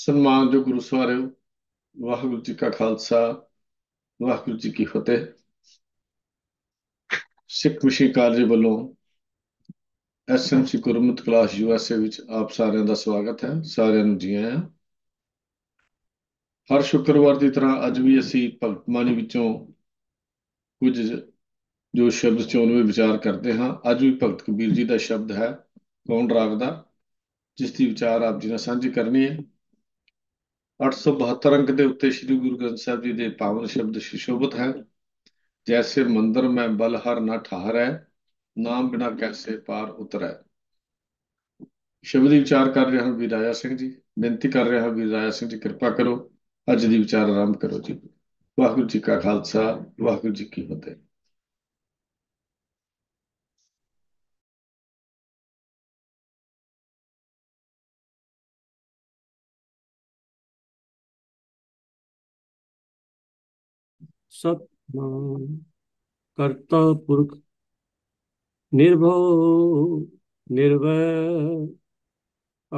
ਸਨਮਾਨਯੋਗ ਗੁਰੂ ਸਵਾਰਿਓ ਵਾਹਿਗੁਰੂ ਜੀ ਕਾ ਖਾਲਸਾ ਵਾਹਿਗੁਰੂ ਜੀ ਕੀ ਫਤਿਹ ਸਿੱਖ ਮਿਸ਼ਨ ਕਾਲਜ ਵੱਲੋਂ ਐਸਐਮਸੀ ਗੁਰਮਤ ਕਲਾਸ ਯੂਐਸਏ ਵਿੱਚ ਆਪ ਸਾਰਿਆਂ ਦਾ ਸਵਾਗਤ ਹੈ ਸਾਰਿਆਂ ਨੂੰ ਜੀ ਆਇਆਂ ਹਰ ਸ਼ੁੱਕਰਵਾਰ ਦੀ ਤਰ੍ਹਾਂ ਅੱਜ ਵੀ ਅਸੀਂ ਭਗਤਮਾਨੀ ਵਿੱਚੋਂ ਕੁਝ ਜੋ ਸ਼ਬਦ ਚੋਣਵੇਂ ਵਿਚਾਰ ਕਰਦੇ ਹਾਂ ਅੱਜ ਵੀ ਭਗਤ ਕਬੀਰ ਜੀ ਦਾ ਸ਼ਬਦ ਹੈ ਕੌਣ ਰਾਗ ਦਾ ਜਿਸ ਦੀ ਵਿਚਾਰ ਆਪ ਜੀ ਨਾਲ ਸਾਂਝੀ ਕਰਨੀ ਹੈ 872 ਅੰਕ ਦੇ ਉੱਤੇ ਸ੍ਰੀ ਗੁਰੂ ਗ੍ਰੰਥ ਸਾਹਿਬ ਜੀ ਦੇ ਪਾਵਨ ਸ਼ਬਦ ਸ਼ਿਸ਼ੋਭਤ ਹੈ ਜੈਸੇ ਮੰਦਰ ਮੈਂ ਬਲ ਹਰ ਨਾ ਠਹਰੈ ਨਾਮ ਬਿਨਾ ਕੈਸੇ ਪਾਰ ਉਤਰੈ ਸ਼ਬਦ ਵਿਚਾਰ ਕਰ ਰਹੇ ਹਨ ਰਾਜਾ ਸਿੰਘ ਜੀ ਬੇਨਤੀ ਕਰ ਰਿਹਾ ਹਾਂ ਰਾਜਾ ਸਿੰਘ ਜੀ ਕਿਰਪਾ ਕਰੋ ਅੱਜ ਦੀ ਵਿਚਾਰ ਆਰੰਭ ਕਰੋ ਜੀ ਵਾਹਿਗੁਰੂ ਜੀ ਕਾ ਖਾਲਸਾ ਵਾਹਿਗੁਰੂ ਜੀ ਕੀ ਫਤਿਹ ਸਤਨਾਮ ਕਰਤਾ ਪੁਰਖ ਨਿਰਭਉ ਨਿਰਵੈ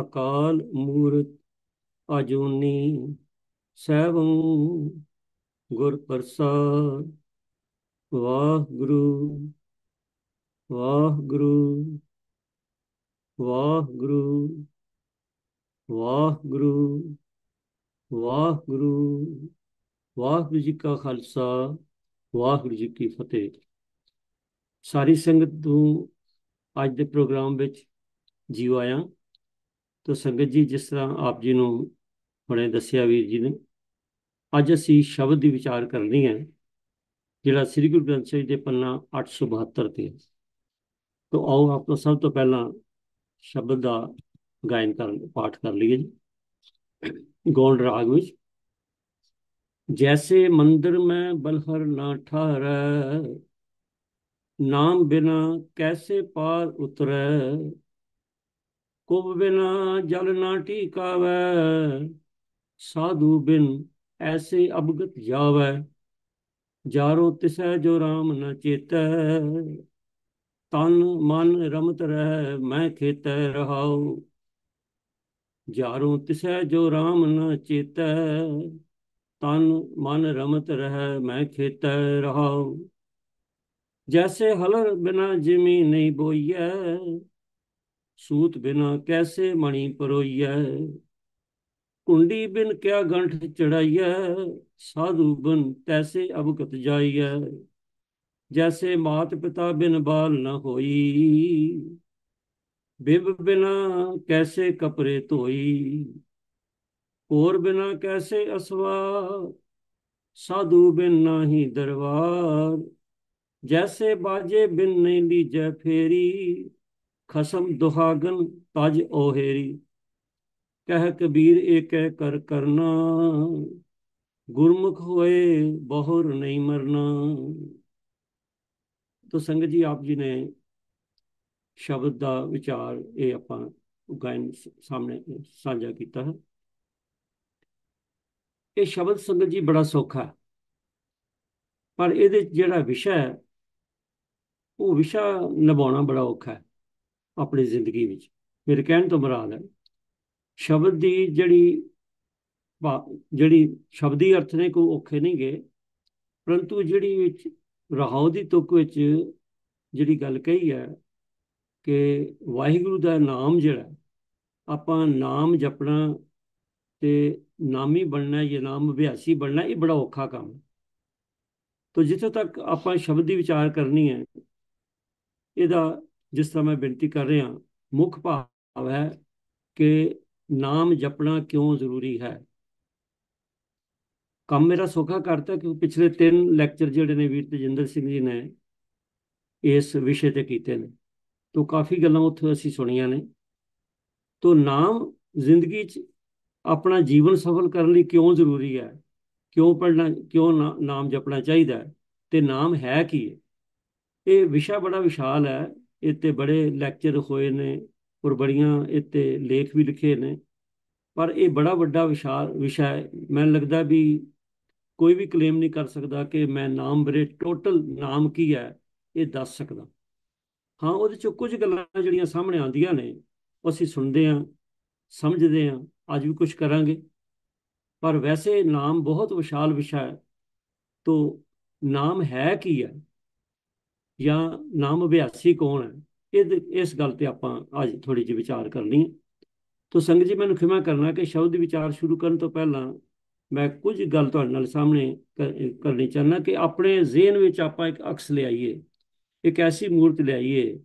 ਅਕਾਲ ਮੂਰਤ ਅਜੂਨੀ ਸੈਭੰ ਗੁਰ ਪ੍ਰਸਾਦ ਵਾਹਿਗੁਰੂ ਵਾਹਿਗੁਰੂ ਵਾਹਿਗੁਰੂ ਵਾਹਿਗੁਰੂ ਵਾਹਿਗੁਰੂ ਵਾਹਿਗੁਰੂ ਜੀ ਕਾ ਖਾਲਸਾ ਵਾਹਿਗੁਰੂ ਜੀ ਕੀ ਫਤਿਹ ਸਾਰੀ ਸੰਗਤ ਨੂੰ ਅੱਜ ਦੇ ਪ੍ਰੋਗਰਾਮ ਵਿੱਚ ਜੀਵ ਆਇਆ ਤਾਂ ਸੰਗਤ ਜੀ ਜਿਸ ਤਰ੍ਹਾਂ ਆਪ ਜੀ ਨੂੰ ਬੜੇ ਦੱਸਿਆ ਵੀਰ ਜੀ ਨੇ ਅੱਜ ਅਸੀਂ ਸ਼ਬਦ ਦੀ ਵਿਚਾਰ ਕਰਨੀ ਹੈ ਜਿਹੜਾ ਸ੍ਰੀ ਗੁਰੂ ਗ੍ਰੰਥ ਸਾਹਿਬ ਦੇ ਪੰਨਾ 872 ਤੇ ਤੋਂ ਆਓ ਆਪਾਂ ਸਭ ਤੋਂ ਪਹਿਲਾਂ ਸ਼ਬਦ ਦਾ ਗਾਇਨ ਕਰਨ ਪਾਠ ਕਰ ਲਈਏ ਜੀ ਗੋਲ ਰਾਗ ਵਿੱਚ ਜੈਸੇ ਮੰਦਰ ਮੈਂ ਬਲਹਰ ਨਾ ਠਾਰੈ ਨਾਮ ਬਿਨਾ ਕੈਸੇ ਪਾਰ ਉਤਰੈ ਕੁਬ ਬਿਨਾ ਜਲ ਨਾ ਟੀਕਾਵੈ ਸਾਧੂ ਬਿਨ ਐਸੇ ਅਬਗਤ ਜਾਵੈ ਜਾਰੋ ਤਿਸੈ ਜੋ ਰਾਮ ਨ ਚੇਤੈ ਤਨ ਮਨ ਰਮਤ ਰਹਿ ਮੈਂ ਖੇਤੈ ਰਹਾਉ ਜਾਰੋ ਤਿਸੈ ਜੋ ਰਾਮ ਨ ਚੇਤੈ ਤਨ ਮਨ ਰਮਤ ਰਹਿ ਮੈਂ ਖੇਤੈ ਰਹਾ ਜੈਸੇ ਹਲਰ ਬਿਨਾ ਜਿਮੀ ਨਹੀਂ ਬੋਈਐ ਸੂਤ ਬਿਨਾ ਕੈਸੇ ਮਣੀ ਪਰੋਈਐ ਕੁੰਡੀ ਬਿਨ ਕਿਆ ਗੰਠ ਚੜਾਈਐ ਸਾਧੂ ਬਨ ਤੈਸੇ ਅਬਕਤ ਜਾਈਐ ਜੈਸੇ ਮਾਤ ਪਿਤਾ ਬਿਨ ਬਾਲ ਨ ਹੋਈ ਬਿਬ ਬਿਨਾ ਕੈਸੇ ਕਪਰੇ ਧੋਈ ਹੋਰ ਬਿਨਾ ਕੈਸੇ ਅਸਵਾ ਸਾਧੂ ਬਿਨ ਨਹੀਂ ਦਰਵਾਜ ਜੈਸੇ ਬਾਜੇ ਬਿਨ ਨਹੀਂ ਲੀਜੈ ਫੇਰੀ ਖਸਮ ਦੁਹਾਗਨ ਤਜ ਓਹੇਰੀ ਕਹਿ ਕਬੀਰ ਏਕੈ ਕਰ ਕਰਨਾ ਗੁਰਮੁਖ ਹੋਏ ਬਹੁਰ ਨਹੀਂ ਮਰਨਾ ਤੋ ਸੰਗਤ ਜੀ ਆਪ ਜੀ ਨੇ ਸ਼ਬਦ ਦਾ ਵਿਚਾਰ ਇਹ ਆਪਾਂ ਗਾਇਨ ਸਾਹਮਣੇ ਸਾਂਝਾ ਕੀਤਾ ਹੈ ਇਹ ਸ਼ਬਦ ਸੰਗਤ ਜੀ ਬੜਾ ਸੌਖਾ ਪਰ ਇਹਦੇ ਜਿਹੜਾ ਵਿਸ਼ਾ ਹੈ ਉਹ ਵਿਸ਼ਾ ਨਿਭਾਉਣਾ ਬੜਾ ਔਖਾ ਹੈ ਆਪਣੀ ਜ਼ਿੰਦਗੀ ਵਿੱਚ ਮੇਰੇ ਕਹਿਣ ਤੋਂ ਮਰਾਦ ਹੈ ਸ਼ਬਦ ਦੀ ਜਿਹੜੀ ਜਿਹੜੀ ਸ਼ਬਦੀ ਅਰਥ ਨੇ ਕੋਈ ਔਖੇ ਨਹੀਂ ਗਏ ਪਰੰਤੂ ਜਿਹੜੀ ਵਿੱਚ ਰਹਾਉ ਦੀ ਤੁਕ ਵਿੱਚ ਜਿਹੜੀ ਗੱਲ ਕਹੀ ਹੈ ਕਿ ਵਾਹਿਗੁਰੂ ਦਾ ਨਾਮ ਜਿਹੜਾ ਆਪਾਂ ਨਾਮ ਜਪਣਾ ਤੇ ਨਾਮੀ ਬਣਨਾ ਜਾਂ ਨਾਮ ਅਭਿਆਸੀ ਬਣਨਾ ਇਹ ਬੜਾ ਔਖਾ ਕੰਮ ਹੈ ਤੋ ਜਿੱਥੇ ਤੱਕ ਆਪਾਂ ਸ਼ਬਦ ਦੀ ਵਿਚਾਰ ਕਰਨੀ ਹੈ ਇਹਦਾ ਜਿਸ ਤਰ੍ਹਾਂ ਮੈਂ ਬੇਨਤੀ ਕਰ ਰਿਹਾ ਮੁੱਖ ਭਾਵ ਹੈ ਕਿ ਨਾਮ ਜਪਣਾ ਕਿਉਂ ਜ਼ਰੂਰੀ ਹੈ ਕੰਮ ਮੇਰਾ ਸੋਖਾ ਕਰਤਾ ਕਿ ਪਿਛਲੇ ਤਿੰਨ ਲੈਕਚਰ ਜਿਹੜੇ ਨੇ ਵੀਰ ਤੇਜਿੰਦਰ ਸਿੰਘ ਜੀ ਨੇ ਇਸ ਵਿਸ਼ੇ ਤੇ ਕੀਤੇ ਨੇ ਤੋਂ ਕਾਫੀ ਗੱਲਾਂ ਉੱਥੇ ਅਸੀਂ ਸੁਣੀਆਂ ਨੇ ਤੋਂ ਨਾਮ ਜ਼ਿੰਦਗੀ 'ਚ ਆਪਣਾ ਜੀਵਨ ਸਫਲ ਕਰਨ ਲਈ ਕਿਉਂ ਜ਼ਰੂਰੀ ਹੈ ਕਿਉਂ ਪੜਨਾ ਕਿਉਂ ਨਾਮ ਜਪਣਾ ਚਾਹੀਦਾ ਤੇ ਨਾਮ ਹੈ ਕੀ ਹੈ ਇਹ ਵਿਸ਼ਾ ਬੜਾ ਵਿਸ਼ਾਲ ਹੈ ਇੱਥੇ ਬੜੇ ਲੈਕਚਰ ਹੋਏ ਨੇ ਔਰ ਬੜੀਆਂ ਇੱਥੇ ਲੇਖ ਵੀ ਲਿਖੇ ਨੇ ਪਰ ਇਹ ਬੜਾ ਵੱਡਾ ਵਿਸ਼ਾ ਵਿਸ਼ਾ ਹੈ ਮੈਨੂੰ ਲੱਗਦਾ ਵੀ ਕੋਈ ਵੀ ਕਲੇਮ ਨਹੀਂ ਕਰ ਸਕਦਾ ਕਿ ਮੈਂ ਨਾਮ ਬਰੇ ਟੋਟਲ ਨਾਮ ਕੀ ਹੈ ਇਹ ਦੱਸ ਸਕਦਾ ਹਾਂ ਉਹਦੇ ਚੋਂ ਕੁਝ ਗੱਲਾਂ ਜਿਹੜੀਆਂ ਸਾਹਮਣੇ ਆਉਂਦੀਆਂ ਨੇ ਅਸੀਂ ਸੁਣਦੇ ਹਾਂ ਸਮਝਦੇ ਹਾਂ ਅੱਜ ਵੀ ਕੁਝ ਕਰਾਂਗੇ ਪਰ ਵੈਸੇ ਨਾਮ ਬਹੁਤ ਵਿਸ਼ਾਲ ਵਿਸ਼ਾ ਹੈ ਤੋ ਨਾਮ ਹੈ ਕੀ ਹੈ ਜਾਂ ਨਾਮ ਅਭਿਆਸੀ ਕੌਣ ਹੈ ਇਹ ਇਸ ਗੱਲ ਤੇ ਆਪਾਂ ਅੱਜ ਥੋੜੀ ਜਿਹੀ ਵਿਚਾਰ ਕਰਨੀ ਹੈ ਤੋ ਸੰਗਤ ਜੀ ਮੈਨੂੰ ਖਿਮਾ ਕਰਨਾ ਕਿ ਸ਼ਬਦ ਵਿਚਾਰ ਸ਼ੁਰੂ ਕਰਨ ਤੋਂ ਪਹਿਲਾਂ ਮੈਂ ਕੁਝ ਗੱਲ ਤੁਹਾਡੇ ਨਾਲ ਸਾਹਮਣੇ ਕਰਨੀ ਚਾਹਨਾ ਕਿ ਆਪਣੇ ਜ਼ਿਹਨ ਵਿੱਚ ਆਪਾਂ ਇੱਕ ਅਕਸ ਲਿਆਈਏ ਇੱਕ ਐਸੀ ਮੂਰਤ ਲਿਆਈਏ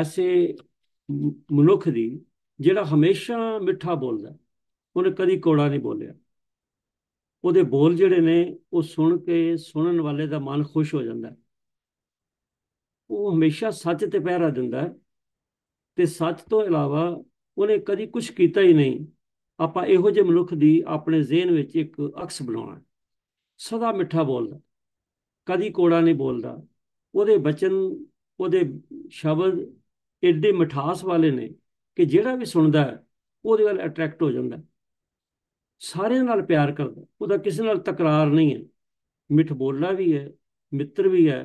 ਐਸੇ ਮਨੁੱਖ ਦੀ ਜਿਹੜਾ ਹਮੇਸ਼ਾ ਮਿੱਠਾ ਬੋਲਦਾ ਉਹਨੇ ਕਦੀ ਕੋੜਾ ਨਹੀਂ ਬੋਲਿਆ ਉਹਦੇ ਬੋਲ ਜਿਹੜੇ ਨੇ ਉਹ ਸੁਣ ਕੇ ਸੁਣਨ ਵਾਲੇ ਦਾ ਮਨ ਖੁਸ਼ ਹੋ ਜਾਂਦਾ ਉਹ ਹਮੇਸ਼ਾ ਸੱਚ ਤੇ ਪਹਿਰਾ ਦਿੰਦਾ ਤੇ ਸੱਚ ਤੋਂ ਇਲਾਵਾ ਉਹਨੇ ਕਦੀ ਕੁਝ ਕੀਤਾ ਹੀ ਨਹੀਂ ਆਪਾਂ ਇਹੋ ਜਿਹੇ ਮਨੁੱਖ ਦੀ ਆਪਣੇ ਜ਼ਿਹਨ ਵਿੱਚ ਇੱਕ ਅਕਸ ਬਣਾਉਣਾ ਸਦਾ ਮਿੱਠਾ ਬੋਲਦਾ ਕਦੀ ਕੋੜਾ ਨਹੀਂ ਬੋਲਦਾ ਉਹਦੇ ਬਚਨ ਉਹਦੇ ਸ਼ਬਦ ਐਡੇ ਮਿਠਾਸ ਵਾਲੇ ਨੇ ਕਿ ਜਿਹੜਾ ਵੀ ਸੁਣਦਾ ਉਹਦੇ ਵੱਲ ਅਟਰੈਕਟ ਹੋ ਜਾਂਦਾ ਸਾਰਿਆਂ ਨਾਲ ਪਿਆਰ ਕਰਦਾ ਉਹਦਾ ਕਿਸੇ ਨਾਲ ਤਕਰਾਰ ਨਹੀਂ ਹੈ ਮਿੱਠ ਬੋਲਣਾ ਵੀ ਹੈ ਮਿੱਤਰ ਵੀ ਹੈ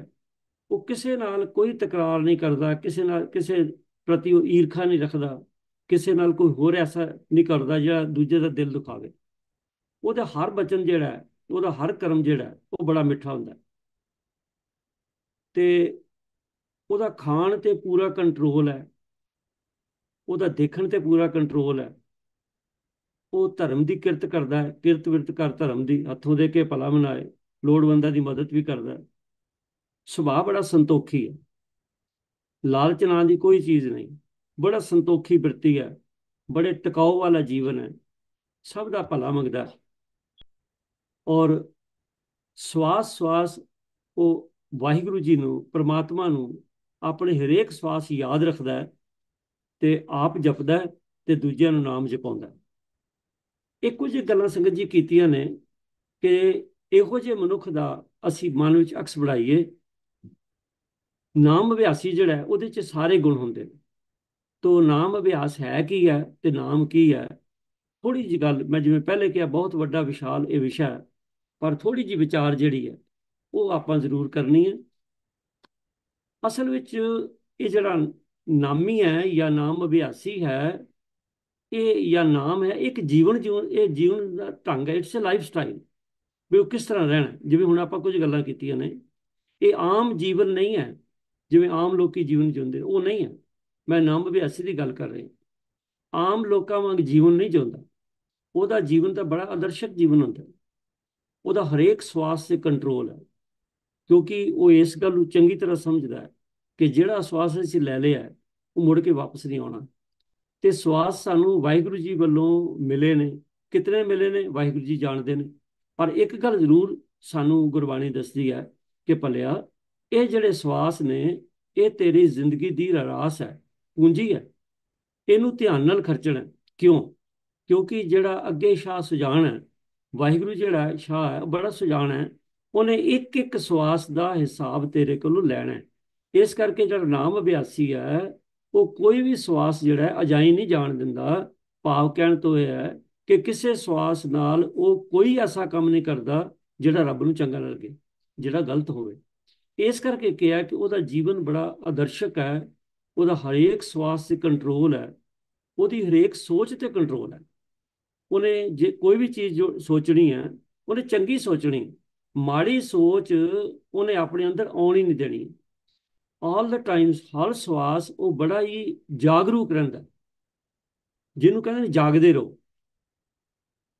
ਉਹ ਕਿਸੇ ਨਾਲ ਕੋਈ ਤਕਰਾਰ ਨਹੀਂ ਕਰਦਾ ਕਿਸੇ ਨਾਲ ਕਿਸੇ ਪ੍ਰਤੀ ਉਹ ਈਰਖਾ ਨਹੀਂ ਰੱਖਦਾ ਕਿਸੇ ਨਾਲ ਕੋਈ ਹੋਰ ਐਸਾ ਨਹੀਂ ਕਰਦਾ ਜਿਹੜਾ ਦੂਜੇ ਦਾ ਦਿਲ ਦੁਖਾਵੇ ਉਹਦਾ ਹਰ ਬਚਨ ਜਿਹੜਾ ਉਹਦਾ ਹਰ ਕਰਮ ਜਿਹੜਾ ਉਹ ਬੜਾ ਮਿੱਠਾ ਹੁੰਦਾ ਤੇ ਉਹਦਾ ਖਾਣ ਤੇ ਪੂਰਾ ਕੰਟਰੋਲ ਹੈ ਉਹਦਾ ਦੇਖਣ ਤੇ ਪੂਰਾ ਕੰਟਰੋਲ ਹੈ ਉਹ ਧਰਮ ਦੀ ਕਿਰਤ ਕਰਦਾ ਹੈ ਕਿਰਤ ਵਿਰਤ ਕਰ ਧਰਮ ਦੀ ਹੱਥੋਂ ਦੇ ਕੇ ਭਲਾ ਮਨਾਏ ਲੋੜਵੰਦਾਂ ਦੀ ਮਦਦ ਵੀ ਕਰਦਾ ਹੈ ਸੁਭਾਅ ਬੜਾ ਸੰਤੋਖੀ ਹੈ ਲਾਲਚ ਨਾਂ ਦੀ ਕੋਈ ਚੀਜ਼ ਨਹੀਂ ਬੜਾ ਸੰਤੋਖੀ ਵਰਤੀ ਹੈ ਬੜੇ ਟਿਕਾਊ ਵਾਲਾ ਜੀਵਨ ਹੈ ਸਭ ਦਾ ਭਲਾ ਮੰਗਦਾ ਔਰ ਸਵਾਸ ਸਵਾਸ ਉਹ ਵਾਹਿਗੁਰੂ ਜੀ ਨੂੰ ਪ੍ਰਮਾਤਮਾ ਨੂੰ ਆਪਣੇ ਹਰੇਕ ਸਵਾਸ ਯਾਦ ਰੱਖਦਾ ਹੈ ਤੇ ਆਪ ਜਪਦਾ ਤੇ ਦੂਜਿਆਂ ਨੂੰ ਨਾਮ ਜਪਾਉਂਦਾ ਇਹ ਕੁਝ ਗੱਲਾਂ ਸੰਗਤ ਜੀ ਕੀਤੀਆਂ ਨੇ ਕਿ ਇਹੋ ਜਿਹੇ ਮਨੁੱਖ ਦਾ ਅਸੀਂ ਮਨ ਵਿੱਚ ਅਕਸ ਬਣਾਈਏ ਨਾਮ ਅਭਿਆਸੀ ਜਿਹੜਾ ਉਹਦੇ 'ਚ ਸਾਰੇ ਗੁਣ ਹੁੰਦੇ ਨੇ ਤੋ ਨਾਮ ਅਭਿਆਸ ਹੈ ਕੀ ਹੈ ਤੇ ਨਾਮ ਕੀ ਹੈ ਥੋੜੀ ਜੀ ਗੱਲ ਮੈਂ ਜਿਵੇਂ ਪਹਿਲੇ ਕਿਹਾ ਬਹੁਤ ਵੱਡਾ ਵਿਸ਼ਾਲ ਇਹ ਵਿਸ਼ਾ ਹੈ ਪਰ ਥੋੜੀ ਜੀ ਵਿਚਾਰ ਜਿਹੜੀ ਹੈ ਉਹ ਆਪਾਂ ਜ਼ਰੂਰ ਕਰਨੀ ਹੈ ਅਸਲ ਵਿੱਚ ਇਹ ਜਿਹੜਾ ਨਾਮੀ ਹੈ ਜਾਂ ਨਾਮ ਅਭਿਆਸੀ ਹੈ ਇਹ ਜਾਂ ਨਾਮ ਹੈ ਇੱਕ ਜੀਵਨ ਜੀਵਨ ਇਹ ਜੀਵਨ ਦਾ ਢੰਗ ਹੈ ਇਟਸ ਅ ਲਾਈਫ ਸਟਾਈਲ ਵੀ ਉਹ ਕਿਸ ਤਰ੍ਹਾਂ ਰਹਿਣਾ ਜਿਵੇਂ ਹੁਣ ਆਪਾਂ ਕੁਝ ਗੱਲਾਂ ਕੀਤੀਆਂ ਨੇ ਇਹ ਆਮ ਜੀਵਨ ਨਹੀਂ ਹੈ ਜਿਵੇਂ ਆਮ ਲੋਕੀ ਜੀਵਨ ਜਿਉਂਦੇ ਉਹ ਨਹੀਂ ਹੈ ਮੈਂ ਨਾਮ ਅਭਿਆਸੀ ਦੀ ਗੱਲ ਕਰ ਰਹੀ ਆਮ ਲੋਕਾਂ ਵਾਂਗ ਜੀਵਨ ਨਹੀਂ ਜਿਉਂਦਾ ਉਹਦਾ ਜੀਵਨ ਤਾਂ ਬੜਾ ਆਦਰਸ਼ਕ ਜੀਵਨ ਹੁੰਦਾ ਉਹਦਾ ਹਰੇਕ ਸਵਾਸ ਤੇ ਕੰਟਰੋਲ ਹੈ ਕਿਉਂਕਿ ਉਹ ਇਸ ਗੱਲ ਨੂੰ ਚੰਗੀ ਤਰ੍ਹਾਂ ਸਮਝਦਾ ਹੈ ਕਿ ਜਿਹੜਾ ਸਵਾਸ ਅਸੀਂ ਲੈ ਲਿਆ ਉਹ ਮੁੜ ਕੇ ਵਾਪਸ ਨਹੀਂ ਆਉਣਾ ਤੇ ਸਵਾਸ ਸਾਨੂੰ ਵਾਹਿਗੁਰੂ ਜੀ ਵੱਲੋਂ ਮਿਲੇ ਨੇ ਕਿਤਨੇ ਮਿਲੇ ਨੇ ਵਾਹਿਗੁਰੂ ਜੀ ਜਾਣਦੇ ਨੇ ਪਰ ਇੱਕ ਗੱਲ ਜ਼ਰੂਰ ਸਾਨੂੰ ਗੁਰਬਾਣੀ ਦੱਸਦੀ ਹੈ ਕਿ ਭਲਿਆ ਇਹ ਜਿਹੜੇ ਸਵਾਸ ਨੇ ਇਹ ਤੇਰੀ ਜ਼ਿੰਦਗੀ ਦੀ ਰਾਸ ਹੈ ਪੂੰਜੀ ਹੈ ਇਹਨੂੰ ਧਿਆਨ ਨਾਲ ਖਰਚਣਾ ਕਿਉਂ ਕਿਉਂਕਿ ਜਿਹੜਾ ਅੱਗੇ ਸ਼ਾਹ ਸੁਜਾਨ ਹੈ ਵਾਹਿਗੁਰੂ ਜਿਹੜਾ ਸ਼ਾਹ ਹੈ ਬੜਾ ਸੁਜਾਨ ਹੈ ਉਹਨੇ ਇੱਕ ਇੱਕ ਸਵਾਸ ਦਾ ਹਿਸਾਬ ਤੇਰੇ ਕੋਲੋਂ ਲੈਣਾ ਹੈ ਇਸ ਕਰਕੇ ਜਿਹੜਾ ਨਾਮ ਅਭਿਆਸੀ ਹੈ ਉਹ ਕੋਈ ਵੀ ਸਵਾਸ ਜਿਹੜਾ ਅਜਾਈ ਨਹੀਂ ਜਾਣ ਦਿੰਦਾ ਭਾਵ ਕਹਿਣ ਤੋਂ ਇਹ ਹੈ ਕਿ ਕਿਸੇ ਸਵਾਸ ਨਾਲ ਉਹ ਕੋਈ ਐਸਾ ਕੰਮ ਨਹੀਂ ਕਰਦਾ ਜਿਹੜਾ ਰੱਬ ਨੂੰ ਚੰਗਾ ਨਾ ਲੱਗੇ ਜਿਹੜਾ ਗਲਤ ਹੋਵੇ ਇਸ ਕਰਕੇ ਕਿਹਾ ਕਿ ਉਹਦਾ ਜੀਵਨ ਬੜਾ ਆਦਰਸ਼ਕ ਹੈ ਉਹਦਾ ਹਰੇਕ ਸਵਾਸ ਤੇ ਕੰਟਰੋਲ ਹੈ ਉਹਦੀ ਹਰੇਕ ਸੋਚ ਤੇ ਕੰਟਰੋਲ ਹੈ ਉਹਨੇ ਜੇ ਕੋਈ ਵੀ ਚੀਜ਼ ਜੋ ਸੋਚਣੀ ਹੈ ਉਹਨੇ ਚੰਗੀ ਸੋਚਣੀ ਮਾੜੀ ਸੋਚ ਉਹਨੇ ਆਪਣੇ ਅੰਦਰ ਆਉਣ ਹੀ ਨਹੀਂ ਦੇਣੀ ਆਲ ਦਾ ਟਾਈਮਸ ਹਰ ਸਵਾਸ ਉਹ ਬੜਾ ਹੀ ਜਾਗਰੂਕ ਰਹਿੰਦਾ ਜਿਹਨੂੰ ਕਹਿੰਦੇ ਨੇ ਜਾਗਦੇ ਰਹੋ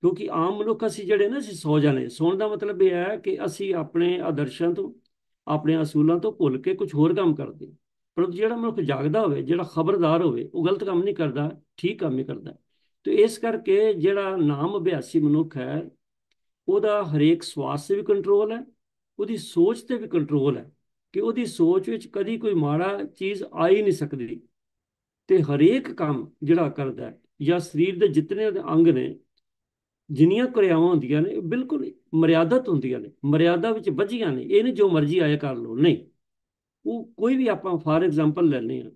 ਕਿਉਂਕਿ ਆਮ ਲੋਕ ਅਸੀਂ ਜਿਹੜੇ ਨਾ ਅਸੀਂ ਸੌ ਜਾਂਦੇ ਸੌਣ ਦਾ ਮਤਲਬ ਇਹ ਹੈ ਕਿ ਅਸੀਂ ਆਪਣੇ ਆਦਰਸ਼ਾਂ ਤੋਂ ਆਪਣੇ ਅਸੂਲਾਂ ਤੋਂ ਭੁੱਲ ਕੇ ਕੁਝ ਹੋਰ ਕੰਮ ਕਰਦੇ ਪਰ ਜਿਹੜਾ ਮਨੁੱਖ ਜਾਗਦਾ ਹੋਵੇ ਜਿਹੜਾ ਖਬਰਦਾਰ ਹੋਵੇ ਉਹ ਗਲਤ ਕੰਮ ਨਹੀਂ ਕਰਦਾ ਠੀਕ ਕੰਮ ਹੀ ਕਰਦਾ ਤੇ ਇਸ ਕਰਕੇ ਜਿਹੜਾ ਨਾਮ ਅਭਿਆਸੀ ਮਨੁੱਖ ਹੈ ਉਹਦਾ ਹਰੇਕ ਸਵਾਸ ਤੇ ਵੀ ਕੰਟਰੋਲ ਹੈ ਉਹਦੀ ਸੋਚ ਤੇ ਵੀ ਕੰਟਰੋਲ ਹੈ ਕਿ ਉਹਦੀ ਸੋਚ ਵਿੱਚ ਕਦੀ ਕੋਈ ਮਾੜਾ ਚੀਜ਼ ਆ ਹੀ ਨਹੀਂ ਸਕਦੀ ਤੇ ਹਰੇਕ ਕੰਮ ਜਿਹੜਾ ਕਰਦਾ ਹੈ ਜਾਂ ਸਰੀਰ ਦੇ ਜਿੰਨੇ ਉਹਦੇ ਅੰਗ ਨੇ ਜਿੰਨੀਆਂ ਕਿਰਿਆਵਾਂ ਹੁੰਦੀਆਂ ਨੇ ਬਿਲਕੁਲ ਮਰਿਆਦਤ ਹੁੰਦੀਆਂ ਨੇ ਮਰਿਆਦਾ ਵਿੱਚ ਵੱਜੀਆਂ ਨੇ ਇਹ ਨਹੀਂ ਜੋ ਮਰਜ਼ੀ ਆਏ ਕਰ ਲੋ ਨਹੀਂ ਉਹ ਕੋਈ ਵੀ ਆਪਾਂ ਫਾਰ ਐਗਜ਼ਾਮਪਲ ਲੈਨੇ ਆ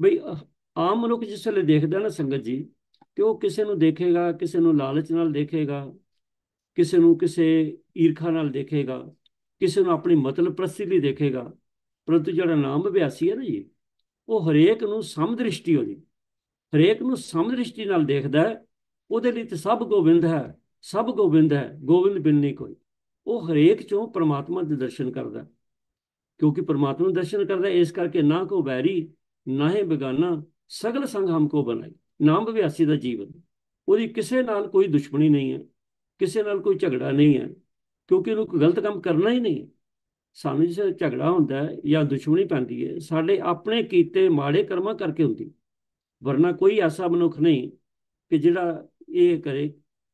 ਬਈ ਆਮ ਮਨੁੱਖ ਜਿਸ ਵੇਲੇ ਦੇਖਦਾ ਨਾ ਸੰਗਤ ਜੀ ਤੇ ਉਹ ਕਿਸੇ ਨੂੰ ਦੇਖੇਗਾ ਕਿਸੇ ਨੂੰ ਲਾਲਚ ਨਾਲ ਦੇਖੇਗਾ ਕਿਸੇ ਨੂੰ ਕਿਸੇ ਈਰਖਾ ਨਾਲ ਦੇਖੇਗਾ ਕਿਸੇ ਨੂੰ ਆਪਣੀ ਮਤਲਬ ਪ੍ਰਸਤੀ ਲਈ ਦੇਖੇਗਾ ਪਰੰਤੂ ਜਿਹੜਾ ਨਾਮ ਅਭਿਆਸੀ ਹੈ ਨਾ ਜੀ ਉਹ ਹਰੇਕ ਨੂੰ ਸਮ ਦ੍ਰਿਸ਼ਟੀ ਹੋ ਜੀ ਹਰੇਕ ਨੂੰ ਸਮ ਦ੍ਰਿਸ਼ਟੀ ਨਾਲ ਦੇਖਦਾ ਹੈ ਉਹਦੇ ਲਈ ਤੇ ਸਭ ਗੋਬਿੰਦ ਹੈ ਸਭ ਗੋਬਿੰਦ ਹੈ ਗੋਬਿੰਦ ਬਿਨ ਨਹੀਂ ਕੋਈ ਉਹ ਹਰੇਕ ਚੋਂ ਪ੍ਰਮਾਤਮਾ ਦੇ ਦਰਸ਼ਨ ਕਰਦਾ ਕਿਉਂਕਿ ਪ੍ਰਮਾਤਮਾ ਨੂੰ ਦਰਸ਼ਨ ਕਰਦਾ ਇਸ ਕਰਕੇ ਨਾ ਕੋ ਬੈਰੀ ਨਾ ਹੀ ਬੇਗਾਨਾ ਸਗਲ ਸੰਗ ਹਮ ਕੋ ਬਣਾਈ ਨਾਮ ਅਭਿਆਸੀ ਦਾ ਜੀਵਨ ਉਹਦੀ ਕਿਸੇ ਨਾਲ ਕੋਈ ਦੁਸ਼ਮਣੀ ਨਹੀਂ ਹੈ ਕਿਸੇ ਨਾਲ ਕੋਈ ਝਗੜਾ ਨਹੀਂ ਹੈ ਕਿਉਂਕਿ ਉਹਨੂੰ ਗਲਤ ਕੰਮ ਕਰਨਾ ਹੀ ਨਹੀਂ ਸਾਨੂੰ ਜਿਸ ਝਗੜਾ ਹੁੰਦਾ ਹੈ ਜਾਂ ਦੁਸ਼ਮਣੀ ਪੈਂਦੀ ਹੈ ਸਾਡੇ ਆਪਣੇ ਕੀਤੇ ਮਾੜੇ ਕਰਮਾਂ ਕਰਕੇ ਹੁੰਦੀ ਵਰਨਾ ਕੋਈ ਐਸਾ ਮਨੁੱਖ ਨਹੀਂ ਕਿ ਜਿਹੜਾ ਇਹ ਕਰੇ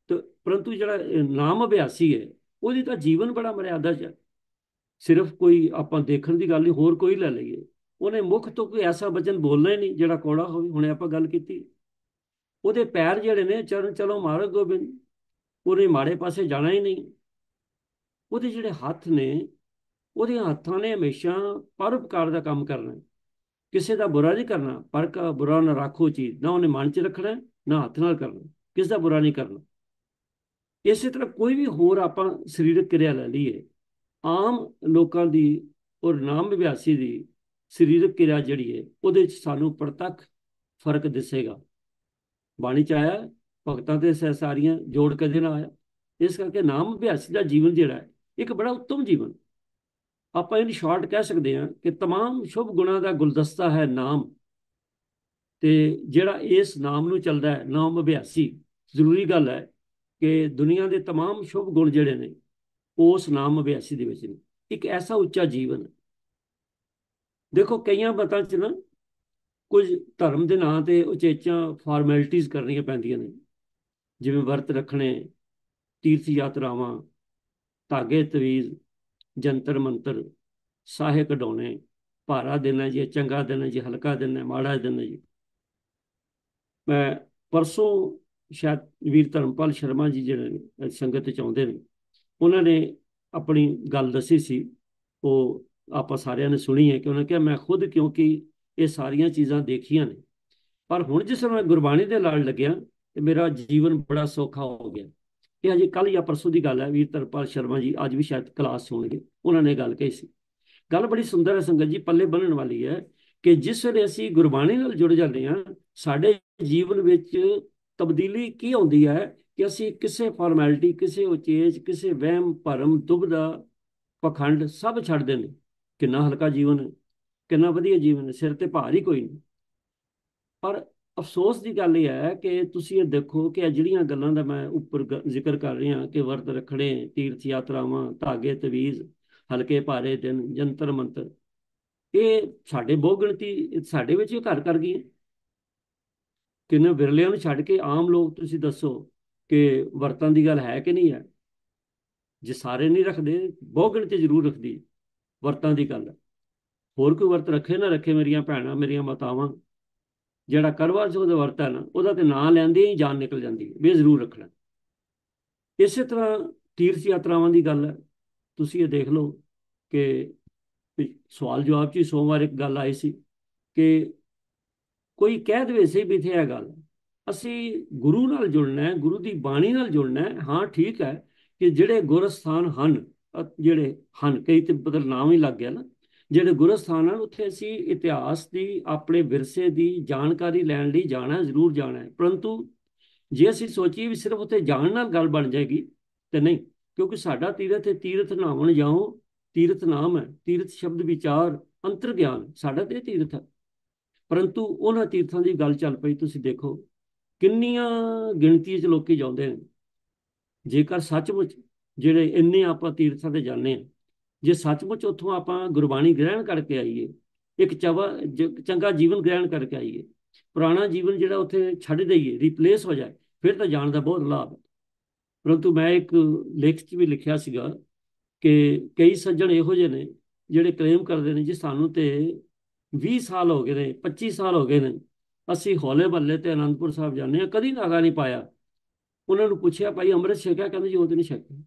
ਤੇ ਪਰੰਤੂ ਜਿਹੜਾ ਨਾਮ ਅਭਿਆਸੀ ਹੈ ਉਹਦੀ ਤਾਂ ਜੀਵਨ ਬੜਾ ਮਰਿਆਦਾ ਚ ਸਿਰਫ ਕੋਈ ਆਪਾਂ ਦੇਖਣ ਦੀ ਗੱਲ ਨਹੀਂ ਹੋਰ ਕੋਈ ਲੈ ਲਈਏ ਉਹਨੇ ਮੁਖ ਤੋਂ ਕੋਈ ਐਸਾ ਬਚਨ ਬੋਲਣਾ ਹੀ ਨਹੀਂ ਜਿਹੜਾ ਕੋੜਾ ਹੋਵੇ ਹੁਣੇ ਆਪਾਂ ਗੱਲ ਕੀਤੀ ਉਹਦੇ ਪੈਰ ਜਿਹੜੇ ਨੇ ਚਰਨ ਚਲੋ ਮਾਰਗ ਗੋਬਿੰਦ ਉਹਨੇ ਮਾੜੇ ਪਾਸੇ ਜਾਣਾ ਹੀ ਨਹੀਂ ਉਹਦੇ ਜਿਹੜੇ ਹੱਥ ਨੇ ਉਹਦੇ ਹੱਥਾਂ ਨੇ ਹਮੇਸ਼ਾ ਪਰਉਪਕਾਰ ਦਾ ਕੰਮ ਕਰਨਾ ਕਿਸੇ ਦਾ ਬੁਰਾ ਨਹੀਂ ਕਰਨਾ ਪਰ ਕਾ ਬੁਰਾ ਨਾ ਰੱਖੋ ਚੀਜ਼ ਨਾ ਉਹਨੇ ਮਨ 'ਚ ਰੱਖਣਾ ਨਾ ਹੱਥ ਨਾਲ ਕਰਨਾ ਕਿਸੇ ਦਾ ਬੁਰਾ ਨਹੀਂ ਕਰਨਾ ਇਸੇ ਤਰ੍ਹਾਂ ਕੋਈ ਵੀ ਹੋਰ ਆਪਾਂ ਸਰੀਰਕ ਕਿਰਿਆ ਲੈ ਲਈਏ ਆਮ ਲੋਕਾਂ ਦੀ ਔਰ ਨਾਮ ਵਿਵਿਆਸੀ ਦੀ ਸਰੀਰਕ ਕਿਰਿਆ ਜਿਹੜੀ ਹੈ ਉਹਦੇ ਵਿੱਚ ਸਾਨੂੰ ਪ੍ਰਤੱਖ ਫਰਕ ਦਿਸੇਗਾ ਬਾਣੀ ਚ ਆਇਆ ਭਗਤਾਂ ਤੇ ਸਹਿਸਾਰੀਆਂ ਜੋੜ ਕੇ ਦੇਣਾ ਆਇਆ ਇਸ ਕਰਕੇ ਨਾਮ ਅਭਿਆਸੀ ਦਾ ਜੀਵਨ ਜਿਹੜਾ ਹੈ ਇੱਕ ਬੜਾ ਉੱਤਮ ਜੀਵਨ ਆਪਾਂ ਇਹਨੂੰ ਸ਼ਾਰਟ ਕਹਿ ਸਕਦੇ ਹਾਂ ਕਿ तमाम ਸ਼ੁਭ ਗੁਣਾ ਦਾ ਗੁਲਦਸਤਾ ਹੈ ਨਾਮ ਤੇ ਜਿਹੜਾ ਇਸ ਨਾਮ ਨੂੰ ਚੱਲਦਾ ਹੈ ਨਾਮ ਅਭਿਆਸੀ ਜ਼ਰੂਰੀ ਗੱਲ ਹੈ ਕਿ ਦੁਨੀਆ ਦੇ तमाम ਸ਼ੁਭ ਗੁਣ ਜਿਹੜੇ ਨੇ ਉਸ ਨਾਮ ਅਭਿਆਸੀ ਦੇ ਵਿੱਚ ਨੇ ਇੱਕ ਐਸਾ ਉੱਚਾ ਜੀਵਨ ਦੇਖੋ ਕਈਆਂ ਬਤਾਂ ਚ ਨਾ ਕੁਝ ਧਰਮ ਦੇ ਨਾਂ ਤੇ ਉਚੇਚਾਂ ਫਾਰਮੈਲਿਟੀਆਂ ਕਰਨੀਆਂ ਪੈਂਦੀਆਂ ਨੇ ਜਿਵੇਂ ਵਰਤ ਰੱਖਣੇ ਤੀਰਥ ਯਾਤਰਾਵਾਂ ਧਾਗੇ ਤਵੀਜ਼ ਜੰਤਰ ਮੰਤਰ ਸਾਹੇ ਕਢਾਉਣੇ ਭਾਰਾ ਦੇਣਾ ਜੀ ਚੰਗਾ ਦੇਣਾ ਜੀ ਹਲਕਾ ਦੇਣਾ ਮਾੜਾ ਦੇਣਾ ਜੀ ਮੈਂ ਪਰਸੋਂ ਸ਼ਾਇਦ ਵੀਰ ਧਰਮਪਾਲ ਸ਼ਰਮਾ ਜੀ ਜਿਹੜੇ ਸੰਗਤ ਚ ਆਉਂਦੇ ਨੇ ਉਹਨਾਂ ਨੇ ਆਪਣੀ ਗੱਲ ਦੱਸੀ ਸੀ ਉਹ ਆਪਾਂ ਸਾਰਿਆਂ ਨੇ ਸੁਣੀ ਹੈ ਕਿ ਉਹਨਾਂ ਕਿਹਾ ਮੈਂ ਖੁਦ ਕਿਉਂਕਿ ਇਹ ਸਾਰੀਆਂ ਚੀਜ਼ਾਂ ਦੇਖੀਆਂ ਨੇ ਪਰ ਹੁਣ ਜਿਸ ਮੈਂ ਗੁਰਬਾਣੀ ਦੇ ਲਾਲ ਲੱਗਿਆ ਤੇ ਮੇਰਾ ਜੀਵਨ ਬੜਾ ਸੌਖਾ ਹੋ ਗਿਆ ਇਹ ਅਜੇ ਕੱਲ ਜਾਂ ਪਰਸੋਂ ਦੀ ਗੱਲ ਹੈ ਵੀਰ ਤਰਪਾਲ ਸ਼ਰਮਾ ਜੀ ਅੱਜ ਵੀ ਸ਼ਾਇਦ ਕਲਾਸ ਹੋਣਗੇ ਉਹਨਾਂ ਨੇ ਗੱਲ ਕਹੀ ਸੀ ਗੱਲ ਬੜੀ ਸੁੰਦਰ ਹੈ ਸੰਗਤ ਜੀ ਪੱਲੇ ਬੰਨਣ ਵਾਲੀ ਹੈ ਕਿ ਜਿਸ ਵੇਲੇ ਅਸੀਂ ਗੁਰਬਾਣੀ ਨਾਲ ਜੁੜ ਜਾਂਦੇ ਹਾਂ ਸਾਡੇ ਜੀਵਨ ਵਿੱਚ ਤਬਦੀਲੀ ਕੀ ਆਉਂਦੀ ਹੈ ਕਿ ਅਸੀਂ ਕਿਸੇ ਫਾਰਮੈਲਿਟੀ ਕਿਸੇ ਉਚੇਜ ਕਿਸੇ ਵਹਿਮ ਭਰਮ ਦੁਬਦਾ ਪਖੰਡ ਸਭ ਛੱਡ ਦਿੰਦੇ ਕਿੰਨਾ ਹਲਕਾ ਜੀਵਨ ਕਿੰਨਾ ਵਧੀਆ ਜੀਵਨ ਸਿਰ ਤੇ ਭਾਰ ਹੀ ਕੋਈ ਨਹੀਂ ਪਰ ਅਫਸੋਸ ਦੀ ਗੱਲ ਇਹ ਹੈ ਕਿ ਤੁਸੀਂ ਇਹ ਦੇਖੋ ਕਿ ਜਿਹੜੀਆਂ ਗੱਲਾਂ ਦਾ ਮੈਂ ਉੱਪਰ ਜ਼ਿਕਰ ਕਰ ਰਿਹਾ ਕਿ ਵਰਤ ਰੱਖਣੇ ਤੀਰਥ ਯਾਤਰਾਵਾਂ ਧਾਗੇ ਤਵੀਜ਼ ਹਲਕੇ ਭਾਰੇ ਦਿਨ ਜੰਤਰ ਮੰਤਰ ਇਹ ਸਾਡੇ ਬਹੁ ਗਿਣਤੀ ਸਾਡੇ ਵਿੱਚ ਹੀ ਘਰ ਕਰ ਗਈ ਕਿੰਨੇ ਵਿਰਲਿਆਂ ਨੂੰ ਛੱਡ ਕੇ ਆਮ ਲੋਕ ਤੁਸੀਂ ਦੱਸੋ ਕਿ ਵਰਤਾਂ ਦੀ ਗੱਲ ਹੈ ਕਿ ਨਹੀਂ ਹੈ ਜੇ ਸਾਰੇ ਨਹੀਂ ਰੱਖਦੇ ਬਹੁ ਗਿਣਤੀ ਜ਼ਰੂਰ ਰੱਖਦੀ ਵਰਤਾਂ ਦੀ ਗੱਲ ਹੋਰ ਕੋਈ ਵਰਤ ਰੱਖੇ ਨਾ ਰੱਖੇ ਮੇਰੀਆਂ ਭੈਣਾਂ ਮੇਰੀਆਂ ਮਾਤਾਵਾਂ ਜਿਹੜਾ ਕੜਵਾ ਸਿੰਘ ਦਾ ਵਰਤਨ ਉਹਦਾ ਤੇ ਨਾਂ ਲੈਂਦੇ ਹੀ ਜਾਨ ਨਿਕਲ ਜਾਂਦੀ ਹੈ ਬੇ ਜ਼ਰੂਰ ਰੱਖਣਾ ਇਸੇ ਤਰ੍ਹਾਂ ਤੀਰਥ ਯਾਤਰਾਵਾਂ ਦੀ ਗੱਲ ਹੈ ਤੁਸੀਂ ਇਹ ਦੇਖ ਲਓ ਕਿ ਸਵਾਲ ਜਵਾਬ ਚ ਸੋਮਵਾਰ ਇੱਕ ਗੱਲ ਆਈ ਸੀ ਕਿ ਕੋਈ ਕਹਿ ਦਵੇ ਸੀ ਵੀ ਇਥੇ ਇਹ ਗੱਲ ਅਸੀਂ ਗੁਰੂ ਨਾਲ ਜੁੜਨਾ ਹੈ ਗੁਰੂ ਦੀ ਬਾਣੀ ਨਾਲ ਜੁੜਨਾ ਹੈ ਹਾਂ ਠੀਕ ਹੈ ਕਿ ਜਿਹੜੇ ਗੁਰਸਥਾਨ ਹਨ ਜਿਹੜੇ ਹਨ ਕਈ ਤੇ ਬਦਲ ਨਾਮ ਹੀ ਲੱਗ ਗਿਆ ਨਾ ਜਿਹੜੇ ਗੁਰਸਥਾਨ ਹਨ ਉੱਥੇ ਅਸੀਂ ਇਤਿਹਾਸ ਦੀ ਆਪਣੇ ਵਿਰਸੇ ਦੀ ਜਾਣਕਾਰੀ ਲੈਣ ਲਈ ਜਾਣਾ ਜ਼ਰੂਰ ਜਾਣਾ ਹੈ ਪਰੰਤੂ ਜੇ ਅਸੀਂ ਸੋਚੀਏ ਵੀ ਸਿਰਫ ਉੱਥੇ ਜਾਣ ਨਾਲ ਗੱਲ ਬਣ ਜਾਏਗੀ ਤੇ ਨਹੀਂ ਕਿਉਂਕਿ ਸਾਡਾ ਤੀਰਥ ਹੈ ਤੀਰਥ ਨਾਵਣ ਜਾਓ ਤੀਰਥ ਨਾਮ ਹੈ ਤੀਰਥ ਸ਼ਬਦ ਵਿਚਾਰ ਅੰਤਰ ਗਿਆਨ ਸਾਡਾ ਤੇ ਤੀਰਥ ਪਰੰਤੂ ਉਹਨਾਂ ਤੀਰਥਾਂ ਦੀ ਗੱਲ ਚੱਲ ਪਈ ਤੁਸੀਂ ਦੇਖੋ ਕਿੰਨੀਆਂ ਗਿਣਤੀ 'ਚ ਲੋਕੀ ਜਾਂਦੇ ਨੇ ਜੇਕਰ ਸੱਚਮੁੱਚ ਜਿਹੜੇ ਇੰਨੇ ਆਪਾਂ ਤੀਰਥਾਂ ਤੇ ਜਾਂਦੇ ਆ ਜੇ ਸੱਚਮੁੱਚ ਉੱਥੋਂ ਆਪਾਂ ਗੁਰਬਾਣੀ ਗ੍ਰਹਿਣ ਕਰਕੇ ਆਈਏ ਇੱਕ ਚੰਗਾ ਜੀਵਨ ਗ੍ਰਹਿਣ ਕਰਕੇ ਆਈਏ ਪੁਰਾਣਾ ਜੀਵਨ ਜਿਹੜਾ ਉੱਥੇ ਛੱਡ ਦਈਏ ਰਿਪਲੇਸ ਹੋ ਜਾਏ ਫਿਰ ਤਾਂ ਜਾਣ ਦਾ ਬਹੁਤ ਲਾਭ ਹੈ ਪਰੰਤੂ ਮੈਂ ਇੱਕ ਲੇਖ 'ਚ ਵੀ ਲਿਖਿਆ ਸੀਗਾ ਕਿ ਕਈ ਸੱਜਣ ਇਹੋ ਜਿਹੇ ਨੇ ਜਿਹੜੇ ਕਲੇਮ ਕਰਦੇ ਨੇ ਜੀ ਸਾਨੂੰ ਤੇ 20 ਸਾਲ ਹੋ ਗਏ ਨੇ 25 ਸਾਲ ਹੋ ਗਏ ਨੇ ਅਸੀਂ ਹੌਲੇ ਬੱਲੇ ਤੇ ਅਨੰਦਪੁਰ ਸਾਹਿਬ ਜਾਂਦੇ ਆ ਕਦੀ ਨਾਗਾ ਨਹੀਂ ਪਾਇਆ ਉਹਨਾਂ ਨੂੰ ਪੁੱਛਿਆ ਭਾਈ ਅੰਮ੍ਰਿਤ ਛਕਿਆ ਕਹਿੰਦੇ ਜੀ ਉਹ ਤੇ ਨਹੀਂ ਛਕਿਆ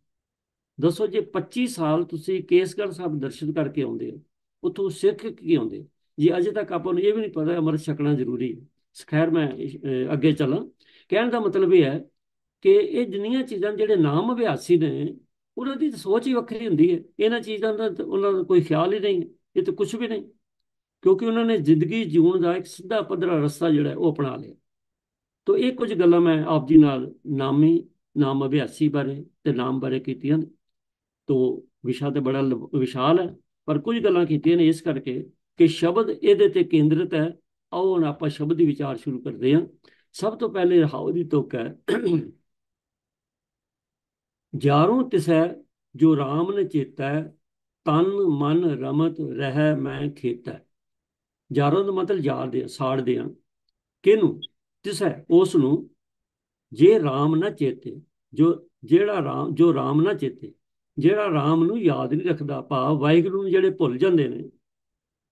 ਦੱਸੋ ਜੇ 25 ਸਾਲ ਤੁਸੀਂ ਕੇਸਗੜ ਸਾਹਿਬ ਦਰਸ਼ਨ ਕਰਕੇ ਆਉਂਦੇ ਹੋ ਉਥੋਂ ਸਿੱਖ ਕੀ ਆਉਂਦੇ ਜੇ ਅਜੇ ਤੱਕ ਆਪਾਂ ਨੂੰ ਇਹ ਵੀ ਨਹੀਂ ਪਤਾ ਅਮਰ ਛਕਣਾ ਜ਼ਰੂਰੀ ਹੈ ਖੈਰ ਮੈਂ ਅੱਗੇ ਚੱਲਾਂ ਕਹਿਣ ਦਾ ਮਤਲਬ ਇਹ ਹੈ ਕਿ ਇਹ ਜਿੰਨੀਆਂ ਚੀਜ਼ਾਂ ਜਿਹੜੇ ਨਾਮ ਅਭਿਆਸੀ ਨੇ ਉਹਨਾਂ ਦੀ ਸੋਚ ਹੀ ਵੱਖਰੀ ਹੁੰਦੀ ਹੈ ਇਹਨਾਂ ਚੀਜ਼ਾਂ ਦਾ ਉਹਨਾਂ ਦਾ ਕੋਈ ਖਿਆਲ ਹੀ ਨਹੀਂ ਇਹ ਤਾਂ ਕੁਝ ਵੀ ਨਹੀਂ ਕਿਉਂਕਿ ਉਹਨਾਂ ਨੇ ਜ਼ਿੰਦਗੀ ਜੀਉਣ ਦਾ ਇੱਕ ਸਿੱਧਾ ਪੱਧਰਾ ਰਸਤਾ ਜਿਹੜਾ ਉਹ ਅਪਣਾ ਲਿਆ ਤੋਂ ਇਹ ਕੁਝ ਗੱਲਾਂ ਮੈਂ ਆਪ ਜੀ ਨਾਲ ਨਾਮੀ ਨਾਮ ਅਭਿਆਸੀ ਬਾਰੇ ਤੇ ਨਾਮ ਬਾਰੇ ਕੀਤੀਆਂ ਨੇ ਤੋਂ ਵਿਸ਼ਾ ਤੇ ਬੜਾ ਵਿਸ਼ਾਲ ਹੈ ਪਰ ਕੁਝ ਗੱਲਾਂ ਕੀਤੀਆਂ ਨੇ ਇਸ ਕਰਕੇ ਕਿ ਸ਼ਬਦ ਇਹਦੇ ਤੇ ਕੇਂਦਰਿਤ ਹੈ ਆਓ ਹੁਣ ਆਪਾਂ ਸ਼ਬਦ ਦੀ ਵਿਚਾਰ ਸ਼ੁਰੂ ਕਰਦੇ ਹਾਂ ਸਭ ਤੋਂ ਪਹਿਲੇ ਰਹਾਉ ਦੀ ਤੋਕ ਹੈ ਜਾਰੋਂ ਤਿਸੈ ਜੋ RAM ਨੇ ਚੇਤਾ ਤਨ ਮਨ ਰਮਤ ਰਹਿ ਮੈਂ ਖੇਤਾ ਜਾਰੋਂ ਦਾ ਮਤਲਬ ਸਾੜ ਸਾੜਦੇ ਆ ਕਿਨੂੰ ਤਿਸੈ ਉਸ ਨੂੰ ਜੇ RAM ਨਾ ਚੇਤੇ ਜੋ ਜਿਹੜਾ RAM ਜੋ RAM ਨਾ ਚੇਤੇ ਜਿਹੜਾ RAM ਨੂੰ ਯਾਦ ਨਹੀਂ ਰੱਖਦਾ ਭਾ ਵਾਹਿਗੁਰੂ ਨੂੰ ਜਿਹੜੇ ਭੁੱਲ ਜਾਂਦੇ ਨੇ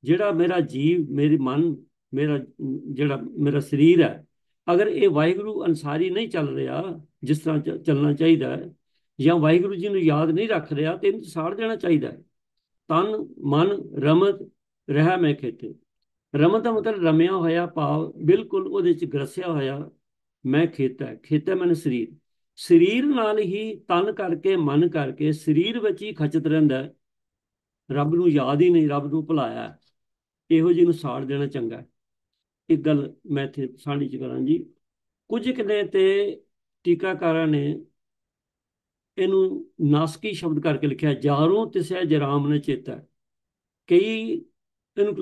ਜਿਹੜਾ ਮੇਰਾ ਜੀਵ ਮੇਰੀ ਮਨ ਮੇਰਾ ਜਿਹੜਾ ਮੇਰਾ ਸਰੀਰ ਹੈ ਅਗਰ ਇਹ ਵਾਹਿਗੁਰੂ ਅਨਸਾਰੀ ਨਹੀਂ ਚੱਲ ਰਿਹਾ ਜਿਸ ਤਰ੍ਹਾਂ ਚੱਲਣਾ ਚਾਹੀਦਾ ਹੈ ਜਾਂ ਵਾਹਿਗੁਰੂ ਜੀ ਨੂੰ ਯਾਦ ਨਹੀਂ ਰੱਖ ਰਿਹਾ ਤੇ ਇਹਨੂੰ ਸਾੜ ਦੇਣਾ ਚਾਹੀਦਾ ਹੈ ਤਨ ਮਨ ਰਮਤ ਰਹਾ ਮੈਂ ਖੇਤੇ ਰਮਤ ਦਾ ਮਤਲਬ ਰਮਿਆ ਹੋਇਆ ਭਾਵ ਬਿਲਕੁਲ ਉਹਦੇ ਚ ਗਰਸਿਆ ਹੋਇਆ ਮੈਂ ਖੇਤਾ ਖੇਤਾ ਮੈਨੂੰ ਸਰੀਰ ਸਰੀਰ ਨਾਲ ਹੀ ਤਨ ਕਰਕੇ ਮਨ ਕਰਕੇ ਸਰੀਰ ਵਿੱਚ ਹੀ ਖਚਤ ਰਹਿੰਦਾ ਰੱਬ ਨੂੰ ਯਾਦ ਹੀ ਨਹੀਂ ਰੱਬ ਨੂੰ ਭੁਲਾਇਆ ਇਹੋ ਜਿਹੇ ਨੂੰ ਸਾੜ ਦੇਣਾ ਚੰਗਾ ਇੱਕ ਗੱਲ ਮੈਂ ਇੱਥੇ ਸਾਂਝੀ ਚ ਕਰਾਂ ਜੀ ਕੁਝ ਕਿਨੇ ਤੇ ਟੀਕਾਕਾਰਾਂ ਨੇ ਇਹਨੂੰ ਨਾਸਕੀ ਸ਼ਬਦ ਕਰਕੇ ਲਿਖਿਆ ਜਾਰੋਂ ਤਿਸੈ ਜਰਾਮ ਨੇ ਚੇਤਾ ਕਈ ਇਹਨੂੰ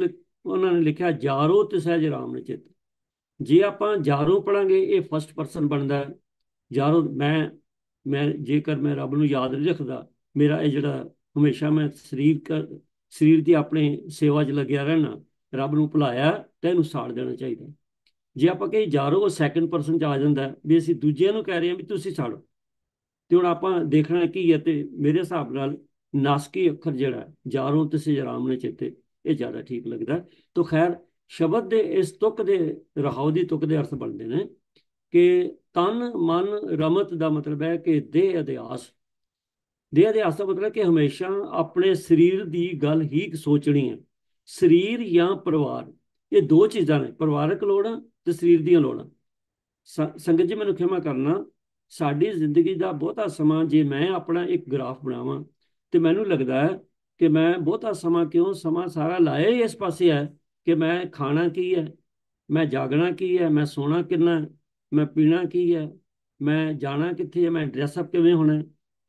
ਉਹਨਾਂ ਨੇ ਲਿਖਿਆ ਜਾਰੋਂ ਤਿਸੈ ਜਰਾਮ ਨੇ ਚੇਤਾ ਜੇ ਆਪਾਂ ਜਾਰੋਂ ਪੜਾਂਗੇ ਇਹ ਫਸਟ ਪਰਸਨ ਬਣਦਾ ਹੈ ਯਾਰ ਮੈਂ ਮੈਂ ਜੇਕਰ ਮੈਂ ਰੱਬ ਨੂੰ ਯਾਦ ਨਹੀਂ ਰੱਖਦਾ ਮੇਰਾ ਇਹ ਜਿਹੜਾ ਹਮੇਸ਼ਾ ਮੈਂ ਸਰੀਰ ਕਰ ਸਰੀਰ ਦੀ ਆਪਣੇ ਸੇਵਾ 'ਚ ਲੱਗਿਆ ਰਹਿਣਾ ਰੱਬ ਨੂੰ ਭੁਲਾਇਆ ਤੇ ਇਹਨੂੰ ਸਾੜ ਦੇਣਾ ਚਾਹੀਦਾ ਜੇ ਆਪਾਂ ਕਹੀ ਜਾਰੋ ਉਹ ਸੈਕੰਡ ਪਰਸਨ 'ਚ ਆ ਜਾਂਦਾ ਵੀ ਅਸੀਂ ਦੂਜਿਆਂ ਨੂੰ ਕਹਿ ਰਹੇ ਹਾਂ ਵੀ ਤੁਸੀਂ ਸਾੜੋ ਤੇ ਹੁਣ ਆਪਾਂ ਦੇਖਣਾ ਕੀ ਹੈ ਤੇ ਮੇਰੇ ਹਿਸਾਬ ਨਾਲ ਨਾਸਕੀ ਅੱਖਰ ਜਿਹੜਾ ਯਾਰੋ ਤੇ ਸਜਰਾਮ ਨੇ ਚਿੱਤੇ ਇਹ ਜ਼ਿਆਦਾ ਠੀਕ ਲੱਗਦਾ ਤਾਂ ਖੈਰ ਸ਼ਬਦ ਦੇ ਇਸ ਤੁਕ ਦੇ ਰਹਾਉ ਦੀ ਤੁਕ ਦੇ ਅਰਥ ਬਣਦੇ ਨੇ ਕਿ ਤਨ ਮਨ ਰਮਤ ਦਾ ਮਤਲਬ ਹੈ ਕਿ ਦੇਹ ਅਧਿਆਸ ਦੇਹ ਅਧਿਆਸ ਦਾ ਮਤਲਬ ਹੈ ਕਿ ਹਮੇਸ਼ਾ ਆਪਣੇ ਸਰੀਰ ਦੀ ਗੱਲ ਹੀ ਸੋਚਣੀ ਹੈ ਸਰੀਰ ਜਾਂ ਪਰਿਵਾਰ ਇਹ ਦੋ ਚੀਜ਼ਾਂ ਨੇ ਪਰਿਵਾਰਕ ਲੋੜਾਂ ਤੇ ਸਰੀਰ ਦੀਆਂ ਲੋੜਾਂ ਸੰਗਤ ਜੀ ਮੈਨੂੰ ਖਿਮਾ ਕਰਨਾ ਸਾਡੀ ਜ਼ਿੰਦਗੀ ਦਾ ਬਹੁਤਾ ਸਮਾਂ ਜੇ ਮੈਂ ਆਪਣਾ ਇੱਕ ਗ੍ਰਾਫ ਬਣਾਵਾਂ ਤੇ ਮੈਨੂੰ ਲੱਗਦਾ ਹੈ ਕਿ ਮੈਂ ਬਹੁਤਾ ਸਮਾਂ ਕਿਉਂ ਸਮਾਂ ਸਾਰਾ ਲਾਇਆ ਇਸ ਪਾਸੇ ਹੈ ਕਿ ਮੈਂ ਖਾਣਾ ਕੀ ਹੈ ਮੈਂ ਜਾਗਣਾ ਕੀ ਹੈ ਮੈਂ ਸੋਣਾ ਕਿੰਨਾ ਮੈਂ ਪੀਣਾ ਕੀ ਹੈ ਮੈਂ ਜਾਣਾ ਕਿੱਥੇ ਹੈ ਮੈਂ ਡਰੈਸ ਅਪ ਕਿਵੇਂ ਹੋਣਾ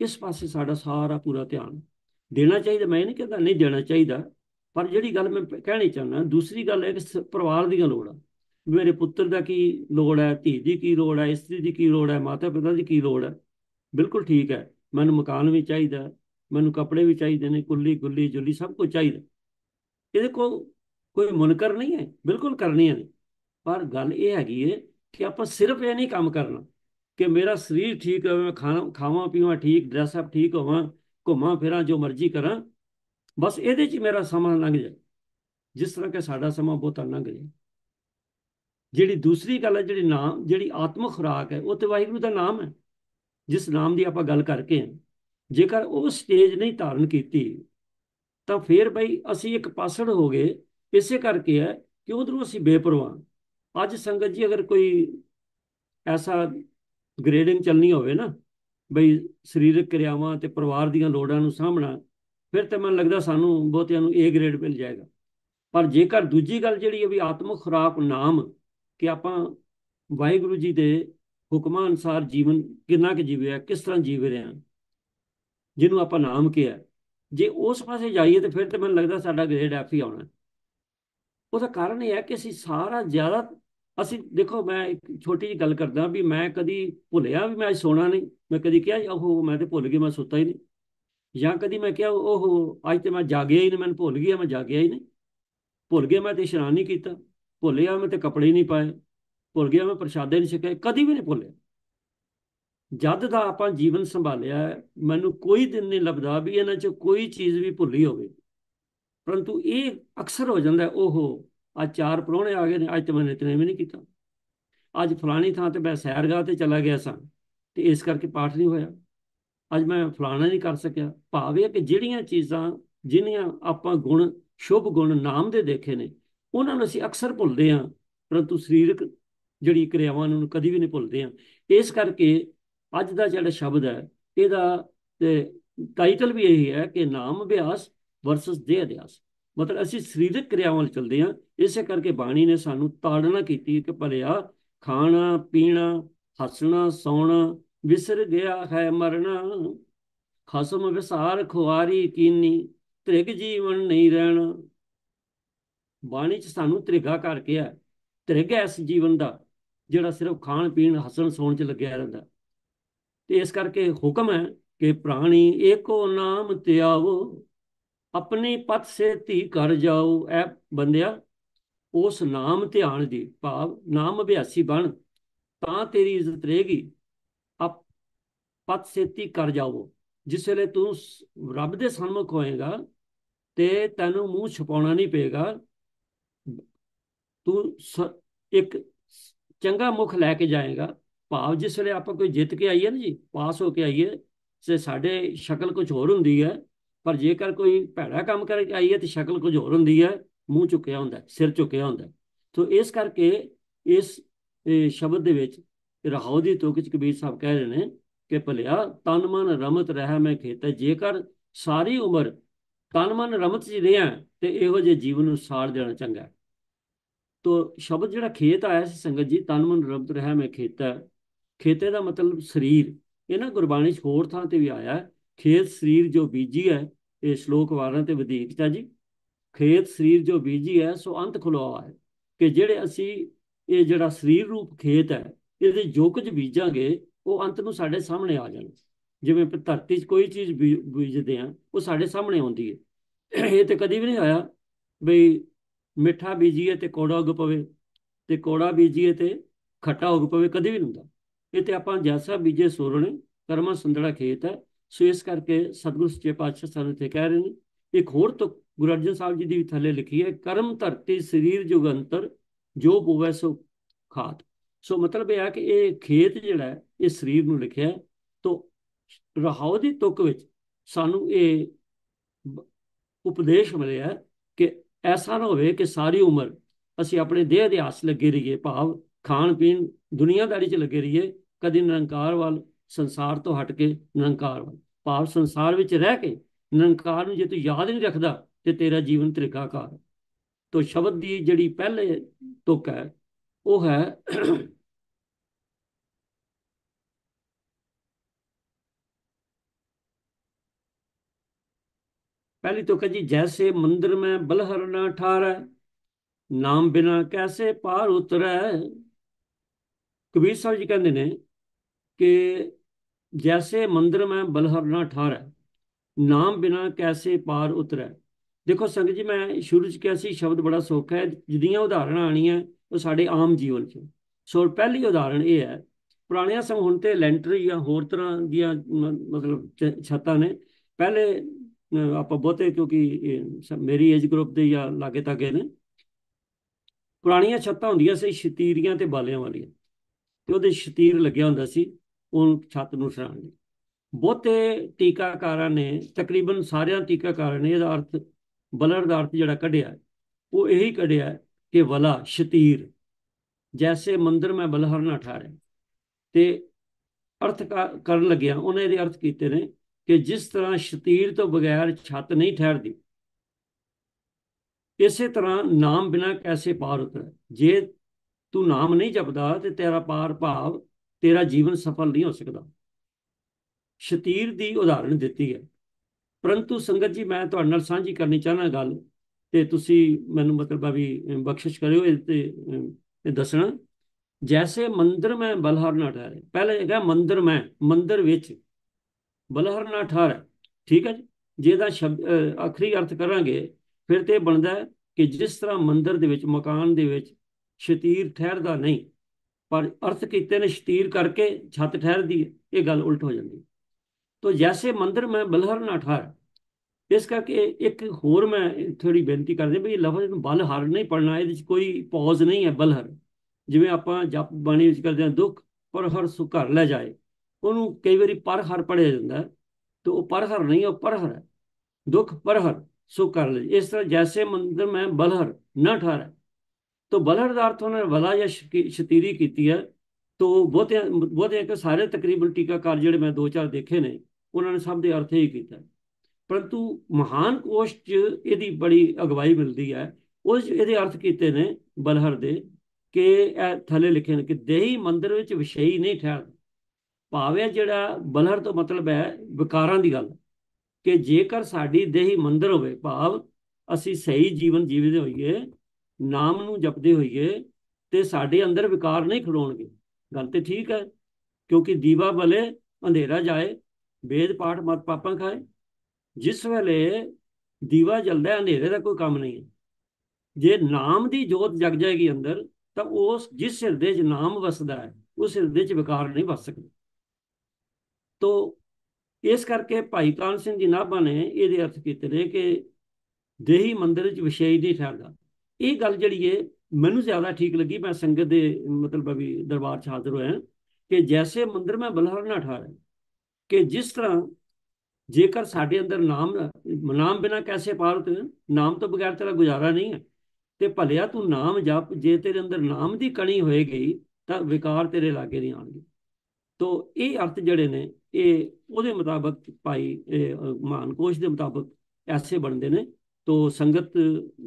ਇਸ ਪਾਸੇ ਸਾਡਾ ਸਾਰਾ ਪੂਰਾ ਧਿਆਨ ਦੇਣਾ ਚਾਹੀਦਾ ਮੈਂ ਨਹੀਂ ਕਹਿੰਦਾ ਨਹੀਂ ਦੇਣਾ ਚਾਹੀਦਾ ਪਰ ਜਿਹੜੀ ਗੱਲ ਮੈਂ ਕਹਿਣੀ ਚਾਹੁੰਦਾ ਦੂਸਰੀ ਗੱਲ ਹੈ ਕਿ ਪਰਿਵਾਰ ਦੀਆਂ ਲੋੜਾਂ ਮੇਰੇ ਪੁੱਤਰ ਦਾ ਕੀ ਲੋੜ ਹੈ ਧੀ ਦੀ ਕੀ ਲੋੜ ਹੈ ਇਸਤਰੀ ਦੀ ਕੀ ਲੋੜ ਹੈ ਮਾਤਾ ਪਿਤਾ ਦੀ ਕੀ ਲੋੜ ਹੈ ਬਿਲਕੁਲ ਠੀਕ ਹੈ ਮੈਨੂੰ ਮਕਾਨ ਵੀ ਚਾਹੀਦਾ ਮੈਨੂੰ ਕੱਪੜੇ ਵੀ ਚਾਹੀਦੇ ਨੇ ਕੁੱਲੀ ਗੁੱਲੀ ਜੁੱਲੀ ਸਭ ਕੁਝ ਚਾਹੀਦਾ ਇਹਦੇ ਕੋਲ ਕੋਈ ਮੁਨਕਰ ਨਹੀਂ ਹੈ ਬਿਲਕੁਲ ਕਰਨੀ ਹੈ ਪਰ ਗੱਲ ਇਹ ਹੈਗੀ ਏ ਕਿ ਆਪਾਂ ਸਿਰਫ ਇਹ ਨਹੀਂ ਕੰਮ ਕਰਨਾ ਕਿ ਮੇਰਾ ਸਰੀਰ ਠੀਕ ਹੋਵੇ ਮੈਂ ਖਾਣਾ ਖਾਵਾਂ ਪੀਵਾਂ ਠੀਕ ਡਰੈਸ ਅਪ ਠੀਕ ਹੋਵਾਂ ਘੁੰਮਾਂ ਫਿਰਾਂ ਜੋ ਮਰਜ਼ੀ ਕਰਾਂ ਬਸ ਇਹਦੇ 'ਚ ਮੇਰਾ ਸਮਾਂ ਲੰਘ ਜਾਏ ਜਿਸ ਤਰ੍ਹਾਂ ਕਿ ਸਾਡਾ ਸਮਾਂ ਬਹੁਤ ਲੰਘ ਜਾਏ ਜਿਹੜੀ ਦੂਸਰੀ ਗੱਲ ਹੈ ਜਿਹੜੀ ਨਾਮ ਜਿਹੜੀ ਆਤਮ ਖੁਰਾਕ ਹੈ ਉਹ ਤੇ ਵਾਹਿਗੁਰੂ ਦਾ ਨਾਮ ਹੈ ਜਿਸ ਨਾਮ ਦੀ ਆਪਾਂ ਗੱਲ ਕਰਕੇ ਹਾਂ ਜੇਕਰ ਉਹ ਸਟੇਜ ਨਹੀਂ ਧਾਰਨ ਕੀਤੀ ਤਾਂ ਫੇਰ ਭਾਈ ਅਸੀਂ ਇੱਕ ਪਾਸੜ ਹੋ ਗਏ ਇਸੇ ਕਰਕੇ ਹੈ ਕਿ ਉਧਰੋਂ ਅਸੀਂ ਬੇਪਰਵਾਹ ਅੱਜ ਸੰਗਤ ਜੀ ਅਗਰ ਕੋਈ ਐਸਾ ਗ੍ਰੇਡਿੰਗ ਚੱਲਣੀ ਹੋਵੇ ਨਾ ਬਈ ਸਰੀਰਕ ਕਿਰਿਆਵਾਂ ਤੇ ਪਰਿਵਾਰ ਦੀਆਂ ਲੋੜਾਂ ਨੂੰ ਸਾਹਮਣਾ ਫਿਰ ਤੇ ਮੈਨੂੰ ਲੱਗਦਾ ਸਾਨੂੰ ਬਹੁਤਿਆਂ ਨੂੰ ਏ ਗ੍ਰੇਡ ਮਿਲ ਜਾਏਗਾ ਪਰ ਜੇਕਰ ਦੂਜੀ ਗੱਲ ਜਿਹੜੀ ਹੈ ਵੀ ਆਤਮਿਕ ਖੁਰਾਕ ਨਾਮ ਕਿ ਆਪਾਂ ਵਾਹਿਗੁਰੂ ਜੀ ਦੇ ਹੁਕਮਾਂ ਅਨਸਾਰ ਜੀਵਨ ਕਿੰਨਾ ਕਿ ਜੀਵਿਆ ਕਿਸ ਤਰ੍ਹਾਂ ਜੀਵ ਰਹੇ ਹਾਂ ਜਿਹਨੂੰ ਆਪਾਂ ਨਾਮ ਕਿਹਾ ਜੇ ਉਸ ਪਾਸੇ ਜਾਈਏ ਤੇ ਫਿਰ ਤੇ ਮੈਨੂੰ ਲੱਗਦਾ ਸਾਡਾ ਗ੍ਰੇਡ ਐਫ ਹੀ ਆਉਣਾ ਉਹਦਾ ਕਾਰਨ ਇਹ ਹੈ ਕਿ ਅਸੀਂ ਸਾਰਾ ਜ਼ਿਆਦਾ ਅਸੀਂ ਦੇਖੋ ਮੈਂ ਇੱਕ ਛੋਟੀ ਜੀ ਗੱਲ ਕਰਦਾ ਵੀ ਮੈਂ ਕਦੀ ਭੁੱਲਿਆ ਵੀ ਮੈਂ ਅੱਜ ਸੋਣਾ ਨਹੀਂ ਮੈਂ ਕਦੀ ਕਿਹਾ ਉਹ ਮੈਂ ਤੇ ਭੁੱਲ ਗਿਆ ਮੈਂ ਸੁੱਤਾ ਹੀ ਨਹੀਂ ਜਾਂ ਕਦੀ ਮੈਂ ਕਿਹਾ ਉਹ ਅੱਜ ਤੇ ਮੈਂ ਜਾਗਿਆ ਹੀ ਨਹੀਂ ਮੈਨੂੰ ਭੁੱਲ ਗਿਆ ਮੈਂ ਜਾਗਿਆ ਹੀ ਨਹੀਂ ਭੁੱਲ ਗਿਆ ਮੈਂ ਤੇ ਇਸ਼ਨਾਨ ਨਹੀਂ ਕੀਤਾ ਭੁੱਲਿਆ ਮੈਂ ਤੇ ਕਪੜੇ ਨਹੀਂ ਪਾਏ ਭੁੱਲ ਗਿਆ ਮੈਂ ਪ੍ਰਸ਼ਾਦੇ ਨਹੀਂ ਛਕਿਆ ਕਦੀ ਵੀ ਨਹੀਂ ਭੁੱਲਿਆ ਜਦ ਦਾ ਆਪਾਂ ਜੀਵਨ ਸੰਭਾਲਿਆ ਮੈਨੂੰ ਕੋਈ ਦਿਨ ਨਹੀਂ ਲੱਭਦਾ ਵੀ ਇਹਨਾਂ 'ਚ ਕੋਈ ਚੀਜ਼ ਵੀ ਭੁੱਲੀ ਹੋਵੇ ਪਰੰਤੂ ਇਹ ਅਕਸਰ ਹੋ ਜਾਂਦਾ ਉਹ ਅੱਜ ਚਾਰ ਪਰੋਣੇ ਆ ਗਏ ਨੇ ਅੱਜ ਤੱਕ ਮੈਂ ਇਤਨੇ ਵੀ ਨਹੀਂ ਕੀਤਾ ਅੱਜ ਫਲਾਣੀ ਥਾਂ ਤੇ ਮੈਂ ਸੈਰਗਾਹ ਤੇ ਚਲਾ ਗਿਆ ਸਾਂ ਤੇ ਇਸ ਕਰਕੇ ਪਾਠ ਨਹੀਂ ਹੋਇਆ ਅੱਜ ਮੈਂ ਫਲਾਣਾ ਨਹੀਂ ਕਰ ਸਕਿਆ ਭਾਵੇਂ ਕਿ ਜਿਹੜੀਆਂ ਚੀਜ਼ਾਂ ਜਿਨ੍ਹਾਂ ਆਪਾਂ ਗੁਣ ਸ਼ੁਭ ਗੁਣ ਨਾਮ ਦੇ ਦੇਖੇ ਨੇ ਉਹਨਾਂ ਨੂੰ ਅਸੀਂ ਅਕਸਰ ਭੁੱਲਦੇ ਹਾਂ ਪਰੰਤੂ ਸਰੀਰਕ ਜਿਹੜੀ ਕਿਰਿਆਵਾਂ ਨੂੰ ਕਦੀ ਵੀ ਨਹੀਂ ਭੁੱਲਦੇ ਹਾਂ ਇਸ ਕਰਕੇ ਅੱਜ ਦਾ ਜਿਹੜਾ ਸ਼ਬਦ ਹੈ ਇਹਦਾ ਤੇ ਟਾਈਟਲ ਵੀ ਇਹੀ ਹੈ ਕਿ ਨਾਮ ਅਭਿਆਸ ਵਰਸਸ ਦੇਹ ਅਭਿਆਸ ਮਤਲਬ ਅਸੀਂ ਸਰੀਰਕ ਕਿਰਿਆਵਾਂ ਨਾਲ ਚਲਦੇ ਆ ਇਸੇ ਕਰਕੇ ਬਾਣੀ ਨੇ ਸਾਨੂੰ ਤਾੜਨਾ ਕੀਤੀ ਕਿ ਭਲਿਆ ਖਾਣਾ ਪੀਣਾ ਹੱਸਣਾ ਸੌਣਾ ਵਿਸਰ ਗਿਆ ਹੈ ਮਰਨਾ ਖਸਮ ਵਿਸਾਰ ਖੁਆਰੀ ਕੀਨੀ ਤ੍ਰਿਗ ਜੀਵਨ ਨਹੀਂ ਰਹਿਣਾ ਬਾਣੀ ਚ ਸਾਨੂੰ ਤ੍ਰਿਗਾ ਕਰਕੇ ਆ ਤ੍ਰਿਗ ਐਸ ਜੀਵਨ ਦਾ ਜਿਹੜਾ ਸਿਰਫ ਖਾਣ ਪੀਣ ਹੱਸਣ ਸੌਣ ਚ ਲੱਗਿਆ ਰਹਿੰਦਾ ਤੇ ਇਸ ਕਰਕੇ ਹੁਕਮ ਹੈ ਕਿ ਪ੍ਰਾਣੀ ਏਕੋ ਨਾਮ ਤਿਆਵੋ ਆਪਣੇ ਪਤ ਸੇ ਧੀ ਕਰ ਜਾਓ ਐ ਬੰਦਿਆ ਉਸ ਨਾਮ ਧਿਆਨ ਦੀ ਭਾਵ ਨਾਮ ਅਭਿਆਸੀ ਬਣ ਤਾਂ ਤੇਰੀ ਇੱਜ਼ਤ ਰਹੇਗੀ ਆਪ ਪਤ ਸੇਤੀ ਕਰ ਜਾਓ ਜਿਸ ਵੇਲੇ ਤੂੰ ਰੱਬ ਦੇ ਸਾਹਮਣੇ ਹੋਏਗਾ ਤੇ ਤੈਨੂੰ ਮੂੰਹ ਛਪਾਉਣਾ ਨਹੀਂ ਪਏਗਾ ਤੂੰ ਇੱਕ ਚੰਗਾ ਮੁਖ ਲੈ ਕੇ ਜਾਏਗਾ ਭਾਵ ਜਿਸ ਵੇਲੇ ਆਪਾਂ ਕੋਈ ਜਿੱਤ ਕੇ ਆਈਏ ਨਾ ਜੀ ਪਾਸ ਹੋ ਕੇ ਆਈਏ ਸੇ ਸਾਡੇ ਸ਼ਕਲ ਕੁਝ ਹੋਰ ਹੁੰਦੀ ਹੈ ਪਰ ਜੇਕਰ ਕੋਈ ਭੈੜਾ ਕੰਮ ਕਰਕੇ ਆਈ ਹੈ ਤੇ ਸ਼ਕਲ ਕੁਝ ਹੋਰ ਹੁੰਦੀ ਹੈ ਮੂੰਹ ਝੁਕਿਆ ਹੁੰਦਾ ਸਿਰ ਝੁਕਿਆ ਹੁੰਦਾ ਸੋ ਇਸ ਕਰਕੇ ਇਸ ਸ਼ਬਦ ਦੇ ਵਿੱਚ ਰਹਾਉ ਦੀ ਤੋਕ ਵਿੱਚ ਕਬੀਰ ਸਾਹਿਬ ਕਹਿ ਰਹੇ ਨੇ ਕਿ ਭਲਿਆ ਤਨ ਮਨ ਰਮਤ ਰਹਿ ਮੈਂ ਖੇਤਾ ਜੇਕਰ ਸਾਰੀ ਉਮਰ ਤਨ ਮਨ ਰਮਤ ਜੀ ਰਿਆਂ ਤੇ ਇਹੋ ਜੇ ਜੀਵਨ ਨੂੰ ਸਾਲ ਦੇਣਾ ਚੰਗਾ ਤੋ ਸ਼ਬਦ ਜਿਹੜਾ ਖੇਤ ਆਇਆ ਸੀ ਸੰਗਤ ਜੀ ਤਨ ਮਨ ਰਮਤ ਰਹਿ ਮੈਂ ਖੇਤਾ ਖੇਤੇ ਦਾ ਮਤਲਬ ਸਰੀਰ ਇਹ ਨਾ ਗੁਰਬਾਣੀ ਚ ਹੋਰ ਥਾਂ ਤੇ ਵੀ ਆਇਆ ਖੇਤ ਸਰੀਰ ਜੋ ਬੀਜੀ ਹੈ ਇਹ ਸ਼ਲੋਕ ਵਾਰਾਂ ਤੇ ਵਧੇਕ ਚਾ ਜੀ ਖੇਤ ਸਰੀਰ ਜੋ ਬੀਜੀ ਹੈ ਸੋ ਅੰਤ ਖਲੋਆ ਹੈ ਕਿ ਜਿਹੜੇ ਅਸੀਂ ਇਹ ਜਿਹੜਾ ਸਰੀਰ ਰੂਪ ਖੇਤ ਹੈ ਇਹਦੇ ਜੋ ਕੁਝ ਬੀਜਾਂਗੇ ਉਹ ਅੰਤ ਨੂੰ ਸਾਡੇ ਸਾਹਮਣੇ ਆ ਜਾਣਾ ਜਿਵੇਂ ਧਰਤੀ 'ਚ ਕੋਈ ਚੀਜ਼ ਬੀਜਦੇ ਆ ਉਹ ਸਾਡੇ ਸਾਹਮਣੇ ਆਉਂਦੀ ਹੈ ਇਹ ਤੇ ਕਦੀ ਵੀ ਨਹੀਂ ਆਇਆ ਬਈ ਮਿੱਠਾ ਬੀਜੀਏ ਤੇ ਕੋੜਾ ਉਗ ਪਵੇ ਤੇ ਕੋੜਾ ਬੀਜੀਏ ਤੇ ਖੱਟਾ ਉਗ ਪਵੇ ਕਦੀ ਵੀ ਨਹੀਂ ਹੁੰਦਾ ਇਹ ਤੇ ਆਪਾਂ ਜੈਸਾ ਬੀਜੇ ਸੋਰਣੇ ਕਰਮਾ ਸੰਧੜਾ ਖੇਤ ਹੈ ਸੋ ਇਸ ਕਰਕੇ ਸਤਿਗੁਰੂ ਸੱਚੇ ਪਾਤਸ਼ਾਹ ਸਾਨੂੰ ਤੇ ਕਹਿ ਰਹੇ ਨੇ ਇੱਕ ਹੋਰ ਤੋਂ ਗੁਰੂ ਅਰਜਨ ਸਾਹਿਬ ਜੀ ਦੀ ਵੀ ਥੱਲੇ ਲਿਖੀ ਹੈ ਕਰਮ ਧਰਤੀ ਸਰੀਰ ਜੁਗੰਤਰ ਜੋ ਬੋਵੇ ਸੋ ਖਾਤ ਸੋ ਮਤਲਬ ਇਹ ਆ ਕਿ ਇਹ ਖੇਤ ਜਿਹੜਾ ਹੈ ਇਹ ਸਰੀਰ ਨੂੰ ਲਿਖਿਆ ਤੋਂ ਰਹਾਉ ਦੀ ਤੁਕ ਵਿੱਚ ਸਾਨੂੰ ਇਹ ਉਪਦੇਸ਼ ਮਿਲਿਆ ਕਿ ਐਸਾ ਨਾ ਹੋਵੇ ਕਿ ਸਾਰੀ ਉਮਰ ਅਸੀਂ ਆਪਣੇ ਦੇਹ ਦੇ ਆਸ ਲੱਗੇ ਰਹੀਏ ਭਾਵ ਖਾਣ ਪੀਣ ਦੁਨੀਆਦਾਰੀ 'ਚ ਲੱਗੇ ਰਹੀਏ ਕਦੀ ਨਿਰੰਕਾਰ ਵੱਲ ਸੰਸਾਰ ਤੋਂ ਹਟ ਕੇ ਨਿਰੰਕਾਰ ਵੱਲ ਭਾਵ ਸੰਸਾਰ ਵਿੱਚ ਰਹਿ ਕੇ ਨਿਰੰਕਾਰ ਨੂੰ ਜੇ ਤੂੰ ਯਾਦ ਨਹੀਂ ਰੱਖਦਾ ਤੇ ਤੇਰਾ ਜੀਵਨ ਤ੍ਰਿਕਾਕਾਰ ਤੋ ਸ਼ਬਦ ਦੀ ਜਿਹੜੀ ਪਹਿਲੇ ਤੁਕ ਹੈ ਉਹ ਹੈ ਪਹਿਲੀ ਤੁਕ ਜੀ ਜੈਸੇ ਮੰਦਰ ਮੈਂ में बलहर न ठार नाम बिना कैसे पार उतर कबीर साहब जी कहते हैं ਜੈਸੇ ਮੰਦਰ ਮੈਂ ਬਲਹਰ ਨਾ ਠਾਰੈ ਨਾਮ ਬਿਨਾ ਕੈਸੇ ਪਾਰ ਉਤਰੈ ਦੇਖੋ ਸੰਗਤ ਜੀ ਮੈਂ ਸ਼ੁਰੂ ਚ ਕਿਹਾ ਸੀ ਸ਼ਬਦ ਬੜਾ ਸੋਖਾ ਹੈ ਜਿੰਨੀਆਂ ਉਦਾਹਰਣਾਂ ਆਣੀਆਂ ਉਹ ਸਾਡੇ ਆਮ ਜੀਵਨ 'ਚ ਸੋ ਪਹਿਲੀ ਉਦਾਹਰਣ ਇਹ ਹੈ ਪੁਰਾਣਿਆਂ ਸੰਗ ਹੁਣ ਤੇ ਲੈਂਟਰ ਜਾਂ ਹੋਰ ਤਰ੍ਹਾਂ ਦੀਆਂ ਮਤਲਬ ਛੱਤਾਂ ਨੇ ਪਹਿਲੇ ਆਪਾਂ ਬਹੁਤੇ ਕਿਉਂਕਿ ਮੇਰੀ ਏਜ ਗਰੁੱਪ ਦੇ ਜਾਂ ਲਾਗੇ ਤਾਗੇ ਨੇ ਪੁਰਾਣੀਆਂ ਛੱਤਾਂ ਹੁੰਦੀਆਂ ਸੀ ਛਤੀਰੀਆਂ ਤੇ ਬਾਲਿਆਂ ਵਾਲੀਆਂ ਤੇ ਉਹਦੇ ਛਤੀਰ ਲੱਗਿਆ ਹੁੰਦਾ ਸੀ ਉਹ ਛੱਤ ਨੂੰ ਸਰਾਣਗੇ ਬਹੁਤੇ ਟੀਕਾਕਾਰਾਂ ਨੇ ਤਕਰੀਬਨ ਸਾਰਿਆਂ ਟੀਕਾਕਾਰਾਂ ਨੇ ਇਹਦਾ ਅਰਥ ਬਲਰ ਦਾ ਅਰਥ ਜਿਹੜਾ ਕੱਢਿਆ ਉਹ ਇਹੀ ਕੱਢਿਆ ਕਿ ਵਲਾ ਸ਼ਤੀਰ ਜੈਸੇ ਮੰਦਰ ਮੈਂ ਬਲਹਰ ਨਾ ਠਾਰੇ ਤੇ ਅਰਥ ਕਰਨ ਲੱਗਿਆ ਉਹਨੇ ਇਹਦੇ ਅਰਥ ਕੀਤੇ ਨੇ ਕਿ ਜਿਸ ਤਰ੍ਹਾਂ ਸ਼ਤੀਰ ਤੋਂ ਬਗੈਰ ਛੱਤ ਨਹੀਂ ਠਹਿਰਦੀ ਇਸੇ ਤਰ੍ਹਾਂ ਨਾਮ ਬਿਨਾ ਕੈਸੇ ਪਾਰ ਉਤਰ ਜੇ ਤੂੰ ਨਾਮ ਨਹੀਂ ਜਪਦਾ ਤੇ ਤੇਰਾ ਪਾਰ ਭਾਵ ਤੇਰਾ ਜੀਵਨ ਸਫਲ ਨਹੀਂ ਹੋ ਸਕਦਾ ਸ਼ਤੀਰ ਦੀ ਉਦਾਹਰਣ ਦਿੱਤੀ ਹੈ ਪਰੰਤੂ ਸੰਗਤ ਜੀ ਮੈਂ ਤੁਹਾਡੇ ਨਾਲ ਸਾਂਝੀ ਕਰਨੀ ਚਾਹਨਾ ਗੱਲ ਤੇ ਤੁਸੀਂ ਮੈਨੂੰ ਮਤਲਬ ਵੀ ਬਖਸ਼ਿਸ਼ ਕਰਿਓ ਇਹ ਤੇ ਦੱਸਣਾ ਜੈਸੇ ਮੰਦਰ ਮੈਂ ਬਲਹਰਨਾ ਠਾਰੇ ਠਹਿਰੇ ਪਹਿਲੇ ਹੈਗਾ ਮੰਦਰ ਮੈਂ ਮੰਦਰ ਵਿੱਚ ਬਲਹਰਨਾ ਨਾ ਠੀਕ ਹੈ ਜੀ ਜੇ ਦਾ ਆਖਰੀ ਅਰਥ ਕਰਾਂਗੇ ਫਿਰ ਤੇ ਬਣਦਾ ਕਿ ਜਿਸ ਤਰ੍ਹਾਂ ਮੰਦਰ ਦੇ ਵਿੱਚ ਮਕਾਨ ਦੇ ਵਿੱਚ ਸ਼ਤੀਰ ਠਹਿਰਦਾ ਨਹੀਂ ਪਰ ਅਰਥ ਕੀਤੇ ਨੇ ਸ਼ਤੀਰ ਕਰਕੇ ਛੱਤ ਠਹਿਰਦੀ ਇਹ ਗੱਲ ਉਲਟ ਹੋ ਜਾਂਦੀ ਤੋ ਜੈਸੇ ਮੰਦਰ ਮੈਂ ਬਲਹਰ ਨਾ ਠਾਰ ਇਸ ਕਰਕੇ ਇੱਕ ਹੋਰ ਮੈਂ ਥੋੜੀ ਬੇਨਤੀ ਕਰਦੇ ਵੀ ਇਹ ਲਫ਼ਜ਼ ਨੂੰ ਬਲਹਰ ਨਹੀਂ ਪੜਨਾ ਇਹਦੇ ਵਿੱਚ ਕੋਈ ਪੌਜ਼ ਨਹੀਂ ਹੈ ਬਲਹਰ ਜਿਵੇਂ ਆਪਾਂ ਜਪ ਬਾਣੀ ਵਿੱਚ ਕਰਦੇ ਹਾਂ ਦੁੱਖ ਪਰ ਹਰ ਘਰ ਲੈ ਜਾਏ ਉਹਨੂੰ ਕਈ ਵਾਰੀ ਪਰ ਹਰ ਪੜਿਆ ਜਾਂਦਾ ਤੇ ਉਹ ਪਰ ਹਰ ਨਹੀਂ ਉਹ ਪਰ ਹਰ ਦੁੱਖ ਪਰ ਹਰ ਘਰ ਲੈ ਇਸ ਤਰ੍ਹਾਂ ਜੈਸੇ ਮੰਦਰ ਮੈਂ ਬਲਹਰ ਨਾ ਠਾਰ तो बलहड़ पदार्थ उन्होंने वला ਸ਼ਤੀਰੀ ਕੀਤੀ ਹੈ ਤੋਂ ਬਹੁਤੇ ਬਹੁਤੇ ਕਿ ਸਾਰੇ ਤਕਰੀਬਨ ਟੀਕਾਕਾਰ ਜਿਹੜੇ ਮੈਂ ਦੋ ਚਾਰ ਦੇਖੇ ਨੇ ਉਹਨਾਂ ਨੇ ਸਭ ਦੇ ਅਰਥ ਹੀ ਕੀਤਾ ਪਰੰਤੂ ਮਹਾਨ ਕੋਸ਼ 'ਚ ਇਹਦੀ ਬੜੀ ਅਗਵਾਈ ਮਿਲਦੀ ਹੈ ਉਸ ਇਹਦੇ ਅਰਥ ਕੀਤੇ ਨੇ ਬਲਹਰ ਦੇ ਕਿ ਇਹ ਥੱਲੇ ਲਿਖੇ ਨੇ ਕਿ ਦੇਹੀ ਮੰਦਰ ਵਿੱਚ ਵਿਸ਼ਈ ਨਹੀਂ ਠਹਿਰਦਾ ਭਾਵੇਂ ਜਿਹੜਾ ਬਲਹਰ ਤੋਂ ਮਤਲਬ ਹੈ ਵਿਕਾਰਾਂ ਦੀ ਗੱਲ ਕਿ ਜੇਕਰ ਸਾਡੀ ਦੇਹੀ ਮੰਦਰ ਹੋਵੇ ਭਾਵ ਅਸੀਂ ਸਹੀ ਜੀਵਨ ਜੀਵਦੇ ਹੋਈਏ ਨਾਮ ਨੂੰ ਜਪਦੇ ਹੋਈਏ ਤੇ ਸਾਡੇ ਅੰਦਰ ਵਿਕਾਰ ਨਹੀਂ ਖੜੋਣਗੇ ਗੱਲ ਤੇ ਠੀਕ ਹੈ ਕਿਉਂਕਿ ਦੀਵਾ ਭਲੇ ਅੰਧੇਰਾ ਜਾਏ ਵੇਦ ਪਾਠ ਮਤ ਪਾਪਾਂ ਖਾਏ ਜਿਸ ਵੇਲੇ ਦੀਵਾ ਜਲਦਾ ਹੈ ਹਨੇਰੇ ਦਾ ਕੋਈ ਕੰਮ ਨਹੀਂ ਹੈ ਜੇ ਨਾਮ ਦੀ ਜੋਤ ਜਗ ਜਾਏਗੀ ਅੰਦਰ ਤਾਂ ਉਸ ਜਿਸ ਹਿਰਦੇ 'ਚ ਨਾਮ ਵਸਦਾ ਹੈ ਉਸ ਹਿਰਦੇ 'ਚ ਵਿਕਾਰ ਨਹੀਂ ਵਸ ਸਕਦਾ ਤੋ ਇਸ ਕਰਕੇ ਭਾਈ ਕਾਨ ਸਿੰਘ ਜੀ ਨਾਭਾ ਨੇ ਇਹਦੇ ਅਰਥ ਕੀਤੇ ਨੇ ਕਿ ਦੇਹੀ ਮੰਦਰ 'ਚ ਵਿਸ਼ੇਸ਼ ਨਹੀਂ ਠਹਿਰਦਾ ਇਹ ਗੱਲ ਜਿਹੜੀ ਏ ਮੈਨੂੰ ਜ਼ਿਆਦਾ ਠੀਕ ਲੱਗੀ ਮੈਂ ਸੰਗਤ ਦੇ ਮਤਲਬ ਵੀ ਦਰਬਾਰ 'ਚ ਹਾਜ਼ਰ ਹੋਇਆ ਕਿ ਜੈਸੇ ਮੰਦਰ ਮੈਂ ਬਲਹਰ ਨਾ ਠਾਰੇ ਕਿ ਜਿਸ ਤਰ੍ਹਾਂ ਜੇਕਰ ਸਾਡੇ ਅੰਦਰ ਨਾਮ ਨਾਮ ਬਿਨਾ ਕੈਸੇ ਪਾਰ ਨਾਮ ਤੋਂ ਬਗੈਰ ਤੇਰਾ ਗੁਜ਼ਾਰਾ ਨਹੀਂ ਹੈ ਤੇ ਭਲਿਆ ਤੂੰ ਨਾਮ ਜਪ ਜੇ ਤੇਰੇ ਅੰਦਰ ਨਾਮ ਦੀ ਕਣੀ ਹੋਏਗੀ ਤਾਂ ਵਿਕਾਰ ਤੇਰੇ ਲਾਗੇ ਨਹੀਂ ਆਣਗੇ ਤੋ ਇਹ ਅਰਥ ਜਿਹੜੇ ਨੇ ਇਹ ਉਹਦੇ ਮੁਤਾਬਕ ਭਾਈ ਮਾਨਕੋਸ਼ ਦੇ ਮੁਤਾਬਕ ਐਸੇ ਬਣਦੇ ਨੇ ਤੋ ਸੰਗਤ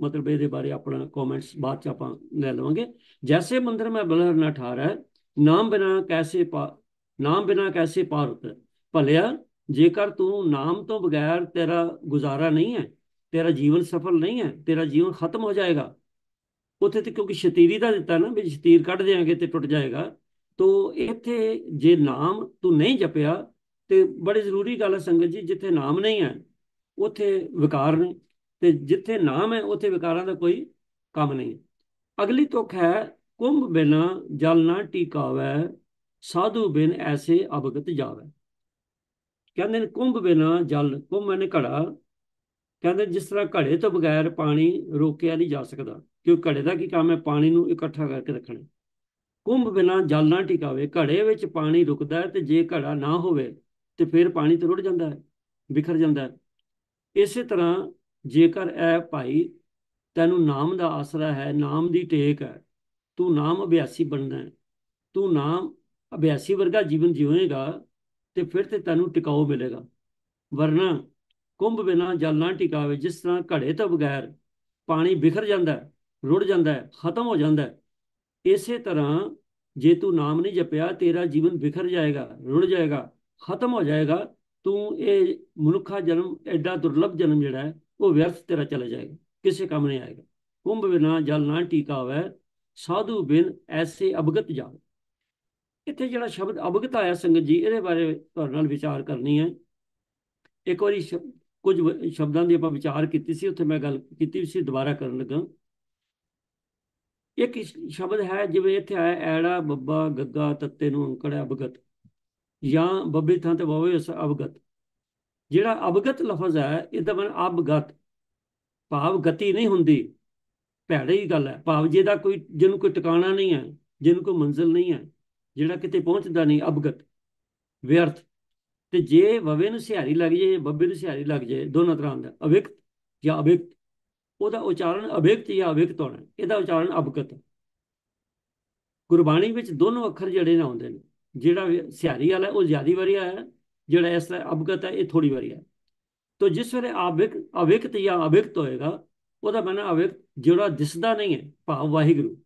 ਮਤਲਬ ਇਹਦੇ ਬਾਰੇ ਆਪਣਾ ਕਮੈਂਟਸ ਬਾਅਦ ਚ ਆਪਾਂ ਲੈ ਲਵਾਂਗੇ ਜੈਸੇ ਮੰਦਰ ਮੈਂ ਬਲਰ ਨਾ ਠਾਰਾ ਨਾਮ ਬਿਨਾ ਕੈਸੇ ਨਾਮ ਬਿਨਾ ਕੈਸੇ ਪਾਰ ਉਤਰ ਭਲਿਆ ਜੇਕਰ ਤੂੰ ਨਾਮ ਤੋਂ ਬਗੈਰ ਤੇਰਾ ਗੁਜ਼ਾਰਾ ਨਹੀਂ ਹੈ ਤੇਰਾ ਜੀਵਨ ਸਫਲ ਨਹੀਂ ਹੈ ਤੇਰਾ ਜੀਵਨ ਖਤਮ ਹੋ ਜਾਏਗਾ ਉੱਥੇ ਤੇ ਕਿਉਂਕਿ ਸ਼ਤੀਰੀ ਦਾ ਦਿੱਤਾ ਨਾ ਵੀ ਸ਼ਤੀਰ ਕੱਢ ਦੇਾਂਗੇ ਤੇ ਟੁੱਟ ਜਾਏਗਾ ਤੋ ਇੱਥੇ ਜੇ ਨਾਮ ਤੂੰ ਨਹੀਂ ਜਪਿਆ ਤੇ ਬੜੀ ਜ਼ਰੂਰੀ ਗੱਲ ਹੈ ਸੰਗਤ ਜੀ ਜਿੱਥੇ ਨਾਮ ਨਹੀਂ ਹੈ ਉੱਥੇ ਵਿਕਾਰ ਨੇ ਤੇ ਜਿੱਥੇ ਨਾਮ ਹੈ ਉੱਥੇ ਵਿਕਾਰਾਂ ਦਾ ਕੋਈ ਕੰਮ ਨਹੀਂ ਅਗਲੀ ਤੁਕ ਹੈ ਕੁੰਭ ਬਿਨਾ ਜਲ ਨਾ ਟਿਕਾਵੇ ਸਾਧੂ ਬਿਨ ਐਸੇ ਅਵਗਤ ਜਾਵੇ ਕਹਿੰਦੇ ਨੇ ਕੁੰਭ ਬਿਨਾ ਜਲ ਕੁੰਭ ਨੇ ਘੜਾ ਕਹਿੰਦੇ ਜਿਸ ਤਰ੍ਹਾਂ ਘੜੇ ਤੋਂ ਬਗੈਰ ਪਾਣੀ ਰੋਕਿਆ ਨਹੀਂ ਜਾ ਸਕਦਾ ਕਿਉਂ ਘੜੇ ਦਾ ਕੀ ਕੰਮ ਹੈ ਪਾਣੀ ਨੂੰ ਇਕੱਠਾ ਕਰਕੇ ਰੱਖਣਾ ਕੁੰਭ ਬਿਨਾ ਜਲ ਨਾ ਟਿਕਾਵੇ ਘੜੇ ਵਿੱਚ ਪਾਣੀ ਰੁਕਦਾ ਹੈ ਤੇ ਜੇ ਘੜਾ ਨਾ ਹੋਵੇ ਤੇ ਫਿਰ ਪਾਣੀ ਤੇ ਰੁੜ ਜਾਂਦਾ ਹੈ ਵਿਖਰ ਜਾਂਦਾ ਹੈ ਇਸੇ ਤਰ੍ਹਾਂ ਜੇਕਰ ਐ ਭਾਈ ਤੈਨੂੰ ਨਾਮ ਦਾ ਆਸਰਾ ਹੈ ਨਾਮ ਦੀ ਟੇਕ ਹੈ ਤੂੰ ਨਾਮ ਅਭਿਆਸੀ ਬਣਨਾ ਹੈ ਤੂੰ ਨਾਮ ਅਭਿਆਸੀ ਵਰਗਾ ਜੀਵਨ ਜਿਉਏਗਾ ਤੇ ਫਿਰ ਤੇ ਤੈਨੂੰ ਟਿਕਾਉ ਮਿਲੇਗਾ ਵਰਨਾ ਕੁੰਭ ਬਿਨਾ ਜਲ ਨਾ ਟਿਕਾਵੇ ਜਿਸ ਤਰ੍ਹਾਂ ਘੜੇ ਤੋਂ ਬਗੈਰ ਪਾਣੀ ਬਿਖਰ ਜਾਂਦਾ ਰੁੜ ਜਾਂਦਾ ਖਤਮ ਹੋ ਜਾਂਦਾ ਇਸੇ ਤਰ੍ਹਾਂ ਜੇ ਤੂੰ ਨਾਮ ਨਹੀਂ ਜਪਿਆ ਤੇਰਾ ਜੀਵਨ ਬਿਖਰ ਜਾਏਗਾ ਰੁੜ ਜਾਏਗਾ ਖਤਮ ਹੋ ਜਾਏਗਾ ਤੂੰ ਇਹ ਮਨੁੱਖਾ ਜਨਮ ਐਡਾ ਦੁਰਲਭ ਜਨਮ ਜਿਹੜਾ ਹੈ ਉਹ ਵਿਅਰਥ ਤੇਰਾ चला ਜਾਏਗਾ ਕਿਸੇ ਕੰਮ ਨਹੀਂ ਆਏਗਾ ਕੁੰਭ ਬਿਨਾ ਜਲ ਨਾ ਟੀਕਾ ਹੋਵੇ ਸਾਧੂ ਬਿਨ ਐਸੇ ਅਭਗਤ ਜਾਵੇ ਇੱਥੇ ਜਿਹੜਾ ਸ਼ਬਦ ਅਭਗਤ ਆਇਆ ਸੰਗਤ ਜੀ ਇਹਦੇ ਬਾਰੇ ਤੁਹਾਡੇ ਨਾਲ ਵਿਚਾਰ ਕਰਨੀ ਹੈ ਇੱਕ ਵਾਰੀ ਕੁਝ ਸ਼ਬਦਾਂ ਦੀ ਆਪਾਂ ਵਿਚਾਰ ਕੀਤੀ ਸੀ ਉੱਥੇ ਮੈਂ ਗੱਲ ਕੀਤੀ ਸੀ ਦੁਬਾਰਾ ਕਰਨ ਲੱਗਾ ਇੱਕ ਸ਼ਬਦ ਹੈ ਜਿਵੇਂ ਇੱਥੇ ਆਇਆ ਐੜਾ ਬੱਬਾ ਗੱਗਾ ਤੱਤੇ ਨੂੰ ਅੰਕੜਿਆ ਅਭਗਤ ਜਾਂ ਬੱਬੇ ਥਾਂ ਤੇ ਬਵੇ ਅਭਗਤ ਜਿਹੜਾ ਅਵਗਤ ਲਫ਼ਜ਼ ਹੈ ਇਹਦਾ ਮਨ ਅਵਗਤ ਭਾਵ ਗਤੀ ਨਹੀਂ ਹੁੰਦੀ ਭੈੜੀ ਗੱਲ ਹੈ ਭਾਵ ਜਿਹਦਾ ਕੋਈ ਜਿਹਨੂੰ ਕੋਈ ਟਿਕਾਣਾ ਨਹੀਂ ਹੈ ਜਿਹਨੂੰ ਕੋਈ ਮੰਜ਼ਿਲ ਨਹੀਂ ਹੈ ਜਿਹੜਾ ਕਿਤੇ ਪਹੁੰਚਦਾ ਨਹੀਂ ਅਵਗਤ ਵਿਅਰਥ ਤੇ ਜੇ ਵਵੇ ਨੂੰ ਸਿਹਾਰੀ ਲੱਗ ਜੇ ਬੱਬੇ ਨੂੰ ਸਿਹਾਰੀ ਲੱਗ ਜੇ ਦੋਨਾਂ ਤਰ੍ਹਾਂ ਦਾ ਅਵਿਕਤ ਜਾਂ ਅਵਿਕਤ ਉਹਦਾ ਉਚਾਰਨ ਅਵਿਕਤ ਜਾਂ ਅਵਿਕਤ ਹੋਣਾ ਇਹਦਾ ਉਚਾਰਨ ਅਵਗਤ ਗੁਰਬਾਣੀ ਵਿੱਚ ਦੋਨੋਂ ਅੱਖਰ ਜਿਹੜੇ ਨਾ ਆਉਂਦੇ ਨੇ ਜਿਹੜਾ ਸਿਹਾਰੀ ਵਾਲਾ ਉਹ ਜ਼ਿਆਦੀ ਵਾਰੀ ਆਇਆ ਜਿਹੜਾ ਇਸ ਲਈ ਅਵਗਤ ਹੈ ਇਹ ਥੋੜੀ ਵਾਰੀ ਹੈ ਤੋ ਜਿਸ ਵੇਲੇ ਆਵਿਕ ਅਵਿਕਤ ਜਾਂ ਅਵਿਕਤ ਹੋਏਗਾ ਉਹਦਾ ਮਨ ਅਵਿਕਤ ਜਿਹੜਾ ਦਿਸਦਾ ਨਹੀਂ ਹੈ ਭਾਵ ਵਾਹਿਗੁਰੂ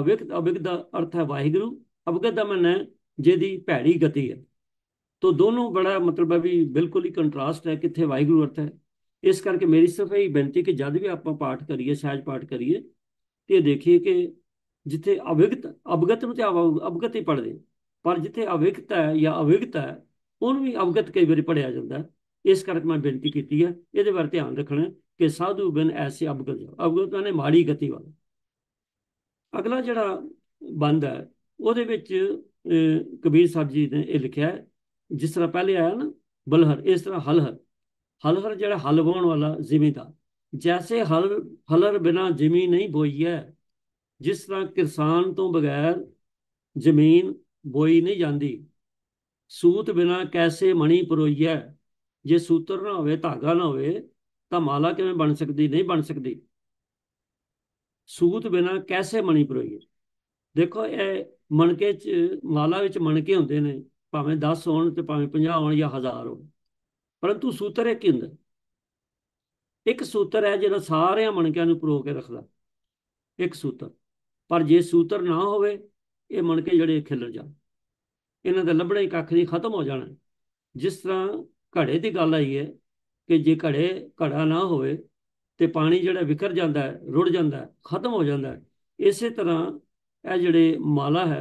ਅਵਿਕਤ ਅਵਿਕਤ ਦਾ ਅਰਥ ਹੈ ਵਾਹਿਗੁਰੂ ਅਵਗਤ ਦਾ ਮਨ ਹੈ ਜਿਹਦੀ ਭੈੜੀ ਗਤੀ ਹੈ ਤੋ ਦੋਨੋਂ ਬੜਾ ਮਤਲਬ ਹੈ ਵੀ ਬਿਲਕੁਲ ਹੀ ਕੰਟਰਾਸਟ ਹੈ ਕਿੱਥੇ ਵਾਹਿਗੁਰੂ ਅਰਥ ਹੈ ਇਸ ਕਰਕੇ ਮੇਰੀ ਸਿਰਫ ਇਹ ਬੇਨਤੀ ਕਿ ਜਦ ਵੀ ਆਪਾਂ ਪਾਠ ਕਰੀਏ ਸਹਿਜ ਪਾਠ ਕਰੀਏ ਤੇ ਦੇਖੀਏ ਕਿ ਜਿੱਥੇ ਅਵਿਗਤ ਅਵਗਤ ਨੂੰ ਤੇ ਅਵਗਤ ਹੀ ਪੜਦੇ ਪਰ ਜਿੱਥੇ ਅਵਿਗਤ ਹੈ ਜਾਂ ਅਵਿਗਤ ਹੈ ਉਹਨੂੰ ਵੀ ਅਵਗਤ ਕਈ ਵਾਰੀ ਪੜਿਆ ਜਾਂਦਾ ਇਸ ਕਰਕੇ ਮੈਂ ਬੇਨਤੀ ਕੀਤੀ ਹੈ ਇਹਦੇ ਬਾਰੇ ਧਿਆਨ ਰੱਖਣਾ ਕਿ ਸਾਧੂ ਬਿਨ ਐਸੇ ਅਵਗਤ ਅਵਗਤ ਨੇ ਮਾੜੀ ਗਤੀ ਵਾਲਾ ਅਗਲਾ ਜਿਹੜਾ ਬੰਦ ਹੈ ਉਹਦੇ ਵਿੱਚ ਕਬੀਰ ਸਾਹਿਬ ਜੀ ਨੇ ਇਹ ਲਿਖਿਆ ਜਿਸ ਤਰ੍ਹਾਂ ਪਹਿਲੇ ਆਇਆ ਨਾ ਬਲਹਰ ਇਸ ਤਰ੍ਹਾਂ ਹਲਹਰ ਹਲਹਰ ਜਿਹੜਾ ਹਲ ਵਾਉਣ ਵਾਲਾ ਜ਼ਿਮੀਦਾਰ ਜੈਸੇ ਹਲ ਹਲਰ ਬਿਨਾ ਜ਼ਮੀਨ ਨਹੀਂ ਬੋਈ ਹੈ ਜਿਸ ਤਰ੍ਹਾਂ ਕਿਸਾਨ ਤੋਂ ਬਗੈਰ ਜ਼ਮੀਨ ਬੋਈ ਨਹੀਂ ਜਾਂਦੀ ਸੂਤ ਬਿਨਾ ਕੈਸੇ ਮਣੀ ਪਰੋਈਐ ਜੇ ਸੂਤਰ ਨਾ ਹੋਵੇ ਧਾਗਾ ਨਾ ਹੋਵੇ ਤਾਂ ਮਾਲਾ ਕਿਵੇਂ ਬਣ ਸਕਦੀ ਨਹੀਂ ਬਣ ਸਕਦੀ ਸੂਤ ਬਿਨਾ ਕੈਸੇ ਮਣੀ ਪਰੋਈਏ ਦੇਖੋ ਇਹ ਮਣਕੇ ਚ ਮਾਲਾ ਵਿੱਚ ਮਣਕੇ ਹੁੰਦੇ ਨੇ ਭਾਵੇਂ 10 ਹੋਣ ਤੇ ਭਾਵੇਂ 50 ਹੋਣ ਜਾਂ 1000 ਹੋਣ ਪਰੰਤੂ ਸੂਤਰ ਇੱਕ ਹੁੰਦਾ ਇੱਕ ਸੂਤਰ ਹੈ ਜਿਹੜਾ ਸਾਰਿਆਂ ਮਣਕਿਆਂ ਨੂੰ ਪਰੋ ਕੇ ਰੱਖਦਾ ਇੱਕ ਸੂਤਰ ਪਰ ਜੇ ਸੂਤਰ ਨਾ ਹੋਵੇ ਇਹ ਮਣਕੇ ਜਿਹੜੇ ਖਿਲਰ ਜਾਂਦੇ ਇਹਨਾਂ ਦਾ ਲੱਭਣਾ ਹੀ ਕੱਖ ਨਹੀਂ ਖਤਮ ਹੋ ਜਾਣਾ ਜਿਸ ਤਰ੍ਹਾਂ ਘੜੇ ਦੀ ਗੱਲ ਆਈ ਹੈ ਕਿ ਜੇ ਘੜੇ ਘੜਾ ਨਾ ਹੋਵੇ ਤੇ ਪਾਣੀ ਜਿਹੜਾ ਵਿਕਰ ਜਾਂਦਾ ਹੈ ਰੁੜ ਜਾਂਦਾ ਹੈ ਖਤਮ ਹੋ ਜਾਂਦਾ ਹੈ ਇਸੇ ਤਰ੍ਹਾਂ ਇਹ ਜਿਹੜੇ ਮਾਲਾ ਹੈ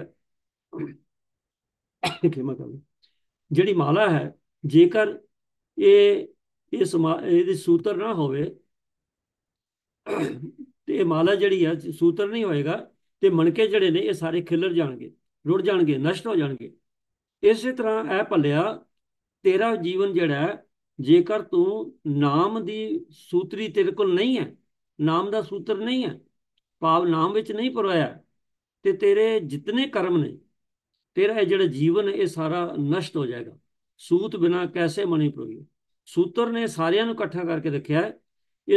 ਜਿਹੜੀ ਮਾਲਾ ਹੈ ਜੇਕਰ ਇਹ ਇਸ ਇਹਦੀ ਸੂਤਰ ਨਾ ਹੋਵੇ ਤੇ ਇਹ ਮਾਲਾ ਜਿਹੜੀ ਹੈ ਸੂਤਰ ਨਹੀਂ ਹੋਏਗਾ ਤੇ ਮਣਕੇ ਜਿਹੜੇ ਨੇ ਇਹ ਸਾਰੇ ਖਿਲਰ ਜਾਣਗੇ ਰੁੜ ਜਾਣਗੇ ਨਸ਼ਟ ਹੋ ਜਾਣਗੇ ਇਸੇ ਤਰ੍ਹਾਂ ਐ ਭੱਲਿਆ ਤੇਰਾ ਜੀਵਨ ਜਿਹੜਾ ਜੇਕਰ ਤੂੰ ਨਾਮ ਦੀ ਸੂਤਰੀ ਤੇਰੇ ਕੋਲ ਨਹੀਂ ਹੈ ਨਾਮ ਦਾ ਸੂਤਰ ਨਹੀਂ ਹੈ ਪਾਵ ਨਾਮ ਵਿੱਚ ਨਹੀਂ ਪਰਵਾਇਆ ਤੇ ਤੇਰੇ ਜਿੰਨੇ ਕਰਮ ਨੇ ਤੇਰਾ ਇਹ ਜਿਹੜਾ ਜੀਵਨ ਇਹ ਸਾਰਾ ਨਸ਼ਟ ਹੋ ਜਾਏਗਾ ਸੂਤ ਬਿਨਾ ਕੈਸੇ ਮਣੀ ਪਰੋਈ ਸੂਤਰ ਨੇ ਸਾਰਿਆਂ ਨੂੰ ਇਕੱਠਾ ਕਰਕੇ ਰੱਖਿਆ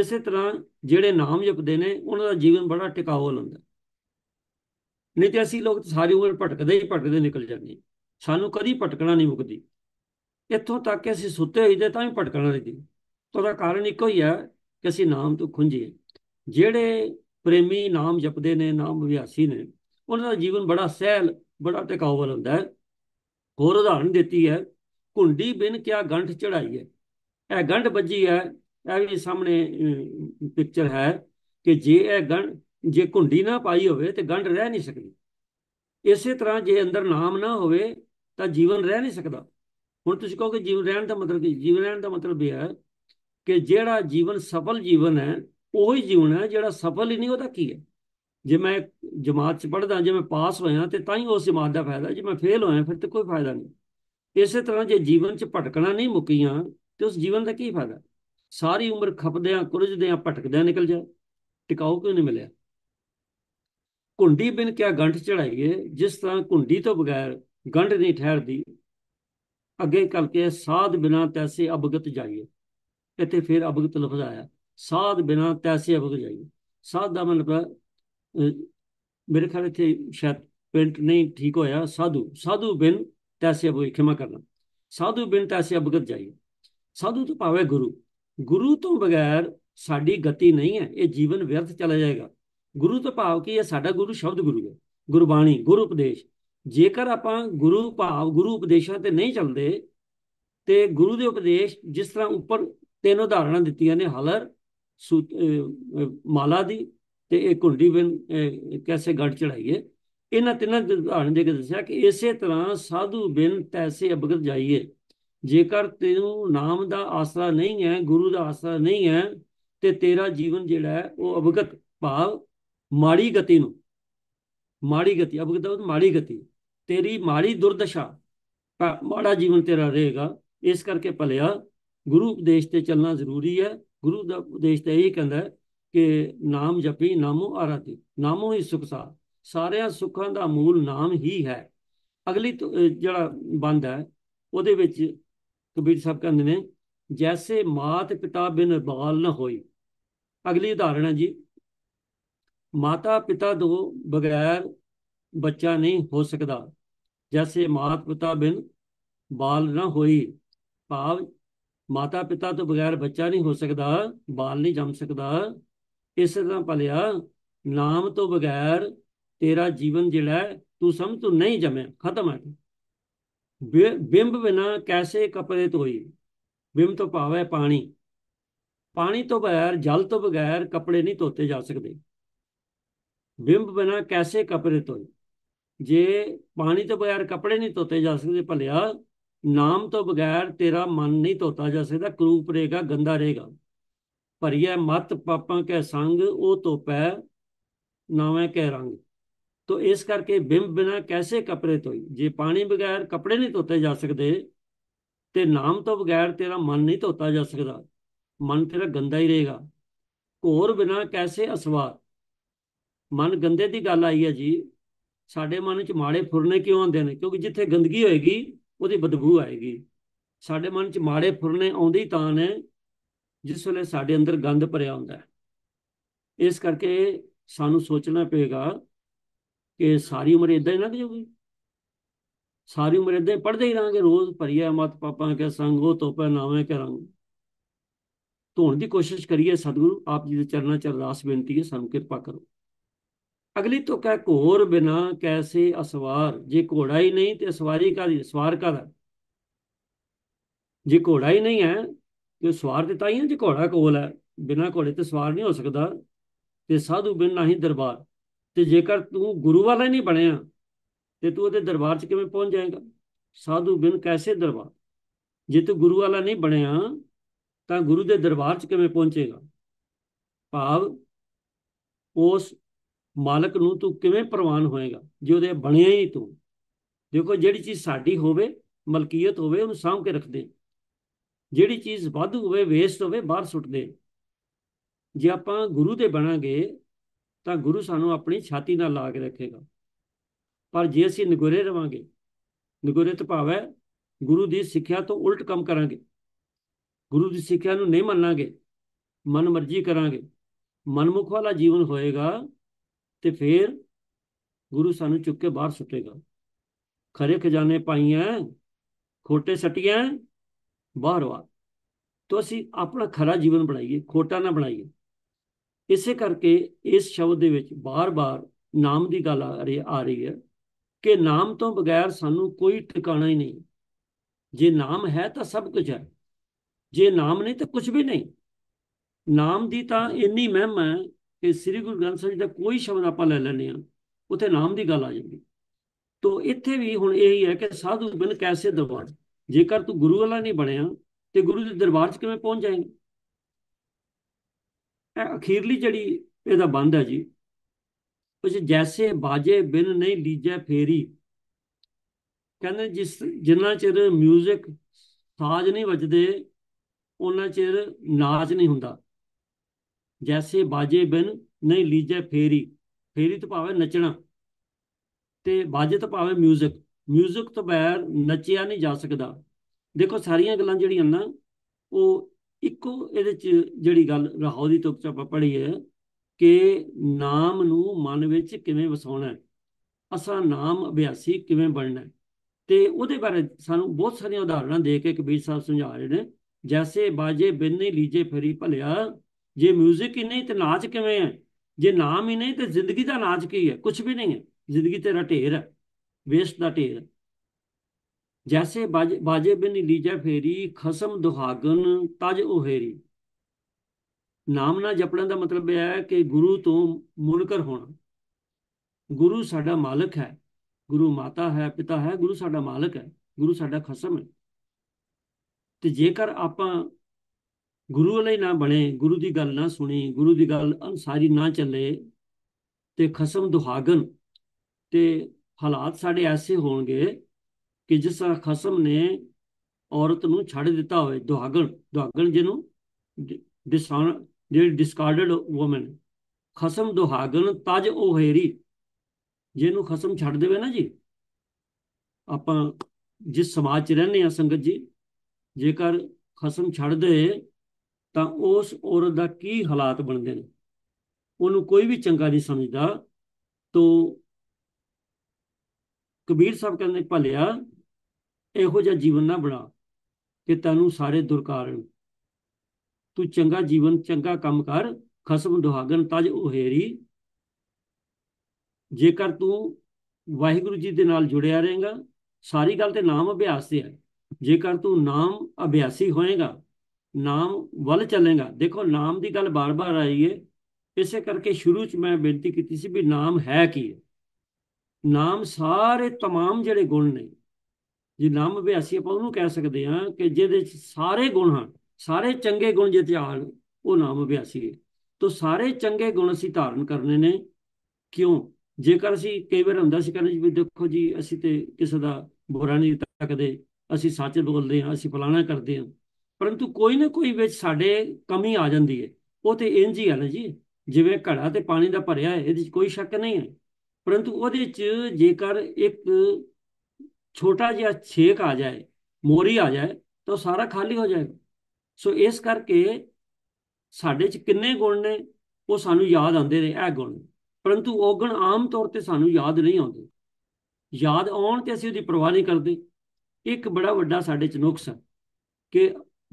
ਇਸੇ ਤਰ੍ਹਾਂ ਜਿਹੜੇ ਨਾਮ ਜਪਦੇ ਨੇ ਉਹਨਾਂ ਦਾ ਜੀਵਨ ਬੜਾ ਟਿਕਾਊ ਹੁੰਦਾ ਨਹੀਂ ਤੇ ਅਸੀਂ ਲੋਕ ਸਾਰੀ ਉਮਰ ਭਟਕਦੇ ਹੀ ਭਟਕਦੇ ਨਿਕਲ ਜਾਂਦੇ ਸਾਨੂੰ ਕਦੀ ਪਟਕਣਾ ਨਹੀਂ ਮੁਕਦੀ ਇੱਥੋਂ ਤੱਕ ਕਿ ਅਸੀਂ ਸੁੱਤੇ ਹੋਈਦੇ ਤਾਂ ਵੀ ਪਟਕਣਾ ਨਹੀਂ ਦੀ ਉਹਦਾ ਕਾਰਨ ਇੱਕੋ ਹੀ ਹੈ ਕਿ ਅਸੀਂ ਨਾਮ ਤੋਂ ਖੁੰਝੀਏ ਜਿਹੜੇ ਪ੍ਰੇਮੀ ਨਾਮ ਜਪਦੇ ਨੇ ਨਾਮ ਅਭਿਆਸੀ ਨੇ ਉਹਨਾਂ ਦਾ ਜੀਵਨ ਬੜਾ ਸਹਿਲ ਬੜਾ ਟਿਕਾਊ ਹੁੰਦਾ ਹੈ ਹੋਰ ਉਦਾਹਰਣ ਦਿੱਤੀ ਹੈ ਕੁੰਡੀ ਬਿਨ ਕਿਆ ਗੰਢ ਚੜਾਈ ਹੈ ਇਹ ਗੰਢ ਵੱਜੀ ਹੈ ਇਹ ਵੀ ਸਾਹਮਣੇ ਪਿਕਚਰ ਹੈ ਕਿ ਜੇ ਇਹ ਗੰਢ ਜੇ ਕੁੰਡੀ ਨਾ ਪਾਈ ਹੋਵੇ ਤੇ ਗੰਢ ਰਹਿ ਨਹੀਂ ਸਕਦੀ ਇਸੇ ਤਰ੍ਹਾਂ ਜੇ ਅੰਦਰ ਨਾਮ ਨਾ ਹੋਵੇ ਤਾਂ ਜੀਵਨ ਰਹਿ ਨਹੀਂ ਸਕਦਾ ਹੁਣ ਤੁਸੀਂ ਕਹੋਗੇ ਜੀਵਨ ਰਹਿਣ ਦਾ ਮਤਲਬ ਕੀ ਜੀਵਨ ਰਹਿਣ ਦਾ ਮਤਲਬ ਇਹ ਹੈ ਕਿ ਜਿਹੜਾ ਜੀਵਨ ਸਫਲ ਜੀਵਨ ਹੈ ਉਹੀ ਜੀਵਨ ਹੈ ਜਿਹੜਾ ਸਫਲ ਹੀ ਨਹੀਂ ਉਹਦਾ ਕੀ ਹੈ ਜੇ ਮੈਂ ਜਮਾਤ 'ਚ ਪੜਦਾ ਜੇ ਮੈਂ ਪਾਸ ਹੋਇਆ ਤੇ ਤਾਂ ਹੀ ਉਸ ਜਮਾਤ ਦਾ ਫਾਇਦਾ ਜੇ ਮੈਂ ਫੇਲ ਹੋਇਆ ਫਿਰ ਤੇ ਕੋਈ ਫਾਇਦਾ ਨਹੀਂ ਇਸੇ ਤਰ੍ਹਾਂ ਜੇ ਜੀਵਨ 'ਚ ਭਟਕਣਾ ਨਹੀਂ ਮੁਕੀਆਂ ਤੇ ਉਸ ਜੀਵਨ ਦਾ ਕੀ ਫਾਇਦਾ ਸਾਰੀ ਉਮਰ ਖਪਦਿਆਂ ਕੁਰਜਦਿਆਂ ਭਟਕਦਿਆਂ ਨਿਕਲ ਜਾ ਟਿਕਾਉ ਕਿਉਂ ਨਹੀਂ ਮਿਲਿਆ ਕੁੰਡੀ ਬਿਨ ਕਿਆ ਗੰਠ ਚੜਾਈਏ ਜਿਸ ਤਰ੍ਹਾਂ ਕੁੰਡੀ ਤੋਂ ਬਗੈਰ ਗੰਢ ਨਹੀਂ ਠਹਿਰਦੀ ਅੱਗੇ ਕਰਕੇ ਸਾਧ ਬਿਨਾ ਤੈਸੇ ਅਭਗਤ ਜਾਈਏ ਇੱਥੇ ਫਿਰ ਅਭਗਤ ਲਫ਼ਜ਼ ਆਇਆ ਸਾਧ ਬਿਨਾ ਤੈਸੇ ਅਭਗਤ ਜਾਈਏ ਸਾਧ ਦਾ ਮਤਲਬ ਮੇਰੇ ਖਿਆਲ ਇੱਥੇ ਸ਼ਾਇਦ ਪ੍ਰਿੰਟ ਨਹੀਂ ਠੀਕ ਹੋਇਆ ਸਾਧੂ ਸਾਧੂ ਬਿਨ ਤੈਸੇ ਅਭਗਤ ਖਿਮਾ ਕਰਨਾ ਸਾਧੂ ਬਿਨ ਤੈਸੇ ਅਭਗਤ ਜਾਈਏ ਸਾਧੂ ਤੋਂ ਭਾਵੇਂ ਗੁਰੂ ਗੁਰੂ ਤੋਂ ਬਗੈਰ ਸਾਡੀ ਗਤੀ ਨਹੀਂ ਹੈ ਇਹ ਜੀਵਨ ਵਿਅਰਥ ਚਲਾ ਜਾਏਗਾ ਗੁਰੂ ਤੋਂ ਭਾਵ ਕੀ ਹੈ ਸਾਡਾ ਗੁਰੂ ਸ਼ਬਦ ਗੁਰੂ ਹੈ ਗੁਰਬਾਣੀ ਗੁਰ ਉਪਦੇਸ਼ ਜੇਕਰ ਆਪਾਂ ਗੁਰੂ ਭਾਵ ਗੁਰੂ ਉਪਦੇਸ਼ਾਂ ਤੇ ਨਹੀਂ ਚੱਲਦੇ ਤੇ ਗੁਰੂ ਦੇ ਉਪਦੇਸ਼ ਜਿਸ ਤਰ੍ਹਾਂ ਉੱਪਰ ਤਿੰਨ ਉਦਾਹਰਣਾਂ ਦਿੱਤੀਆਂ ਨੇ ਹਲਰ ਮਾਲਾ ਦੀ ਤੇ ਇਹ ਕੁੰਡੀ ਬਿਨ ਕੈਸੇ ਗੜ ਚੜਾਈਏ ਇਹਨਾਂ ਤਿੰਨਾਂ ਉਦਾਹਰਣ ਦੇ ਕੇ ਦੱਸਿਆ ਕਿ ਇਸੇ ਤਰ੍ਹਾਂ ਸਾਧੂ ਬਿਨ ਤੈਸੇ ਅਬਗਤ ਜਾਈਏ ਜੇਕਰ ਤੈਨੂੰ ਨਾਮ ਦਾ ਆਸਰਾ ਨਹੀਂ ਹੈ ਗੁਰੂ ਦਾ ਆਸਰਾ ਨਹੀਂ ਹੈ ਤੇ ਤੇਰਾ ਜੀਵਨ ਜਿਹੜਾ ਹੈ ਉਹ ਅਬਗਤ ਭਾਵ ਮਾੜੀ ਗਤੀ ਨੂੰ ਮਾੜੀ ਗਤੀ ਅਬਗਤ ਮਾੜੀ ਗਤੀ ਤੇਰੀ ਮਾੜੀ ਦੁਰਦਸ਼ਾ ਮਾੜਾ ਜੀਵਨ ਤੇਰਾ ਰਹੇਗਾ ਇਸ ਕਰਕੇ ਭਲਿਆ ਗੁਰੂ ਉਪਦੇਸ਼ ਤੇ ਚੱਲਣਾ ਜ਼ਰੂਰੀ ਹੈ ਗੁਰੂ ਦਾ ਉਪਦੇਸ਼ ਤੇ ਇਹ ਕਹਿੰਦਾ ਕਿ ਨਾਮ ਜਪੀ ਨਾਮੋ ਆਰਾਧੀ ਨਾਮੋ ਹੀ ਸੁਖ ਸਾ ਸਾਰਿਆਂ ਸੁੱਖਾਂ ਦਾ ਮੂਲ ਨਾਮ ਹੀ ਹੈ ਅਗਲੀ ਜਿਹੜਾ ਬੰਦ ਹੈ ਉਹਦੇ ਵਿੱਚ ਕਬੀਰ ਸਾਹਿਬ ਕਹਿੰਦੇ ਨੇ ਜੈਸੇ ਮਾਤ ਪਿਤਾ ਬਿਨ ਬਾਲ ਨਾ ਹੋਈ ਅਗਲੀ ਉਦਾਹਰਣ ਹੈ ਜੀ ਮਾਤਾ ਪਿਤਾ ਤੋਂ ਬਗੈਰ ਬੱਚਾ ਨਹੀਂ ਹੋ ਸਕਦਾ ਜੈਸੇ ਮਾਤ ਪਿਤਾ ਬਿਨ ਬਾਲ ਨਾ ਹੋਈ ਭਾਵ ਮਾਤਾ ਪਿਤਾ ਤੋਂ ਬਗੈਰ ਬੱਚਾ ਨਹੀਂ ਹੋ ਸਕਦਾ ਬਾਲ ਨਹੀਂ ਜੰਮ ਸਕਦਾ ਇਸ ਤਰ੍ਹਾਂ ਭਲਿਆ ਨਾਮ ਤੋਂ ਬਗੈਰ ਤੇਰਾ ਜੀਵਨ ਜਿਹੜਾ ਤੂੰ ਸਮਝ ਤੂੰ ਨਹੀਂ ਜਮੇ ਖਤਮ ਹੈ ਬਿੰਬ ਬਿਨਾ ਕੈਸੇ ਕਪੜੇ ਧੋਈ ਬਿੰਬ ਤੋਂ ਭਾਵ ਹੈ ਪਾਣੀ ਪਾਣੀ ਤੋਂ ਬਗੈਰ ਜਲ ਤੋਂ ਬਗੈਰ ਕਪੜੇ ਨਹੀਂ ਧੋਤੇ ਜਾ ਸਕਦੇ ਬਿੰਬ ਬਿਨਾ ਕੈਸੇ ਕਪੜੇ ਧੋਈ ਜੇ ਪਾਣੀ ਤੋਂ ਬਗੈਰ ਕੱਪੜੇ ਨਹੀਂ ਧੋਤੇ ਜਾ ਸਕਦੇ ਭਲਿਆ ਨਾਮ ਤੋਂ ਬਗੈਰ ਤੇਰਾ ਮਨ ਨਹੀਂ ਧੋਤਾ ਜਾ ਸਕਦਾ ਕਰੂਪ ਰਹੇਗਾ ਗੰਦਾ ਰਹੇਗਾ ਭਰੀਏ ਮਤ ਪਾਪਾਂ ਕੇ ਸੰਗ ਉਹ ਧੋਪੈ ਨਾਵੇਂ ਕੇ ਰੰਗ ਤੋ ਇਸ ਕਰਕੇ ਬਿੰਬ ਬਿਨਾ ਕੈਸੇ ਕਪੜੇ ਧੋਈ ਜੇ ਪਾਣੀ ਬਗੈਰ ਕਪੜੇ ਨਹੀਂ ਧੋਤੇ ਜਾ ਸਕਦੇ ਤੇ ਨਾਮ ਤੋਂ ਬਗੈਰ ਤੇਰਾ ਮਨ ਨਹੀਂ ਧੋਤਾ ਜਾ ਸਕਦਾ ਮਨ ਤੇਰਾ ਗੰਦਾ ਹੀ ਰਹੇਗਾ ਘੋਰ ਬਿਨਾ ਕੈਸੇ ਅਸਵਾਰ ਮਨ ਗੰਦੇ ਦੀ ਗੱਲ ਆਈ ਹੈ ਜੀ ਸਾਡੇ ਮਨ ਵਿੱਚ ਮਾੜੇ ਫੁਰਨੇ ਕਿਉਂ ਆਉਂਦੇ ਨੇ ਕਿਉਂਕਿ ਜਿੱਥੇ ਗੰਦਗੀ ਹੋਏਗੀ ਉਹਦੀ ਬਦਬੂ ਆਏਗੀ ਸਾਡੇ ਮਨ ਵਿੱਚ ਮਾੜੇ ਫੁਰਨੇ ਆਉਂਦੇ ਹੀ ਤਾਂ ਨੇ ਜਿਸ ਵੇਲੇ ਸਾਡੇ ਅੰਦਰ ਗੰਦ ਭਰਿਆ ਹੁੰਦਾ ਹੈ ਇਸ ਕਰਕੇ ਸਾਨੂੰ ਸੋਚਣਾ ਪਏਗਾ ਕਿ ਸਾਰੀ ਉਮਰ ਇਦਾਂ ਹੀ ਲੰਘ ਜਾਊਗੀ ਸਾਰੀ ਉਮਰ ਇਦਾਂ ਹੀ ਪੜਦੇ ਹੀ ਰਾਂਗੇ ਰੋਜ਼ ਭਰੀਆ ਮਤ ਪਾਪਾਂ ਕੇ ਸੰਗੋ ਤੋਪੇ ਨਾਵੇਂ ਕਰਾਂ ਧੋਣ ਦੀ ਕੋਸ਼ਿਸ਼ ਕਰੀਏ ਸਤਿਗੁਰੂ ਆਪ ਜੀ ਦੇ ਚਰਨਾਂ ਚ ਅਰਦਾਸ ਬੇਨਤੀ ਹੈ ਸਾਨੂੰ ਕਿਰਪਾ ਕਰੋ ਅਗਲੀ ਤੁਕ ਘੋਰ ਬਿਨਾ ਕੈਸੇ ਅਸਵਾਰ ਜੇ ਘੋੜਾ ਹੀ ਨਹੀਂ ਤੇ ਸਵਾਰੀ ਦੀ ਸਵਾਰ ਦਾ ਜੇ ਘੋੜਾ ਹੀ ਨਹੀਂ ਹੈ ਤੇ ਸਵਾਰ ਤੇ ਤਾਈਆਂ ਹੀ ਜੇ ਘੋੜਾ ਕੋਲ ਹੈ ਬਿਨਾ ਘੋੜੇ ਤੇ ਸਵਾਰ ਨਹੀਂ ਹੋ ਸਕਦਾ ਤੇ ਸਾਧੂ ਬਿਨ ਨਹੀਂ ਦਰਬਾਰ ਤੇ ਜੇਕਰ ਤੂੰ ਗੁਰੂ ਵਾਲਾ ਨਹੀਂ ਬਣਿਆ ਤੇ ਤੂੰ ਉਹਦੇ ਦਰਬਾਰ 'ਚ ਕਿਵੇਂ ਪਹੁੰਚ ਜਾਏਗਾ ਸਾਧੂ ਬਿਨ ਕੈਸੇ ਦਰਬਾਰ ਜੇ ਤੂੰ ਗੁਰੂ ਵਾਲਾ ਨਹੀਂ ਬਣਿਆ ਤਾਂ ਗੁਰੂ ਦੇ ਦਰਬਾਰ 'ਚ ਕਿਵੇਂ ਪਹੁੰਚੇਗਾ ਭਾਵ ਉਸ ਮਾਲਕ ਨੂੰ ਤੂੰ ਕਿਵੇਂ ਪ੍ਰਵਾਨ ਹੋਏਗਾ ਜੇ ਉਹਦੇ ਬਣਿਆ ਹੀ ਤੂੰ ਦੇਖੋ ਜਿਹੜੀ ਚੀਜ਼ ਸਾਡੀ ਹੋਵੇ ਮਲਕੀਅਤ ਹੋਵੇ ਉਹਨੂੰ ਸਾਂਭ ਕੇ ਰੱਖਦੇ ਜਿਹੜੀ ਚੀਜ਼ ਵੱਧ ਹੋਵੇ ਵੇਸਟ ਹੋਵੇ ਬਾਹਰ ਸੁੱਟਦੇ ਜੇ ਆਪਾਂ ਗੁਰੂ ਦੇ ਬਣਾਂਗੇ ਤਾਂ ਗੁਰੂ ਸਾਨੂੰ ਆਪਣੀ ਛਾਤੀ ਨਾਲ ਲਾ ਕੇ ਰੱਖੇਗਾ ਪਰ ਜੇ ਅਸੀਂ ਨਿਗੁਰੇ ਰਵਾਂਗੇ ਨਿਗੁਰੇ ਤੇ ਭਾਵ ਹੈ ਗੁਰੂ ਦੀ ਸਿੱਖਿਆ ਤੋਂ ਉਲਟ ਕੰਮ ਕਰਾਂਗੇ ਗੁਰੂ ਦੀ ਸਿੱਖਿਆ ਨੂੰ ਨਹੀਂ ਮੰਨਾਂਗੇ ਮਨਮਰਜ਼ੀ ਕਰਾਂਗੇ ਮਨਮੁਖ ਵਾਲਾ ਜੀਵਨ ਹੋਏਗਾ ਤੇ ਫੇਰ ਗੁਰੂ ਸਾਨੂੰ ਚੁੱਕ ਕੇ ਬਾਹਰ ਸੁੱਟੇਗਾ ਖਰੇ ਖਜ਼ਾਨੇ ਪਾਈਆਂ ਖੋਟੇ ਸਟੀਆਂ ਬਾਹਰ ਵਾ ਤੋ ਅਸੀਂ ਆਪਣਾ ਖਰਾ ਜੀਵਨ ਬਣਾਈਏ ਖੋਟਾ ਨਾ ਬਣਾਈਏ ਇਸੇ ਕਰਕੇ ਇਸ ਸ਼ਬਦ ਦੇ ਵਿੱਚ ਬਾਰ-ਬਾਰ ਨਾਮ ਦੀ ਗੱਲ ਆ ਰਹੀ ਆ ਰਹੀ ਹੈ ਕਿ ਨਾਮ ਤੋਂ ਬਗੈਰ ਸਾਨੂੰ ਕੋਈ ਟਿਕਾਣਾ ਹੀ ਨਹੀਂ ਜੇ ਨਾਮ ਹੈ ਤਾਂ ਸਭ ਕੁਝ ਹੈ ਜੇ ਨਾਮ ਨਹੀਂ ਤਾਂ ਕੁਝ ਵੀ ਨਹੀਂ ਨਾਮ ਦੀ ਤਾਂ ਇੰਨੀ ਮਹਿਮਾ ਹੈ ਕਿ ਸ੍ਰੀ ਗੁਰੂ ਗ੍ਰੰਥ ਸਾਹਿਬ ਜੀ ਦਾ ਕੋਈ ਸ਼ਬਦ ਆਪਾਂ ਲੈ ਲੈਨੇ ਆ ਉਥੇ ਨਾਮ ਦੀ ਗੱਲ ਆ ਜਾਂਦੀ ਤੋਂ ਇੱਥੇ ਵੀ ਹੁਣ ਇਹ ਹੀ ਹੈ ਕਿ ਸਾਧੂ ਬਿਨ ਕੈਸੇ ਦਰਬਾਰ ਜੇਕਰ ਤੂੰ ਗੁਰੂ ਵਾਲਾ ਨਹੀਂ ਬਣਿਆ ਤੇ ਗੁਰੂ ਦੇ ਦਰਬਾਰ 'ਚ ਕਿਵੇਂ ਪਹੁੰਚ ਜਾਏਂਗਾ ਇਹ ਅਖੀਰਲੀ ਜਿਹੜੀ ਇਹਦਾ ਬੰਦ ਹੈ ਜੀ ਕੁਝ ਜੈਸੇ ਬਾਜੇ ਬਿਨ ਨਹੀਂ ਲੀਜੈ ਫੇਰੀ ਕਹਿੰਦੇ ਜਿਸ ਜਿੰਨਾ ਚਿਰ 뮤직 ਸਾਜ਼ ਨਹੀਂ ਵੱਜਦੇ ਉਹਨਾਂ ਚਿਰ ਨਾਚ ਨਹੀਂ ਹੁੰਦਾ ਜੈਸੇ ਬਾਜੇ ਬਿਨ ਨਹੀਂ ਲੀਜੇ ਫੇਰੀ ਫੇਰੀ ਤਾਂ ਭਾਵੇਂ ਨੱਚਣਾ ਤੇ ਬਾਜੇ ਤਾਂ ਭਾਵੇਂ 뮤직 뮤직 ਤੋਂ ਬਿਨ ਨੱਚਿਆ ਨਹੀਂ ਜਾ ਸਕਦਾ ਦੇਖੋ ਸਾਰੀਆਂ ਗੱਲਾਂ ਜਿਹੜੀਆਂ ਨਾ ਉਹ ਇੱਕੋ ਇਹਦੇ ਚ ਜਿਹੜੀ ਗੱਲ ਰਹਾਉ ਦੀ ਤੁਕ ਚ ਆਪਾਂ ਪੜ੍ਹੀ ਹੈ ਕਿ ਨਾਮ ਨੂੰ ਮਨ ਵਿੱਚ ਕਿਵੇਂ ਵਸਾਉਣਾ ਹੈ ਅਸਾਂ ਨਾਮ ਅਭਿਆਸੀ ਕਿਵੇਂ ਬਣਨਾ ਹੈ ਤੇ ਉਹਦੇ ਬਾਰੇ ਸਾਨੂੰ ਬਹੁਤ ਸਾਰੀਆਂ ਉਦਾਹਰਣਾਂ ਦੇ ਕੇ ਕਬੀਰ ਸਾਹਿਬ ਸਮਝਾ ਰਹੇ ਨੇ ਜੈਸੇ ਬਾਜੇ ਬਿਨ ਨਹੀਂ ਲੀਜੇ ਫਰੀ ਭਲਿਆ ਜੇ 뮤직 ਹੀ ਨਹੀਂ ਤੇ ਨਾਚ ਕਿਵੇਂ ਹੈ ਜੇ ਨਾਮ ਹੀ ਨਹੀਂ ਤੇ ਜ਼ਿੰਦਗੀ ਦਾ ਨਾਚ ਕੀ ਹੈ ਕੁਝ ਵੀ ਨਹੀਂ ਹੈ ਜ਼ਿੰਦਗੀ ਤੇਰਾ ਢੇਰ ਹੈ ਵੇਸਟ ਦਾ ਢੇਰ ਹੈ ਜੈਸੇ ਬਾਜੇ ਬਿਨ ਲੀਜਾ ਫੇਰੀ ਖਸਮ ਦੁਹਾਗਨ ਤਜ ਉਹੇਰੀ ਨਾਮ ਨਾ ਜਪਣ ਦਾ ਮਤਲਬ ਇਹ ਹੈ ਕਿ ਗੁਰੂ ਤੋਂ ਮੁਨਕਰ ਹੋਣਾ ਗੁਰੂ ਸਾਡਾ ਮਾਲਕ ਹੈ ਗੁਰੂ ਮਾਤਾ ਹੈ ਪਿਤਾ ਹੈ ਗੁਰੂ ਸਾਡਾ ਮਾਲਕ ਹੈ ਗੁਰੂ ਸਾਡਾ ਖਸਮ ਹੈ ਤੇ ਜੇਕਰ ਆਪਾਂ ਗੁਰੂ ਵਾਲੇ ਨਾ ਬਣੇ ਗੁਰੂ ਦੀ ਗੱਲ ਨਾ ਸੁਣੀ ਗੁਰੂ ਦੀ ਗੱਲ ਅਨਸਾਰੀ ਨਾ ਚੱਲੇ ਤੇ ਖਸਮ ਦੁਹਾਗਨ ਤੇ ਹਾਲਾਤ ਸਾਡੇ ਐਸੇ ਹੋਣਗੇ ਕਿ ਜਿਸ ਤਰ੍ਹਾਂ ਖਸਮ ਨੇ ਔਰਤ ਨੂੰ ਛੱਡ ਦਿੱਤਾ ਹੋਵੇ ਦੁਹਾਗਣ ਦੁਹਾਗਣ ਜਿਹਨੂੰ ਡਿਸਾਨ ਜਿਹੜੀ ਡਿਸਕਾਰਡਡ ਔਮਨ ਖਸਮ ਦੁਹਾਗਣ ਤਜ ਉਹ ਹੈਰੀ ਜਿਹਨੂੰ ਖਸਮ ਛੱਡ ਦੇਵੇ ਨਾ ਜੀ ਆਪਾਂ ਜਿਸ ਸਮਾਜ 'ਚ ਰਹਿੰਦੇ ਆ ਸੰਗਤ ਜੀ ਜੇਕਰ ਖਸਮ ਛੱਡ ਦੇ ਤਾਂ ਉਸ ਔਰਤ ਦਾ ਕੀ ਹਾਲਾਤ ਬਣਦੇ ਨੇ ਉਹਨੂੰ ਕੋਈ ਵੀ ਚੰਗਾ ਨਹੀਂ ਸਮਝਦਾ ਤੋਂ ਕਬੀਰ ਸਾਹਿਬ ਕਹਿੰਦੇ ਭਲਿਆ ਇਹੋ ਜਿਹਾ ਜੀਵਨ ਨਾ ਬਣਾ ਕਿ ਤੈਨੂੰ ਸਾਰੇ ਦੁਰਕਾਰਨ ਤੂੰ ਚੰਗਾ ਜੀਵਨ ਚੰਗਾ ਕੰਮ ਕਰ ਖਸਮ ਦੁਹਾਗਨ ਤਜ ਉਹੇਰੀ ਜੇਕਰ ਤੂੰ ਵਾਹਿਗੁਰੂ ਜੀ ਦੇ ਨਾਲ ਜੁੜਿਆ ਰਹੇਗਾ ਸਾਰੀ ਗੱਲ ਤੇ ਨਾਮ ਅਭਿਆਸ ਤੇ ਹੈ ਜੇਕਰ ਤੂੰ ਨਾਮ ਅਭਿਆਸੀ ਹੋਏਗਾ ਨਾਮ ਵੱਲ ਚੱਲੇਗਾ ਦੇਖੋ ਨਾਮ ਦੀ ਗੱਲ ਬਾਰ-ਬਾਰ ਆਈ ਏ ਇਸੇ ਕਰਕੇ ਸ਼ੁਰੂ 'ਚ ਮੈਂ ਬੇਨਤੀ ਕੀਤੀ ਸੀ ਵੀ ਨਾਮ ਹੈ ਕੀ ਹੈ ਨਾਮ ਸਾਰੇ तमाम ਜਿਹੜੇ ਗੁਣ ਨੇ ਜੇ ਨਾਮ ਅਭਿਆਸੀ ਆਪਾਂ ਉਹਨੂੰ ਕਹਿ ਸਕਦੇ ਆ ਕਿ ਜਿਹਦੇ 'ਚ ਸਾਰੇ ਗੁਣ ਹਨ ਸਾਰੇ ਚੰਗੇ ਗੁਣ ਜਿਹਦੇ ਆਣ ਉਹ ਨਾਮ ਅਭਿਆਸੀ ਹੈ ਤੋ ਸਾਰੇ ਚੰਗੇ ਗੁਣ ਅਸੀਂ ਧਾਰਨ ਕਰਨੇ ਨੇ ਕਿਉਂ ਜੇਕਰ ਅਸੀਂ ਕਈ ਵਾਰ ਹੁੰਦਾ ਸੀ ਕਹਿੰਦੇ ਜੀ ਦੇਖੋ ਜੀ ਅਸੀਂ ਤੇ ਕਿਸੇ ਦਾ ਬੁਰਾ ਨਹੀਂ ਤੱਕਦੇ ਅਸੀਂ ਸੱਚ ਬੋਲਦੇ ਹਾਂ ਅਸੀਂ ਫਲਾਣਾ ਕਰਦੇ ਹਾਂ ਪਰੰਤੂ ਕੋਈ ਨਾ ਕੋਈ ਵਿੱਚ ਸਾਡੇ ਕਮੀ ਆ ਜਾਂਦੀ ਹੈ ਉਹ ਤੇ ਇੰਜ ਹੀ ਹੈ ਨਾ ਜੀ ਜਿਵੇਂ ਘੜਾ ਤੇ ਪਾਣੀ ਦਾ ਭਰਿਆ ਹੈ ਇਹਦੇ ਵਿੱਚ ਕੋਈ ਸ਼ੱਕ ਨਹੀਂ ਹੈ ਪਰੰਤੂ ਉਹਦੇ ਵਿੱਚ ਜੇਕਰ ਇੱਕ ਛੋਟਾ ਜਿਹਾ ਛੇਕ ਆ ਜਾਏ ਮੋਰੀ ਆ ਜਾਏ ਤਾਂ ਸਾਰਾ ਖਾਲੀ ਹੋ ਜਾਏਗਾ ਸੋ ਇਸ ਕਰਕੇ ਸਾਡੇ 'ਚ ਕਿੰਨੇ ਗੁਣ ਨੇ ਉਹ ਸਾਨੂੰ ਯਾਦ ਆਉਂਦੇ ਨੇ ਇਹ ਗੁਣ ਪਰੰਤੂ ਉਹ ਗੁਣ ਆਮ ਤੌਰ ਤੇ ਸਾਨੂੰ ਯਾਦ ਨਹੀਂ ਆਉਂਦੇ ਯਾਦ ਆਉਣ ਤੇ ਅਸੀਂ ਉਹਦੀ ਪਰਵਾਹ ਨਹੀਂ ਕਰਦੇ ਇੱਕ ਬੜਾ ਵੱਡਾ ਸਾਡੇ 'ਚ ਨੁਕਸ ਹੈ ਕਿ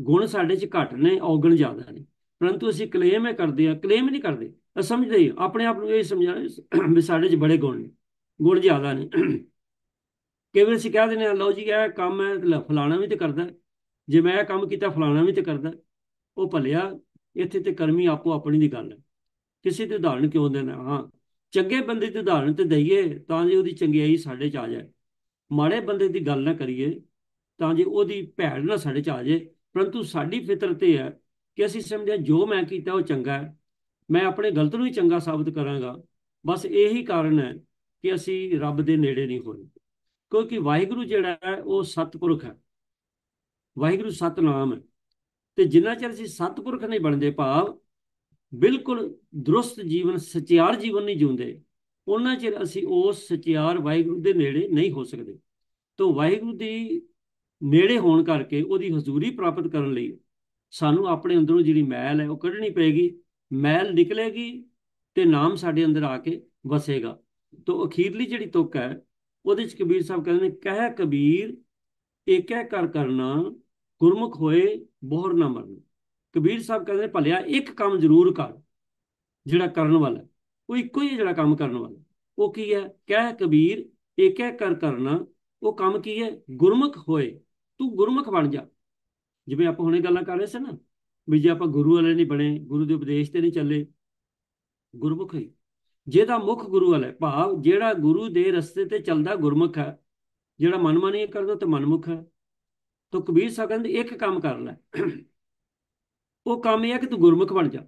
ਗੁਣ ਸਾਡੇ 'ਚ ਘੱਟ ਨੇ ਔਗਣ ਜ਼ਿਆਦਾ ਨੇ ਪਰੰਤੂ ਅਸੀਂ ਕਲੇਮ ਹੈ ਕਰਦੇ ਆ ਕਲੇਮ ਨਹੀਂ ਕਰਦੇ ਅਸੀਂ ਸਮਝਦੇ ਆਪਣੇ ਆਪ ਨੂੰ ਇਹ ਸਮਝਾ ਵੀ ਸਾਡੇ 'ਚ ਬੜੇ ਗੁਣ ਨੇ ਗੁਣ ਜ਼ਿਆਦਾ ਨੇ ਕੇਵਲ ਅਸੀਂ ਕਹਿ ਦਿੰਦੇ ਆ ਲਓ ਜੀ ਇਹ ਕੰਮ ਹੈ ਫਲਾਣਾ ਵੀ ਤੇ ਕਰਦਾ ਜੇ ਮੈਂ ਇਹ ਕੰਮ ਕੀਤਾ ਫਲਾਣਾ ਵੀ ਤੇ ਕਰਦਾ ਉਹ ਭਲਿਆ ਇੱਥੇ ਤੇ ਕਰਮੀ ਆਪੋ ਆਪਣੀ ਦੀ ਗੱਲ ਹੈ ਕਿਸੇ ਤੇ ਉਦਾਹਰਣ ਕਿਉਂ ਦੇਣਾ ਹਾਂ ਚੰਗੇ ਬੰਦੇ ਦੀ ਉਦਾਹਰਣ ਤੇ ਦਈਏ ਤਾਂ ਜੇ ਉਹਦੀ ਚੰਗਿਆਈ ਸਾਡੇ 'ਚ ਆ ਜਾਏ ਮਾੜੇ ਬੰਦੇ ਦੀ ਗੱਲ ਨਾ ਕਰੀਏ ਤਾਂ ਜੇ ਉਹਦੀ ਭੈੜ ਨਾ ਸਾਡੇ 'ਚ ਆ ਜਾਏ ਪਰੰਤੂ ਸਾਡੀ ਫਿਤਰਤ ਇਹ ਹੈ ਕਿ ਅਸੀਂ ਸਮਝਿਆ ਜੋ ਮੈਂ ਕੀਤਾ ਉਹ ਚੰਗਾ ਹੈ ਮੈਂ ਆਪਣੇ ਗਲਤ ਨੂੰ ਹੀ ਚੰਗਾ ਸਾਬਤ ਕਰਾਂਗਾ ਬਸ ਇਹੀ ਕਾਰਨ ਹੈ ਕਿ ਅਸੀਂ ਰੱਬ ਦੇ ਨੇੜੇ ਨਹੀਂ ਹੋਏ ਕਿਉਂਕਿ ਵਾਹਿਗੁਰੂ ਜਿਹੜਾ ਹੈ ਉਹ ਸਤਪੁਰਖ ਹੈ ਵਾਹਿਗੁਰੂ ਸਤਨਾਮ ਹੈ ਤੇ ਜਿੰਨਾ ਚਿਰ ਅਸੀਂ ਸਤਪੁਰਖ ਨਹੀਂ ਬਣਦੇ ਭਾਵ ਬਿਲਕੁਲ ਦਰੁਸਤ ਜੀਵਨ ਸਚਿਆਰ ਜੀਵਨ ਨਹੀਂ ਜਿਉਂਦੇ ਉਹਨਾਂ ਚਿਰ ਅਸੀਂ ਉਸ ਸਚਿਆਰ ਵਾਹਿਗੁਰੂ ਦੇ ਨੇੜੇ ਨਹੀਂ ਹੋ ਸਕਦੇ ਤੋਂ ਵਾਹਿਗੁਰੂ ਦੀ ਨੇੜੇ ਹੋਣ ਕਰਕੇ ਉਹਦੀ ਹਜ਼ੂਰੀ ਪ੍ਰਾਪਤ ਕਰਨ ਲਈ ਸਾਨੂੰ ਆਪਣੇ ਅੰਦਰੋਂ ਜਿਹੜੀ ਮੈਲ ਹੈ ਉਹ ਕੱਢਣੀ ਪਏਗੀ ਮੈਲ ਨਿਕਲੇਗੀ ਤੇ ਨਾਮ ਸਾਡੇ ਅੰਦਰ ਆ ਕੇ ਵਸੇਗਾ ਤੋਂ ਅਖੀਰਲੀ ਜਿਹੜੀ ਤੁਕ ਹੈ ਉਹਦੇ ਚ ਕਬੀਰ ਸਾਹਿਬ ਕਹਿੰਦੇ ਨੇ ਕਹਿ ਕਬੀਰ ਇੱਕ ਕਰ ਕਰਨਾ ਗੁਰਮੁਖ ਹੋਏ ਬੋਹਰ ਨਾ ਮਰਨ ਕਬੀਰ ਸਾਹਿਬ ਕਹਿੰਦੇ ਨੇ ਭਲਿਆ ਇੱਕ ਕੰਮ ਜ਼ਰੂਰ ਕਰ ਜਿਹੜਾ ਕਰਨ ਵਾਲਾ ਉਹ ਇੱਕੋ ਹੀ ਜਿਹੜਾ ਕੰਮ ਕਰਨ ਵਾਲਾ ਉਹ ਕੀ ਹੈ ਕਹਿ ਕਬੀਰ ਇੱਕ ਕਰ ਕਰਨਾ ਉਹ ਕੰਮ ਕੀ ਹੈ ਗੁਰਮੁਖ ਹੋਏ ਤੂੰ ਗੁਰਮੁਖ ਬਣ ਜਾ ਜਿਵੇਂ ਆਪਾਂ ਹੁਣੇ ਗੱਲਾਂ ਕਰ ਰਹੇ ਸੀ ਨਾ ਵੀ ਜੇ ਆਪਾਂ ਗੁਰੂ ਵਾਲੇ ਨਹੀਂ ਬਣੇ ਗੁਰੂ ਦੇ ਉਪਦੇਸ਼ ਤੇ ਨਹੀਂ ਚੱਲੇ ਗੁਰਮੁਖ ਹੀ ਜਿਹਦਾ ਮੁਖ ਗੁਰੂ ਵਾਲਾ ਭਾਵ ਜਿਹੜਾ ਗੁਰੂ ਦੇ ਰਸਤੇ ਤੇ ਚੱਲਦਾ ਗੁਰਮੁਖ ਹੈ ਜਿਹੜਾ ਮਨਮਾਨੀ ਕਰਦਾ ਤੇ ਮਨਮੁਖ ਹੈ ਤੋ ਕਬੀਰ ਸਾਹਿਬ ਇੱਕ ਕੰਮ ਕਰ ਲੈ ਉਹ ਕੰਮ ਇਹ ਹੈ ਕਿ ਤੂੰ ਗੁਰਮੁਖ ਬਣ ਜਾ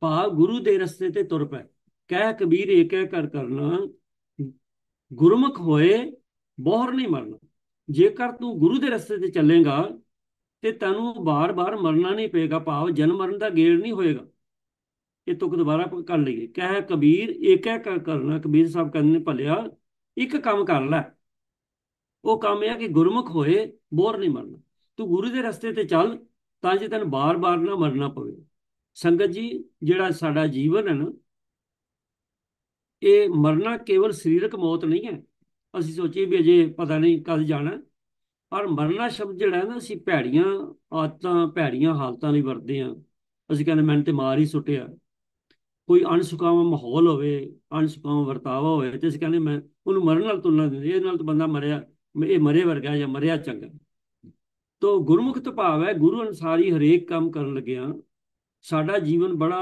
ਭਾਵ ਗੁਰੂ ਦੇ ਰਸਤੇ ਤੇ ਤੁਰ ਪੈ ਕਹਿ ਕਬੀਰ ਇਹ ਕਹਿ ਕਰ ਕਰਨਾ ਗੁਰਮੁਖ ਹੋਏ ਬੋਹਰ ਨਹੀਂ ਮਰਨਾ ਜੇਕਰ ਤੂੰ ਗੁਰੂ ਦੇ ਰਸਤੇ ਤੇ ਚੱਲੇਗਾ ਤੇ ਤੈਨੂੰ ਬਾਰ-ਬਾਰ ਮਰਨਾ ਨਹੀਂ ਪਏਗਾ ਭਾਵ ਜਨਮ ਮਰਨ ਦਾ ਗੇੜ ਨਹੀਂ ਹੋਏਗਾ ਇਹ ਤੁਕ ਦੁਬਾਰਾ ਕਰ ਲਈਏ ਕਹਿ ਕਬੀਰ ਇੱਕ ਹੈ ਕਰਨਾ ਕਬੀਰ ਸਾਹਿਬ ਕਹਿੰਦੇ ਨੇ ਭਲਿਆ ਇੱਕ ਕੰਮ ਕਰ ਲੈ ਉਹ ਕੰਮ ਇਹ ਕਿ ਗੁਰਮੁਖ ਹੋਏ ਬੋਰ ਨਹੀਂ ਮਰਨਾ ਤੂੰ ਗੁਰੂ ਦੇ ਰਸਤੇ ਤੇ ਚੱਲ ਤਾਂ ਜੇ ਤੈਨੂੰ ਬਾਰ-ਬਾਰ ਨਾ ਮਰਨਾ ਪਵੇ ਸੰਗਤ ਜੀ ਜਿਹੜਾ ਸਾਡਾ ਜੀਵਨ ਹੈ ਨਾ ਇਹ ਮਰਨਾ ਕੇਵਲ ਸਰੀਰਕ ਮੌਤ ਨਹੀਂ ਹੈ ਅਸੀਂ ਸੋਚੀ ਵੀ ਅਜੇ ਪਤਾ ਨਹੀਂ ਕਦ ਜਾਣਾ ਪਰ ਮਰਨਾ ਸ਼ਬਦ ਜਿਹੜਾ ਹੈ ਨਾ ਅਸੀਂ ਭੈੜੀਆਂ ਆਦਤਾਂ ਭੈੜੀਆਂ ਹਾਲਤਾਂ ਲਈ ਵਰਦੇ ਆ ਅਸੀਂ ਕਹਿੰਦੇ ਮੈਂ ਤੇ ਮਾਰ ਹੀ ਸੁੱਟਿਆ ਕੋਈ ਅਨਸੁਕਾਵਾ ਮਾਹੌਲ ਹੋਵੇ ਅਨਸੁਕਾਵਾ ਵਰਤਾਵਾ ਹੋਵੇ ਤੇ ਅਸੀਂ ਕਹਿੰਦੇ ਮੈਂ ਉਹਨੂੰ ਮਰਨ ਨਾਲ ਤੁਲਨਾ ਦਿੰਦੇ ਇਹ ਨਾਲ ਤਾਂ ਬੰਦਾ ਮਰਿਆ ਇਹ ਮਰੇ ਵਰਗਾ ਜਾਂ ਮਰਿਆ ਚੰਗਾ ਤੋ ਗੁਰਮੁਖ ਤੋਂ ਭਾਵ ਹੈ ਗੁਰੂ ਅਨਸਾਰੀ ਹਰੇਕ ਕੰਮ ਕਰਨ ਲੱਗਿਆ ਸਾਡਾ ਜੀਵਨ ਬੜਾ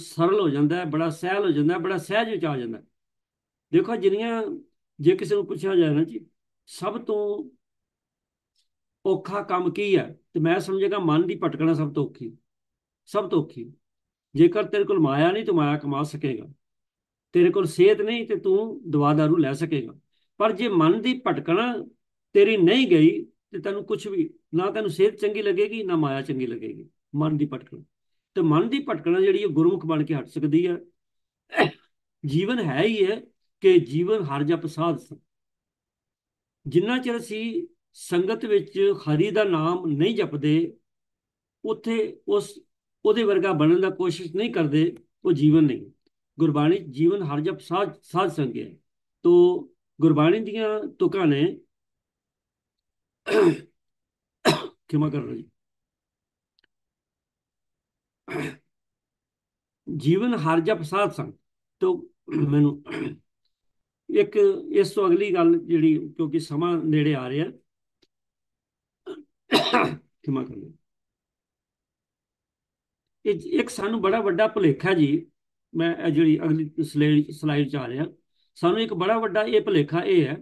ਸਰਲ ਹੋ ਜਾਂਦਾ ਹੈ ਬੜਾ ਸਹਿਲ ਹੋ ਜਾਂਦਾ ਹੈ ਬੜਾ ਸਹਿਜ ਵਿੱਚ ਆ ਜਾਂਦਾ ਦੇਖੋ ਜਿਹੜੀਆਂ ਜੇ ਕਿਸੇ ਨੂੰ ਪੁੱਛਿਆ ਜਾਏ ਨਾ ਜੀ ਸਭ ਤੋਂ ਔਖਾ ਕੰਮ ਕੀ ਹੈ ਤੇ ਮੈਂ ਸਮਝੇਗਾ ਮਨ ਦੀ ਪਟਕਣਾ ਸਭ ਤੋਂ ਔਖੀ ਸਭ ਤੋਂ ਔਖੀ ਜੇਕਰ ਤੇਰੇ ਕੋਲ ਮਾਇਆ ਨਹੀਂ ਤੂੰ ਮਾਇਆ ਕਮਾ ਸਕੇਗਾ ਤੇਰੇ ਕੋਲ ਸਿਹਤ ਨਹੀਂ ਤੇ ਤੂੰ ਦਵਾ दारू ਲੈ ਸਕੇਗਾ ਪਰ ਜੇ ਮਨ ਦੀ ਪਟਕਣਾ ਤੇਰੀ ਨਹੀਂ ਗਈ ਤੇ ਤੈਨੂੰ ਕੁਝ ਵੀ ਨਾ ਤੈਨੂੰ ਸਿਹਤ ਚੰਗੀ ਲੱਗੇਗੀ ਨਾ ਮਾਇਆ ਚੰਗੀ ਲੱਗੇਗੀ ਮਨ ਦੀ ਪਟਕਣਾ ਤੇ ਮਨ ਦੀ ਪਟਕਣਾ ਜਿਹੜੀ ਗੁਰਮੁਖ ਬਣ ਕੇ ਹਟ ਸਕਦੀ ਹੈ ਜੀਵਨ ਹੈ ਹੀ ਹੈ ਕਿ ਜੀਵਨ ਹਰ ਜਪ ਸਾਧ ਜਿੰਨਾ ਚਿਰ ਅਸੀਂ ਸੰਗਤ ਵਿੱਚ ਹਰੀ ਦਾ ਨਾਮ ਨਹੀਂ ਜਪਦੇ ਉੱਥੇ ਉਸ ਉਹਦੇ ਵਰਗਾ ਬਣਨ ਦਾ ਕੋਸ਼ਿਸ਼ ਨਹੀਂ ਕਰਦੇ ਉਹ ਜੀਵਨ ਨਹੀਂ ਗੁਰਬਾਣੀ ਜੀਵਨ ਹਰ ਜਪ ਸਾਧ ਸਾਧ ਹੈ ਤੋ ਗੁਰਬਾਣੀ ਦੀਆਂ ਤੁਕਾਂ ਨੇ ਮਾ ਕਰ ਰਹੀ ਜੀਵਨ ਹਰ ਜਪ ਸਾਧ ਸੰਗ ਤੋ ਮੈਨੂੰ ਇੱਕ ਇਸ ਤੋਂ ਅਗਲੀ ਗੱਲ ਜਿਹੜੀ ਕਿਉਂਕਿ ਸਮਾਂ ਨੇੜੇ ਆ ਰਿਹਾ ਮੈਂ ਕਰਨਾ ਇਹ ਇੱਕ ਸਾਨੂੰ ਬੜਾ ਵੱਡਾ ਭੁਲੇਖਾ ਜੀ ਮੈਂ ਇਹ ਜਿਹੜੀ ਅਗਲੀ ਸਲਾਈਡ ਚ ਆ ਰਿਹਾ ਸਾਨੂੰ ਇੱਕ ਬੜਾ ਵੱਡਾ ਇਹ ਭੁਲੇਖਾ ਇਹ ਹੈ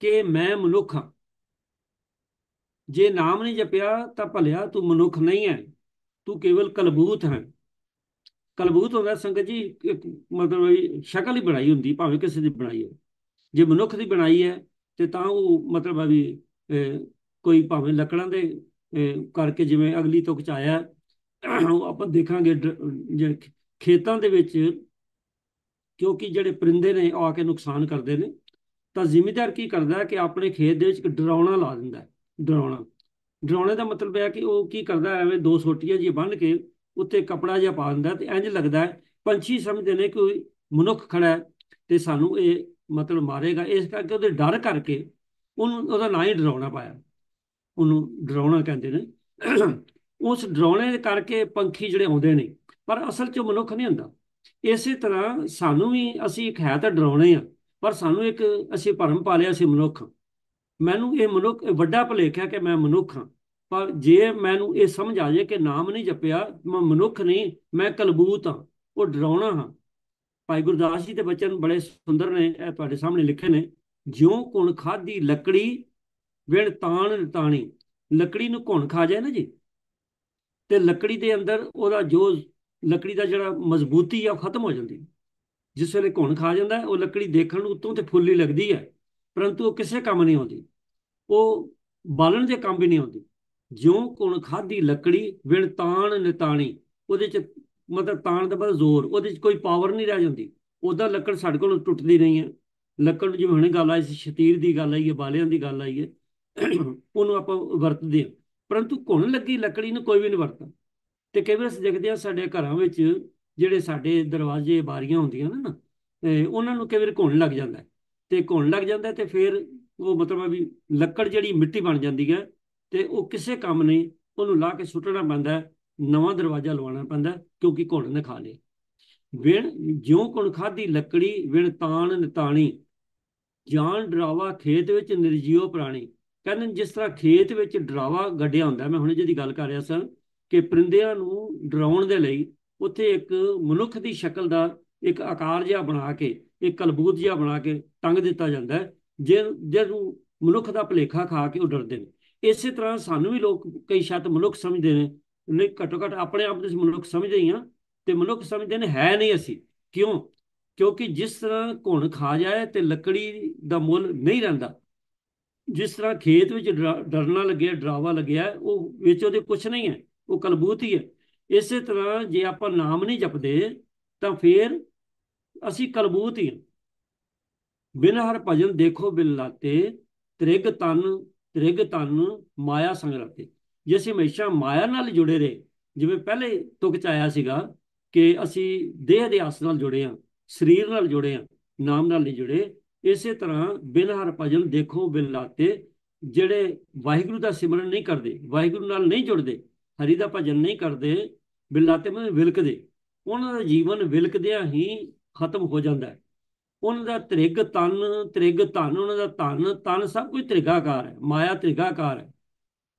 ਕਿ ਮੈਂ ਮਨੁੱਖ ਹਾਂ ਜੇ ਨਾਮ ਨਹੀਂ ਜਪਿਆ ਤਾਂ ਭਲਿਆ ਤੂੰ ਮਨੁੱਖ ਨਹੀਂ ਹੈ ਤੂੰ ਕੇਵਲ ਕਲਬੂਤ ਹੈ ਕਲਬੂਤ ਗਿਆ ਸੰਗਤ ਜੀ ਮਤਲਬ ਸ਼ਕਲ ਹੀ ਬਣਾਈ ਹੁੰਦੀ ਭਾਵੇਂ ਕਿਸੇ ਦੀ ਬਣਾਈ ਹੈ ਜੇ ਮਨੁੱਖ ਦੀ ਬਣਾਈ ਹੈ ਤੇ ਤਾਂ ਉਹ ਮਤਲਬ ਵੀ ਕੋਈ ਭਾਵੇਂ ਲੱਕੜਾਂ ਦੇ ਕਰਕੇ ਜਿਵੇਂ ਅਗਲੀ ਤੋਂ ਖਚਾਇਆ ਆਪਾਂ ਦੇਖਾਂਗੇ ਖੇਤਾਂ ਦੇ ਵਿੱਚ ਕਿਉਂਕਿ ਜਿਹੜੇ ਪਰਿੰਦੇ ਨੇ ਆ ਕੇ ਨੁਕਸਾਨ ਕਰਦੇ ਨੇ ਤਾਂ ਜ਼ਿੰਮੇਦਾਰ ਕੀ ਕਰਦਾ ਕਿ ਆਪਣੇ ਖੇਤ ਦੇ ਵਿੱਚ ਡਰਾਉਣਾ ਲਾ ਦਿੰਦਾ ਡਰਾਉਣਾ ਡਰਾਉਣੇ ਦਾ ਮਤਲਬ ਹੈ ਕਿ ਉਹ ਕੀ ਕਰਦਾ ਐਵੇਂ ਦੋ ਸੋਟੀਆਂ ਜੀ ਬੰਨ ਕੇ ਉੱਤੇ ਕਪੜਾ ਜਿਹਾ ਪਾ ਦਿੰਦਾ ਤੇ ਇੰਜ ਲੱਗਦਾ ਹੈ ਪੰਛੀ ਸਮਝਦੇ ਨੇ ਕੋਈ ਮਨੁੱਖ ਖੜਾ ਹੈ ਤੇ ਸਾਨੂੰ ਇਹ ਮਤਲਬ ਮਾਰੇਗਾ ਇਸ ਕਰਕੇ ਉਹਦੇ ਡਰ ਕਰਕੇ ਉਹਨੂੰ ਉਹਦਾ ਨਾਂ ਹੀ ਡਰਾਉਣਾ ਪਾਇਆ ਉਹਨੂੰ ਡਰਾਉਣਾ ਕਹਿੰਦੇ ਨੇ ਉਸ ਡਰਾਉਣੇ ਦੇ ਕਰਕੇ ਪੰਖੀ ਜਿਹੜੇ ਆਉਂਦੇ ਨੇ ਪਰ ਅਸਲ 'ਚ ਮਨੁੱਖ ਨਹੀਂ ਹੁੰਦਾ ਇਸੇ ਤਰ੍ਹਾਂ ਸਾਨੂੰ ਵੀ ਅਸੀਂ ਇੱਕ ਹੈ ਤਾਂ ਡਰਾਉਣੇ ਆ ਪਰ ਸਾਨੂੰ ਇੱਕ ਅਸੀਂ ਭਰਮ ਪਾ ਲਿਆ ਸੀ ਮਨੁੱਖ ਮੈਨੂੰ ਇਹ ਮਨੁੱਖ ਵੱਡਾ ਭਲੇਖਿਆ ਕਿ ਮੈਂ ਮਨੁੱਖ ਹਾਂ ਪਰ ਜੇ ਮੈਨੂੰ ਇਹ ਸਮਝ ਆ ਜਾਏ ਕਿ ਨਾਮ ਨਹੀਂ ਜਪਿਆ ਮੈਂ ਮਨੁੱਖ ਨਹੀਂ ਮੈਂ ਕਲਬੂਤ ਹਾਂ ਉਹ ਡਰਾਉਣਾ ਹਾਂ ਭਾਈ ਗੁਰਦਾਸ ਜੀ ਦੇ ਬਚਨ ਬੜੇ ਸੁੰਦਰ ਨੇ ਇਹ ਤੁਹਾਡੇ ਸਾਹਮਣੇ ਲਿਖੇ ਨੇ ਜਿਉਂ ਕੁਣ ਖਾਦੀ ਲੱਕੜੀ ਵਿਣ ਤਾਣ ਤਾਣੀ ਲੱਕੜੀ ਨੂੰ ਕੁਣ ਖਾ ਜਾਏ ਨਾ ਜੀ ਤੇ ਲੱਕੜੀ ਦੇ ਅੰਦਰ ਉਹਦਾ ਜੋ ਲੱਕੜੀ ਦਾ ਜਿਹੜਾ ਮਜ਼ਬੂਤੀ ਆ ਉਹ ਖਤਮ ਹੋ ਜਾਂਦੀ ਜਿਸ ਵੇਲੇ ਕੁਣ ਖਾ ਜਾਂਦਾ ਉਹ ਲੱਕੜੀ ਦੇਖਣ ਨੂੰ ਉਤੋਂ ਤੇ ਫੁੱਲੀ ਲੱਗਦੀ ਹੈ ਪਰੰਤੂ ਉਹ ਕਿਸੇ ਕੰਮ ਨਹੀਂ ਆਉਂਦੀ ਉਹ ਬਾਲਣ ਦੇ ਕੰਮ ਵੀ ਨਹੀਂ ਆਉਂਦੀ ਜਿਉਂ ਕੁਣ ਖਾਦੀ ਲੱਕੜੀ ਵਿਣ ਤਾਣ ਨਿਤਾਣੀ ਉਹਦੇ ਚ ਮਤਲਬ ਤਾਣ ਦਾ ਬਸ ਜ਼ੋਰ ਉਹਦੇ ਚ ਕੋਈ ਪਾਵਰ ਨਹੀਂ ਰਹਿ ਜਾਂਦੀ ਉਹਦਾ ਲੱਕੜ ਸਾਡੇ ਕੋਲ ਟੁੱਟਦੀ ਨਹੀਂ ਹੈ ਲੱਕੜ ਜਿਵੇਂ ਹੁਣੇ ਗੱਲ ਆਈ ਸੀ ਸ਼ਤੀਰ ਦੀ ਗੱਲ ਆਈ ਹੈ ਬਾਲਿਆਂ ਦੀ ਗੱਲ ਆਈ ਹੈ ਉਹਨੂੰ ਆਪਾਂ ਵਰਤਦੇ ਹਾਂ ਪਰੰਤੂ ਘੁਣ ਲੱਗੀ ਲੱਕੜੀ ਨੂੰ ਕੋਈ ਵੀ ਨਹੀਂ ਵਰਤਦਾ ਤੇ ਕਈ ਵਾਰ ਅਸੀਂ ਦੇਖਦੇ ਆ ਸਾਡੇ ਘਰਾਂ ਵਿੱਚ ਜਿਹੜੇ ਸਾਡੇ ਦਰਵਾਜ਼ੇ ਬਾਰੀਆਂ ਹੁੰਦੀਆਂ ਨੇ ਨਾ ਉਹਨਾਂ ਨੂੰ ਕਈ ਵਾਰ ਘੁਣ ਲੱਗ ਜਾਂਦਾ ਤੇ ਘੁਣ ਲੱਗ ਜਾਂਦਾ ਤੇ ਫਿਰ ਉਹ ਮਤਲਬ ਵੀ ਲੱਕੜ ਜਿਹੜੀ ਮਿੱਟੀ ਬਣ ਜਾਂਦੀ ਹੈ ਤੇ ਉਹ ਕਿਸੇ ਕੰਮ ਨਹੀਂ ਉਹਨੂੰ ਲਾ ਕੇ ਸੁੱਟਣਾ ਪੈਂਦਾ ਨਵਾਂ ਦਰਵਾਜ਼ਾ ਲਵਾਉਣਾ ਪੈਂਦਾ ਕਿਉਂਕਿ ਘੋੜ ਨੇ ਖਾ ਲਿਆ ਵਿਣ ਜਿਉਂ ਕੁਣ ਖਾਦੀ ਲੱਕੜੀ ਵਿਣ ਤਾਣ ਨਤਾਣੀ ਜਾਨ ਡਰਾਵਾ ਖੇਤ ਵਿੱਚ ਨਿਰਜੀਵ ਪ੍ਰਾਣੀ ਕਹਿੰਦੇ ਜਿਸ ਤਰ੍ਹਾਂ ਖੇਤ ਵਿੱਚ ਡਰਾਵਾ ਗੱਡਿਆ ਹੁੰਦਾ ਮੈਂ ਹੁਣੇ ਜਿਹਦੀ ਗੱਲ ਕਰ ਰਿਹਾ ਸਾਂ ਕਿ ਪਰਿੰਦਿਆਂ ਨੂੰ ਡਰਾਉਣ ਦੇ ਲਈ ਉੱਥੇ ਇੱਕ ਮਨੁੱਖ ਦੀ ਸ਼ਕਲ ਦਾ ਇੱਕ ਆਕਾਰ ਜਿਹਾ ਬਣਾ ਕੇ ਇੱਕ ਕਲਬੂਤ ਜਿਹਾ ਬਣਾ ਕੇ ਟੰਗ ਦਿੱਤਾ ਜਾਂਦਾ ਜੇ ਜੇ ਮਨੁੱਖ ਦਾ ਭਲੇਖਾ ਖਾ ਕੇ ਉਹ ਡਰਦੇ ਨੇ ਇਸੇ ਤਰ੍ਹਾਂ ਸਾਨੂੰ ਵੀ ਲੋਕ ਕਈ ਸ਼ਤ ਮਨੁੱਖ ਸਮਝਦੇ ਨੇ ਨਹੀਂ ਘਟੋ ਘਟ ਆਪਣੇ ਆਪ ਦੇ ਮਨੁੱਖ ਸਮਝਦੇ ਆ ਤੇ ਮਨੁੱਖ ਸਮਝਦੇ ਨੇ ਹੈ ਨਹੀਂ ਅਸੀਂ ਕਿਉਂ ਕਿਉਂਕਿ ਜਿਸ ਤਰ੍ਹਾਂ ਘੁਣ ਖਾ ਜਾਏ ਤੇ ਲੱਕੜੀ ਦਾ ਮੁੱਲ ਨਹੀਂ ਰਹਿੰਦਾ ਜਿਸ ਤਰ੍ਹਾਂ ਖੇਤ ਵਿੱਚ ਡਰਨਾ ਲੱਗਿਆ ਡਰਾਵਾ ਲੱਗਿਆ ਉਹ ਵਿੱਚ ਉਹਦੇ ਕੁਝ ਨਹੀਂ ਹੈ ਉਹ ਕਲਬੂਤ ਹੀ ਹੈ ਇਸੇ ਤਰ੍ਹਾਂ ਜੇ ਆਪਾਂ ਨਾਮ ਨਹੀਂ ਜਪਦੇ ਤਾਂ ਫੇਰ ਅਸੀਂ ਕਲਬੂਤ ਹੀ ਹਾਂ ਬਿਨ ਹਰ ਭਜਨ ਦੇਖੋ ਬਿਲ ਲਾਤੇ ਤ੍ਰਿਗ ਤਨ ਰਿਗ ਤਨ ਮਾਇਆ ਸੰਗ ਰਤੇ ਜੇ ਅਸੀਂ ਹਮੇਸ਼ਾ ਮਾਇਆ ਨਾਲ ਜੁੜੇ ਰਹੇ ਜਿਵੇਂ ਪਹਿਲੇ ਤੁਕ ਚ ਆਇਆ ਸੀਗਾ ਕਿ ਅਸੀਂ ਦੇਹ ਦੇ ਆਸ ਨਾਲ ਜੁੜੇ ਆ ਸਰੀਰ ਨਾਲ ਜੁੜੇ ਆ ਨਾਮ ਨਾਲ ਨਹੀਂ ਜੁੜੇ ਇਸੇ ਤਰ੍ਹਾਂ ਬਿਨ ਹਰ ਭਜਨ ਦੇਖੋ ਬਿਨ ਲਾਤੇ ਜਿਹੜੇ ਵਾਹਿਗੁਰੂ ਦਾ ਸਿਮਰਨ ਨਹੀਂ ਕਰਦੇ ਵਾਹਿਗੁਰੂ ਨਾਲ ਨਹੀਂ ਜੁੜਦੇ ਹਰੀ ਦਾ ਭਜਨ ਨਹੀਂ ਕਰਦੇ ਬਿਨ ਲਾਤੇ ਮੈਂ ਵਿਲਕਦੇ ਉਹਨਾਂ ਦਾ ਜੀਵਨ ਵਿਲਕਦਿਆਂ ਹੀ ਖਤਮ ਹੋ ਜਾਂਦਾ ਹੈ ਉਹਨਾਂ ਦਾ ਤ੍ਰਿਗ ਤਨ ਤ੍ਰਿਗ ਧਨ ਉਹਨਾਂ ਦਾ ਧਨ ਤਨ ਸਭ ਕੁਝ ਤ੍ਰਿਗਾਕਾਰ ਹੈ ਮਾਇਆ ਤ੍ਰਿਗਾਕਾਰ ਹੈ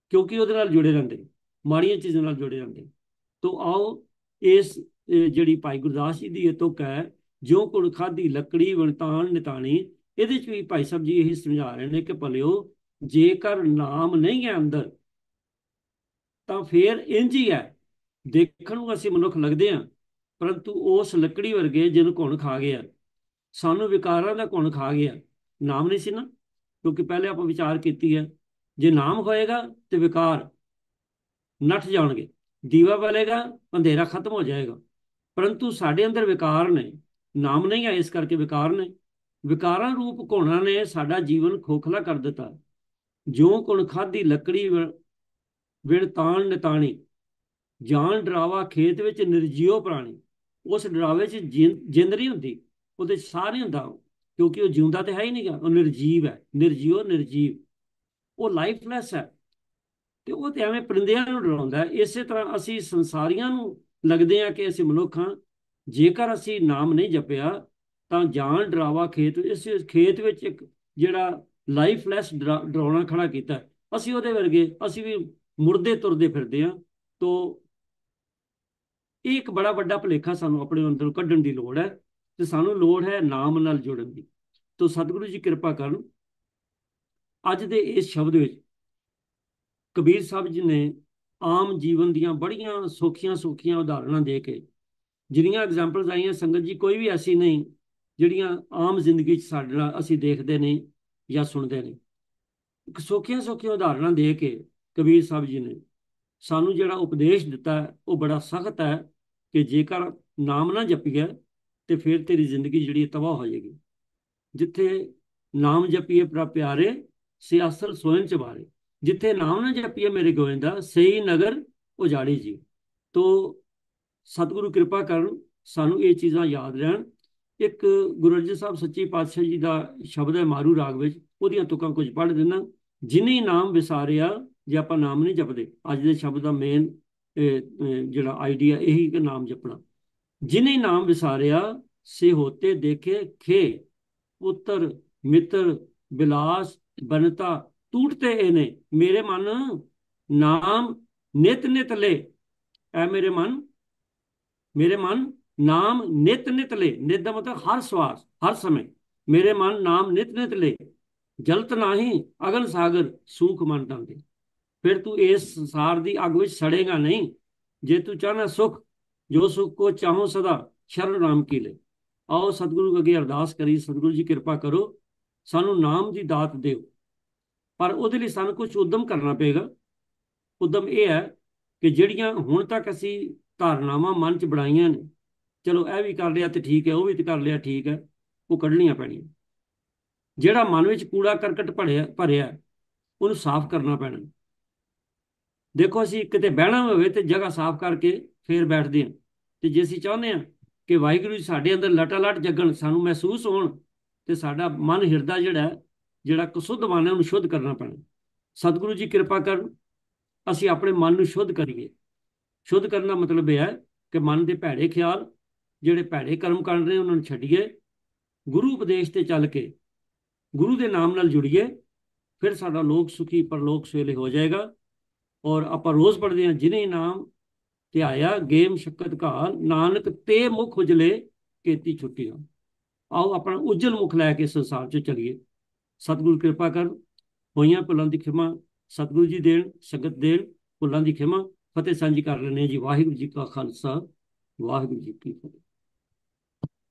ਕਿਉਂਕਿ ਉਹਦੇ ਨਾਲ ਜੁੜੇ ਰਹਿੰਦੇ ਮਾੜੀਆਂ ਚੀਜ਼ਾਂ ਨਾਲ ਜੁੜੇ ਰਹਿੰਦੇ ਤੋਂ ਆਓ ਇਸ ਜਿਹੜੀ ਭਾਈ ਗੁਰਦਾਸ ਜੀ ਦੀ ਇਤੋਂ ਤੁਕ ਹੈ ਜੋ ਕੁੜ ਖਾਦੀ ਲੱਕੜੀ ਵਣਤਾਨ ਨਿਤਾਣੀ ਇਹਦੇ ਚ ਵੀ ਭਾਈ ਸਾਹਿਬ ਜੀ ਇਹ ਸਮਝਾ ਰਹੇ ਨੇ ਕਿ ਭਲਿਓ ਜੇਕਰ ਨਾਮ ਨਹੀਂ ਹੈ ਅੰਦਰ ਤਾਂ ਫੇਰ ਇੰਜ ਹੀ ਹੈ ਦੇਖਣ ਨੂੰ ਅਸੀਂ ਮਨੁੱਖ ਲੱਗਦੇ ਆ ਪਰੰਤੂ ਉਸ ਲੱਕੜੀ ਵਰਗੇ ਜਿਹਨੂੰ ਕੋਣ ਖਾ ਗਿਆ ਸਾਨੂੰ ਵਿਕਾਰਾਂ ਦਾ ਘੁਣ ਖਾ ਗਿਆ ਨਾਮ ਨਹੀਂ ਸੀ ਨਾ ਕਿਉਂਕਿ ਪਹਿਲੇ ਆਪਾਂ ਵਿਚਾਰ ਕੀਤੀ ਹੈ ਜੇ ਨਾਮ ਹੋਏਗਾ ਤੇ ਵਿਕਾਰ ਨੱਠ ਜਾਣਗੇ ਦੀਵਾ ਬਲੇਗਾ ਅੰਧੇਰਾ ਖਤਮ ਹੋ ਜਾਏਗਾ ਪਰੰਤੂ ਸਾਡੇ ਅੰਦਰ ਵਿਕਾਰ ਨੇ ਨਾਮ ਨਹੀਂ ਹੈ ਇਸ ਕਰਕੇ ਵਿਕਾਰ ਨੇ ਵਿਕਾਰਾਂ ਰੂਪ ਘੋਣਾ ਨੇ ਸਾਡਾ ਜੀਵਨ ਖੋਖਲਾ ਕਰ ਦਿੱਤਾ ਜਿਉਂ ਕੁਣ ਖਾਦੀ ਲੱਕੜੀ ਵਿਣ ਤਾਣ ਨਤਾਣੀ ਜਾਨ ਡਰਾਵਾ ਖੇਤ ਵਿੱਚ ਨਿਰਜੀਓ ਪ੍ਰਾਣੀ ਉਸ ਡਰਾਵੇ 'ਚ ਜਿੰਦ ਨਹੀਂ ਹੁੰਦੀ ਉਹਦੇ ਸਾਰੇ ਹੁੰਦਾ ਕਿਉਂਕਿ ਉਹ ਜਿਉਂਦਾ ਤੇ ਹੈ ਹੀ ਨਹੀਂਗਾ ਉਹ ਨਿਰਜੀਵ ਹੈ ਨਿਰਜੀਵ ਨਿਰਜੀਵ ਉਹ ਲਾਈਫਲੈਸ ਹੈ ਤੇ ਉਹ ਤੇ ਐਵੇਂ ਪਰਿੰਦਿਆਂ ਨੂੰ ਡਰਾਉਂਦਾ ਇਸੇ ਤਰ੍ਹਾਂ ਅਸੀਂ ਸੰਸਾਰੀਆਂ ਨੂੰ ਲੱਗਦੇ ਆ ਕਿ ਅਸੀਂ ਮਨੁੱਖਾਂ ਜੇਕਰ ਅਸੀਂ ਨਾਮ ਨਹੀਂ ਜਪਿਆ ਤਾਂ ਜਾਨ ਡਰਾਵਾ ਖੇਤ ਇਸ ਖੇਤ ਵਿੱਚ ਇੱਕ ਜਿਹੜਾ ਲਾਈਫਲੈਸ ਡਰਾਉਣਾ ਖੜਾ ਕੀਤਾ ਅਸੀਂ ਉਹਦੇ ਵਰਗੇ ਅਸੀਂ ਵੀ ਮੁਰਦੇ ਤੁਰਦੇ ਫਿਰਦੇ ਆ ਤੋਂ ਇਹ ਇੱਕ ਬੜਾ ਵੱਡਾ ਭਲੇਖਾ ਸਾਨੂੰ ਆਪਣੇ ਅੰਦਰੋਂ ਕੱਢਣ ਦੀ ਲੋੜ ਹੈ ਤੇ ਸਾਨੂੰ ਲੋੜ ਹੈ ਨਾਮ ਨਾਲ ਜੁੜਨ ਦੀ ਤੋਂ ਸਤਿਗੁਰੂ ਜੀ ਕਿਰਪਾ ਕਰਨ ਅੱਜ ਦੇ ਇਸ ਸ਼ਬਦ ਵਿੱਚ ਕਬੀਰ ਸਾਹਿਬ ਜੀ ਨੇ ਆਮ ਜੀਵਨ ਦੀਆਂ ਬੜੀਆਂ ਸੋਖੀਆਂ ਸੋਖੀਆਂ ਉਦਾਹਰਣਾਂ ਦੇ ਕੇ ਜਿਹੜੀਆਂ ਐਗਜ਼ਾਮਪਲਸ ਆਈਆਂ ਸੰਗਤ ਜੀ ਕੋਈ ਵੀ ਐਸੀ ਨਹੀਂ ਜਿਹੜੀਆਂ ਆਮ ਜ਼ਿੰਦਗੀ 'ਚ ਸਾਡਾ ਅਸੀਂ ਦੇਖਦੇ ਨਹੀਂ ਜਾਂ ਸੁਣਦੇ ਇੱਕ ਸੋਖੀਆਂ ਸੋਖੀਆਂ ਉਦਾਹਰਣਾਂ ਦੇ ਕੇ ਕਬੀਰ ਸਾਹਿਬ ਜੀ ਨੇ ਸਾਨੂੰ ਜਿਹੜਾ ਉਪਦੇਸ਼ ਦਿੱਤਾ ਉਹ ਬੜਾ ਸਖਤ ਹੈ ਕਿ ਜੇਕਰ ਨਾਮ ਨਾ ਜਪੀਏ ਤੇ ਫਿਰ ਤੇਰੀ ਜ਼ਿੰਦਗੀ ਜਿਹੜੀ ਤਬਾਹ ਹੋ ਜਾਏਗੀ ਜਿੱਥੇ ਨਾਮ ਜਪੀਏ ਪ੍ਰਭ ਪਿਆਰੇ ਸਿਆਸਰ ਸੋਇਨ ਚ ਬਾਰੇ ਜਿੱਥੇ ਨਾਮ ਨਾ ਜਪੀਏ ਮੇਰੇ ਗੋਇੰਦਾ ਸਹੀ ਨਗਰ ਉਜਾੜੀ ਜੀ ਤੋ ਸਤਿਗੁਰੂ ਕਿਰਪਾ ਕਰਨ ਸਾਨੂੰ ਇਹ ਚੀਜ਼ਾਂ ਯਾਦ ਰਹਿਣ ਇੱਕ ਗੁਰੂ ਅਰਜਨ ਸਾਹਿਬ ਸੱਚੀ ਪਾਤਸ਼ਾਹ ਜੀ ਦਾ ਸ਼ਬਦ ਹੈ ਮਾਰੂ ਰਾਗ ਵਿੱਚ ਉਹਦੀਆਂ ਤੁਕਾਂ ਕੁਝ ਪੜ੍ਹ ਦੇਣਾ ਜਿਨੇ ਨਾਮ ਵਿਸਾਰਿਆ ਜੇ ਆਪਾਂ ਨਾਮ ਨਹੀਂ ਜਪਦੇ ਅੱਜ ਦੇ ਸ਼ਬਦ ਦਾ ਮੇਨ ਜਿਹੜਾ ਆਈਡੀਆ ਇਹੀ ਕਿ ਨਾਮ ਜਪਣਾ ਜਿਨੇ ਨਾਮ ਵਿਸਾਰਿਆ ਸੇ ਹੋਤੇ ਦੇਖੇ ਖੇ ਪੁੱਤਰ ਮਿੱਤਰ ਬਿਲਾਸ ਬਨਤਾ ਟੂਟਤੇ ਇਹਨੇ ਮੇਰੇ ਮਨ ਨਾਮ ਨਿਤ ਨਿਤ ਲੈ ਐ ਮੇਰੇ ਮਨ ਮੇਰੇ ਮਨ ਨਾਮ ਨਿਤ ਨਿਤ ਲੈ ਨਿਤ ਦਾ ਮਤਲਬ ਹਰ ਸਵਾਸ ਹਰ ਸਮੇਂ ਮੇਰੇ ਮਨ ਨਾਮ ਨਿਤ ਨਿਤ ਲੈ ਜਲਤ ਨਹੀਂ ਅਗਨ ਸਾਗਰ ਸੂਖ ਮੰਨ ਦੰਦੇ ਫਿਰ ਤੂੰ ਇਸ ਸੰਸਾਰ ਦੀ ਅਗ ਵਿੱਚ ਸੜੇਗਾ ਨਹੀਂ ਜੇ ਤੂੰ ਚਾਹਨਾ ਸੁਖ ਜੋ ਸੁਖ ਕੋ ਚਾਹੋ ਸਦਾ ਸ਼ਰਨ ਰਾਮ ਕੀ ਲੈ ਆਓ ਸਤਿਗੁਰੂ ਅਗੇ ਅਰਦਾਸ ਕਰੀ ਸਤਿਗੁਰੂ ਜੀ ਕਿਰਪਾ ਕਰੋ ਸਾਨੂੰ ਨਾਮ ਦੀ ਦਾਤ ਦਿਓ ਪਰ ਉਹਦੇ ਲਈ ਸਾਨੂੰ ਕੁਝ ਉਦਮ ਕਰਨਾ ਪਏਗਾ ਉਦਮ ਇਹ ਹੈ ਕਿ ਜਿਹੜੀਆਂ ਹੁਣ ਤੱਕ ਅਸੀਂ ਧਾਰਨਾਵਾਂ ਮਨ 'ਚ ਬਣਾਈਆਂ ਨੇ ਚਲੋ ਇਹ ਵੀ ਕਰ ਲਿਆ ਤੇ ਠੀਕ ਹੈ ਉਹ ਵੀ ਤੇ ਕਰ ਲਿਆ ਠੀਕ ਹੈ ਉਹ ਕੱਢਣੀਆਂ ਪੈਣੀਆਂ ਜਿਹੜਾ ਮਨ ਵਿੱਚ ਕੂੜਾ ਕਰਕਟ ਭਰਿਆ ਭਰਿਆ ਉਹਨੂੰ ਸਾਫ਼ ਕਰਨਾ ਪੈਣਾ ਦੇਖੋ ਅਸੀਂ ਕਿਤੇ ਬਹਿਣਾ ਹੋਵੇ ਤੇ ਜਗ੍ਹਾ ਸਾਫ਼ ਕਰਕੇ ਫੇਰ ਬੈਠਦੇ ਆ ਤੇ ਜੇ ਅਸੀਂ ਚਾਹੁੰਦੇ ਆ ਕਿ ਵਾਹਿਗੁਰੂ ਜੀ ਸਾਡੇ ਅੰਦਰ ਲਟਾ-ਲਟ ਜਗਣ ਸਾਨੂੰ ਮਹਿਸੂਸ ਹੋਣ ਤੇ ਸਾਡਾ ਮਨ ਹਿਰਦਾ ਜਿਹੜਾ ਜਿਹੜਾ ਕਸੁੱਧ ਮਨ ਹੈ ਉਹਨੂੰ ਸ਼ੁੱਧ ਕਰਨਾ ਪੈਣਾ ਸਤਿਗੁਰੂ ਜੀ ਕਿਰਪਾ ਕਰਨ ਅਸੀਂ ਆਪਣੇ ਮਨ ਨੂੰ ਸ਼ੁੱਧ ਕਰੀਏ ਸ਼ੁੱਧ ਕਰਨ ਦਾ ਮਤਲਬ ਇਹ ਹੈ ਕਿ ਮਨ ਦੇ ਭੈੜੇ ਖਿਆਲ ਜਿਹੜੇ ਭੈੜੇ ਕਰਮ ਕਰ ਰਹੇ ਉਹਨਾਂ ਨੂੰ ਛੱਡੀਏ ਗੁਰੂ ਉਪਦੇਸ਼ ਤੇ ਚੱਲ ਕੇ ਗੁਰੂ ਦੇ ਨਾਮ ਨਾਲ ਜੁੜੀਏ ਫਿਰ ਸਾਡਾ ਲੋਕ ਸੁਖੀ ਪਰਲੋਕ ਸਵੇਲੇ ਹੋ ਜਾਏਗਾ ਔਰ ਆਪਾਂ ਰੋਜ਼ ਪੜਦੇ ਹਾਂ ਜਿਨੇ ਨਾਮ ਧਿਆਇਆ ਗੇਮ ਸ਼ਕਤ ਕਾ ਨਾਨਕ ਤੇ ਮੁਖ ਉਜਲੇ ਕੀਤੀ ਛੁੱਟੀਆਂ ਆਓ ਆਪਣਾ ਉਜਲ ਮੁਖ ਲੈ ਕੇ ਸੰਸਾਰ 'ਚ ਚਲੀਏ ਸਤਿਗੁਰ ਕਿਰਪਾ ਕਰ ਹੋਈਆਂ ਭੁੱਲਾਂ ਦੀ ਖਿਮਾ ਸਤਿਗੁਰ ਜੀ ਦੇਣ ਸੰਗਤ ਦੇਣ ਭੁੱਲਾਂ ਦੀ ਖਿਮਾ ਫਤਿਹ ਸਾਂਝੀ ਕਰ ਲੈਣੇ ਜੀ ਵਾਹਿਗੁਰੂ ਜੀ ਕਾ ਖਾਲਸਾ ਵਾਹਿਗੁਰੂ ਜੀ ਕੀ ਫਤਿਹ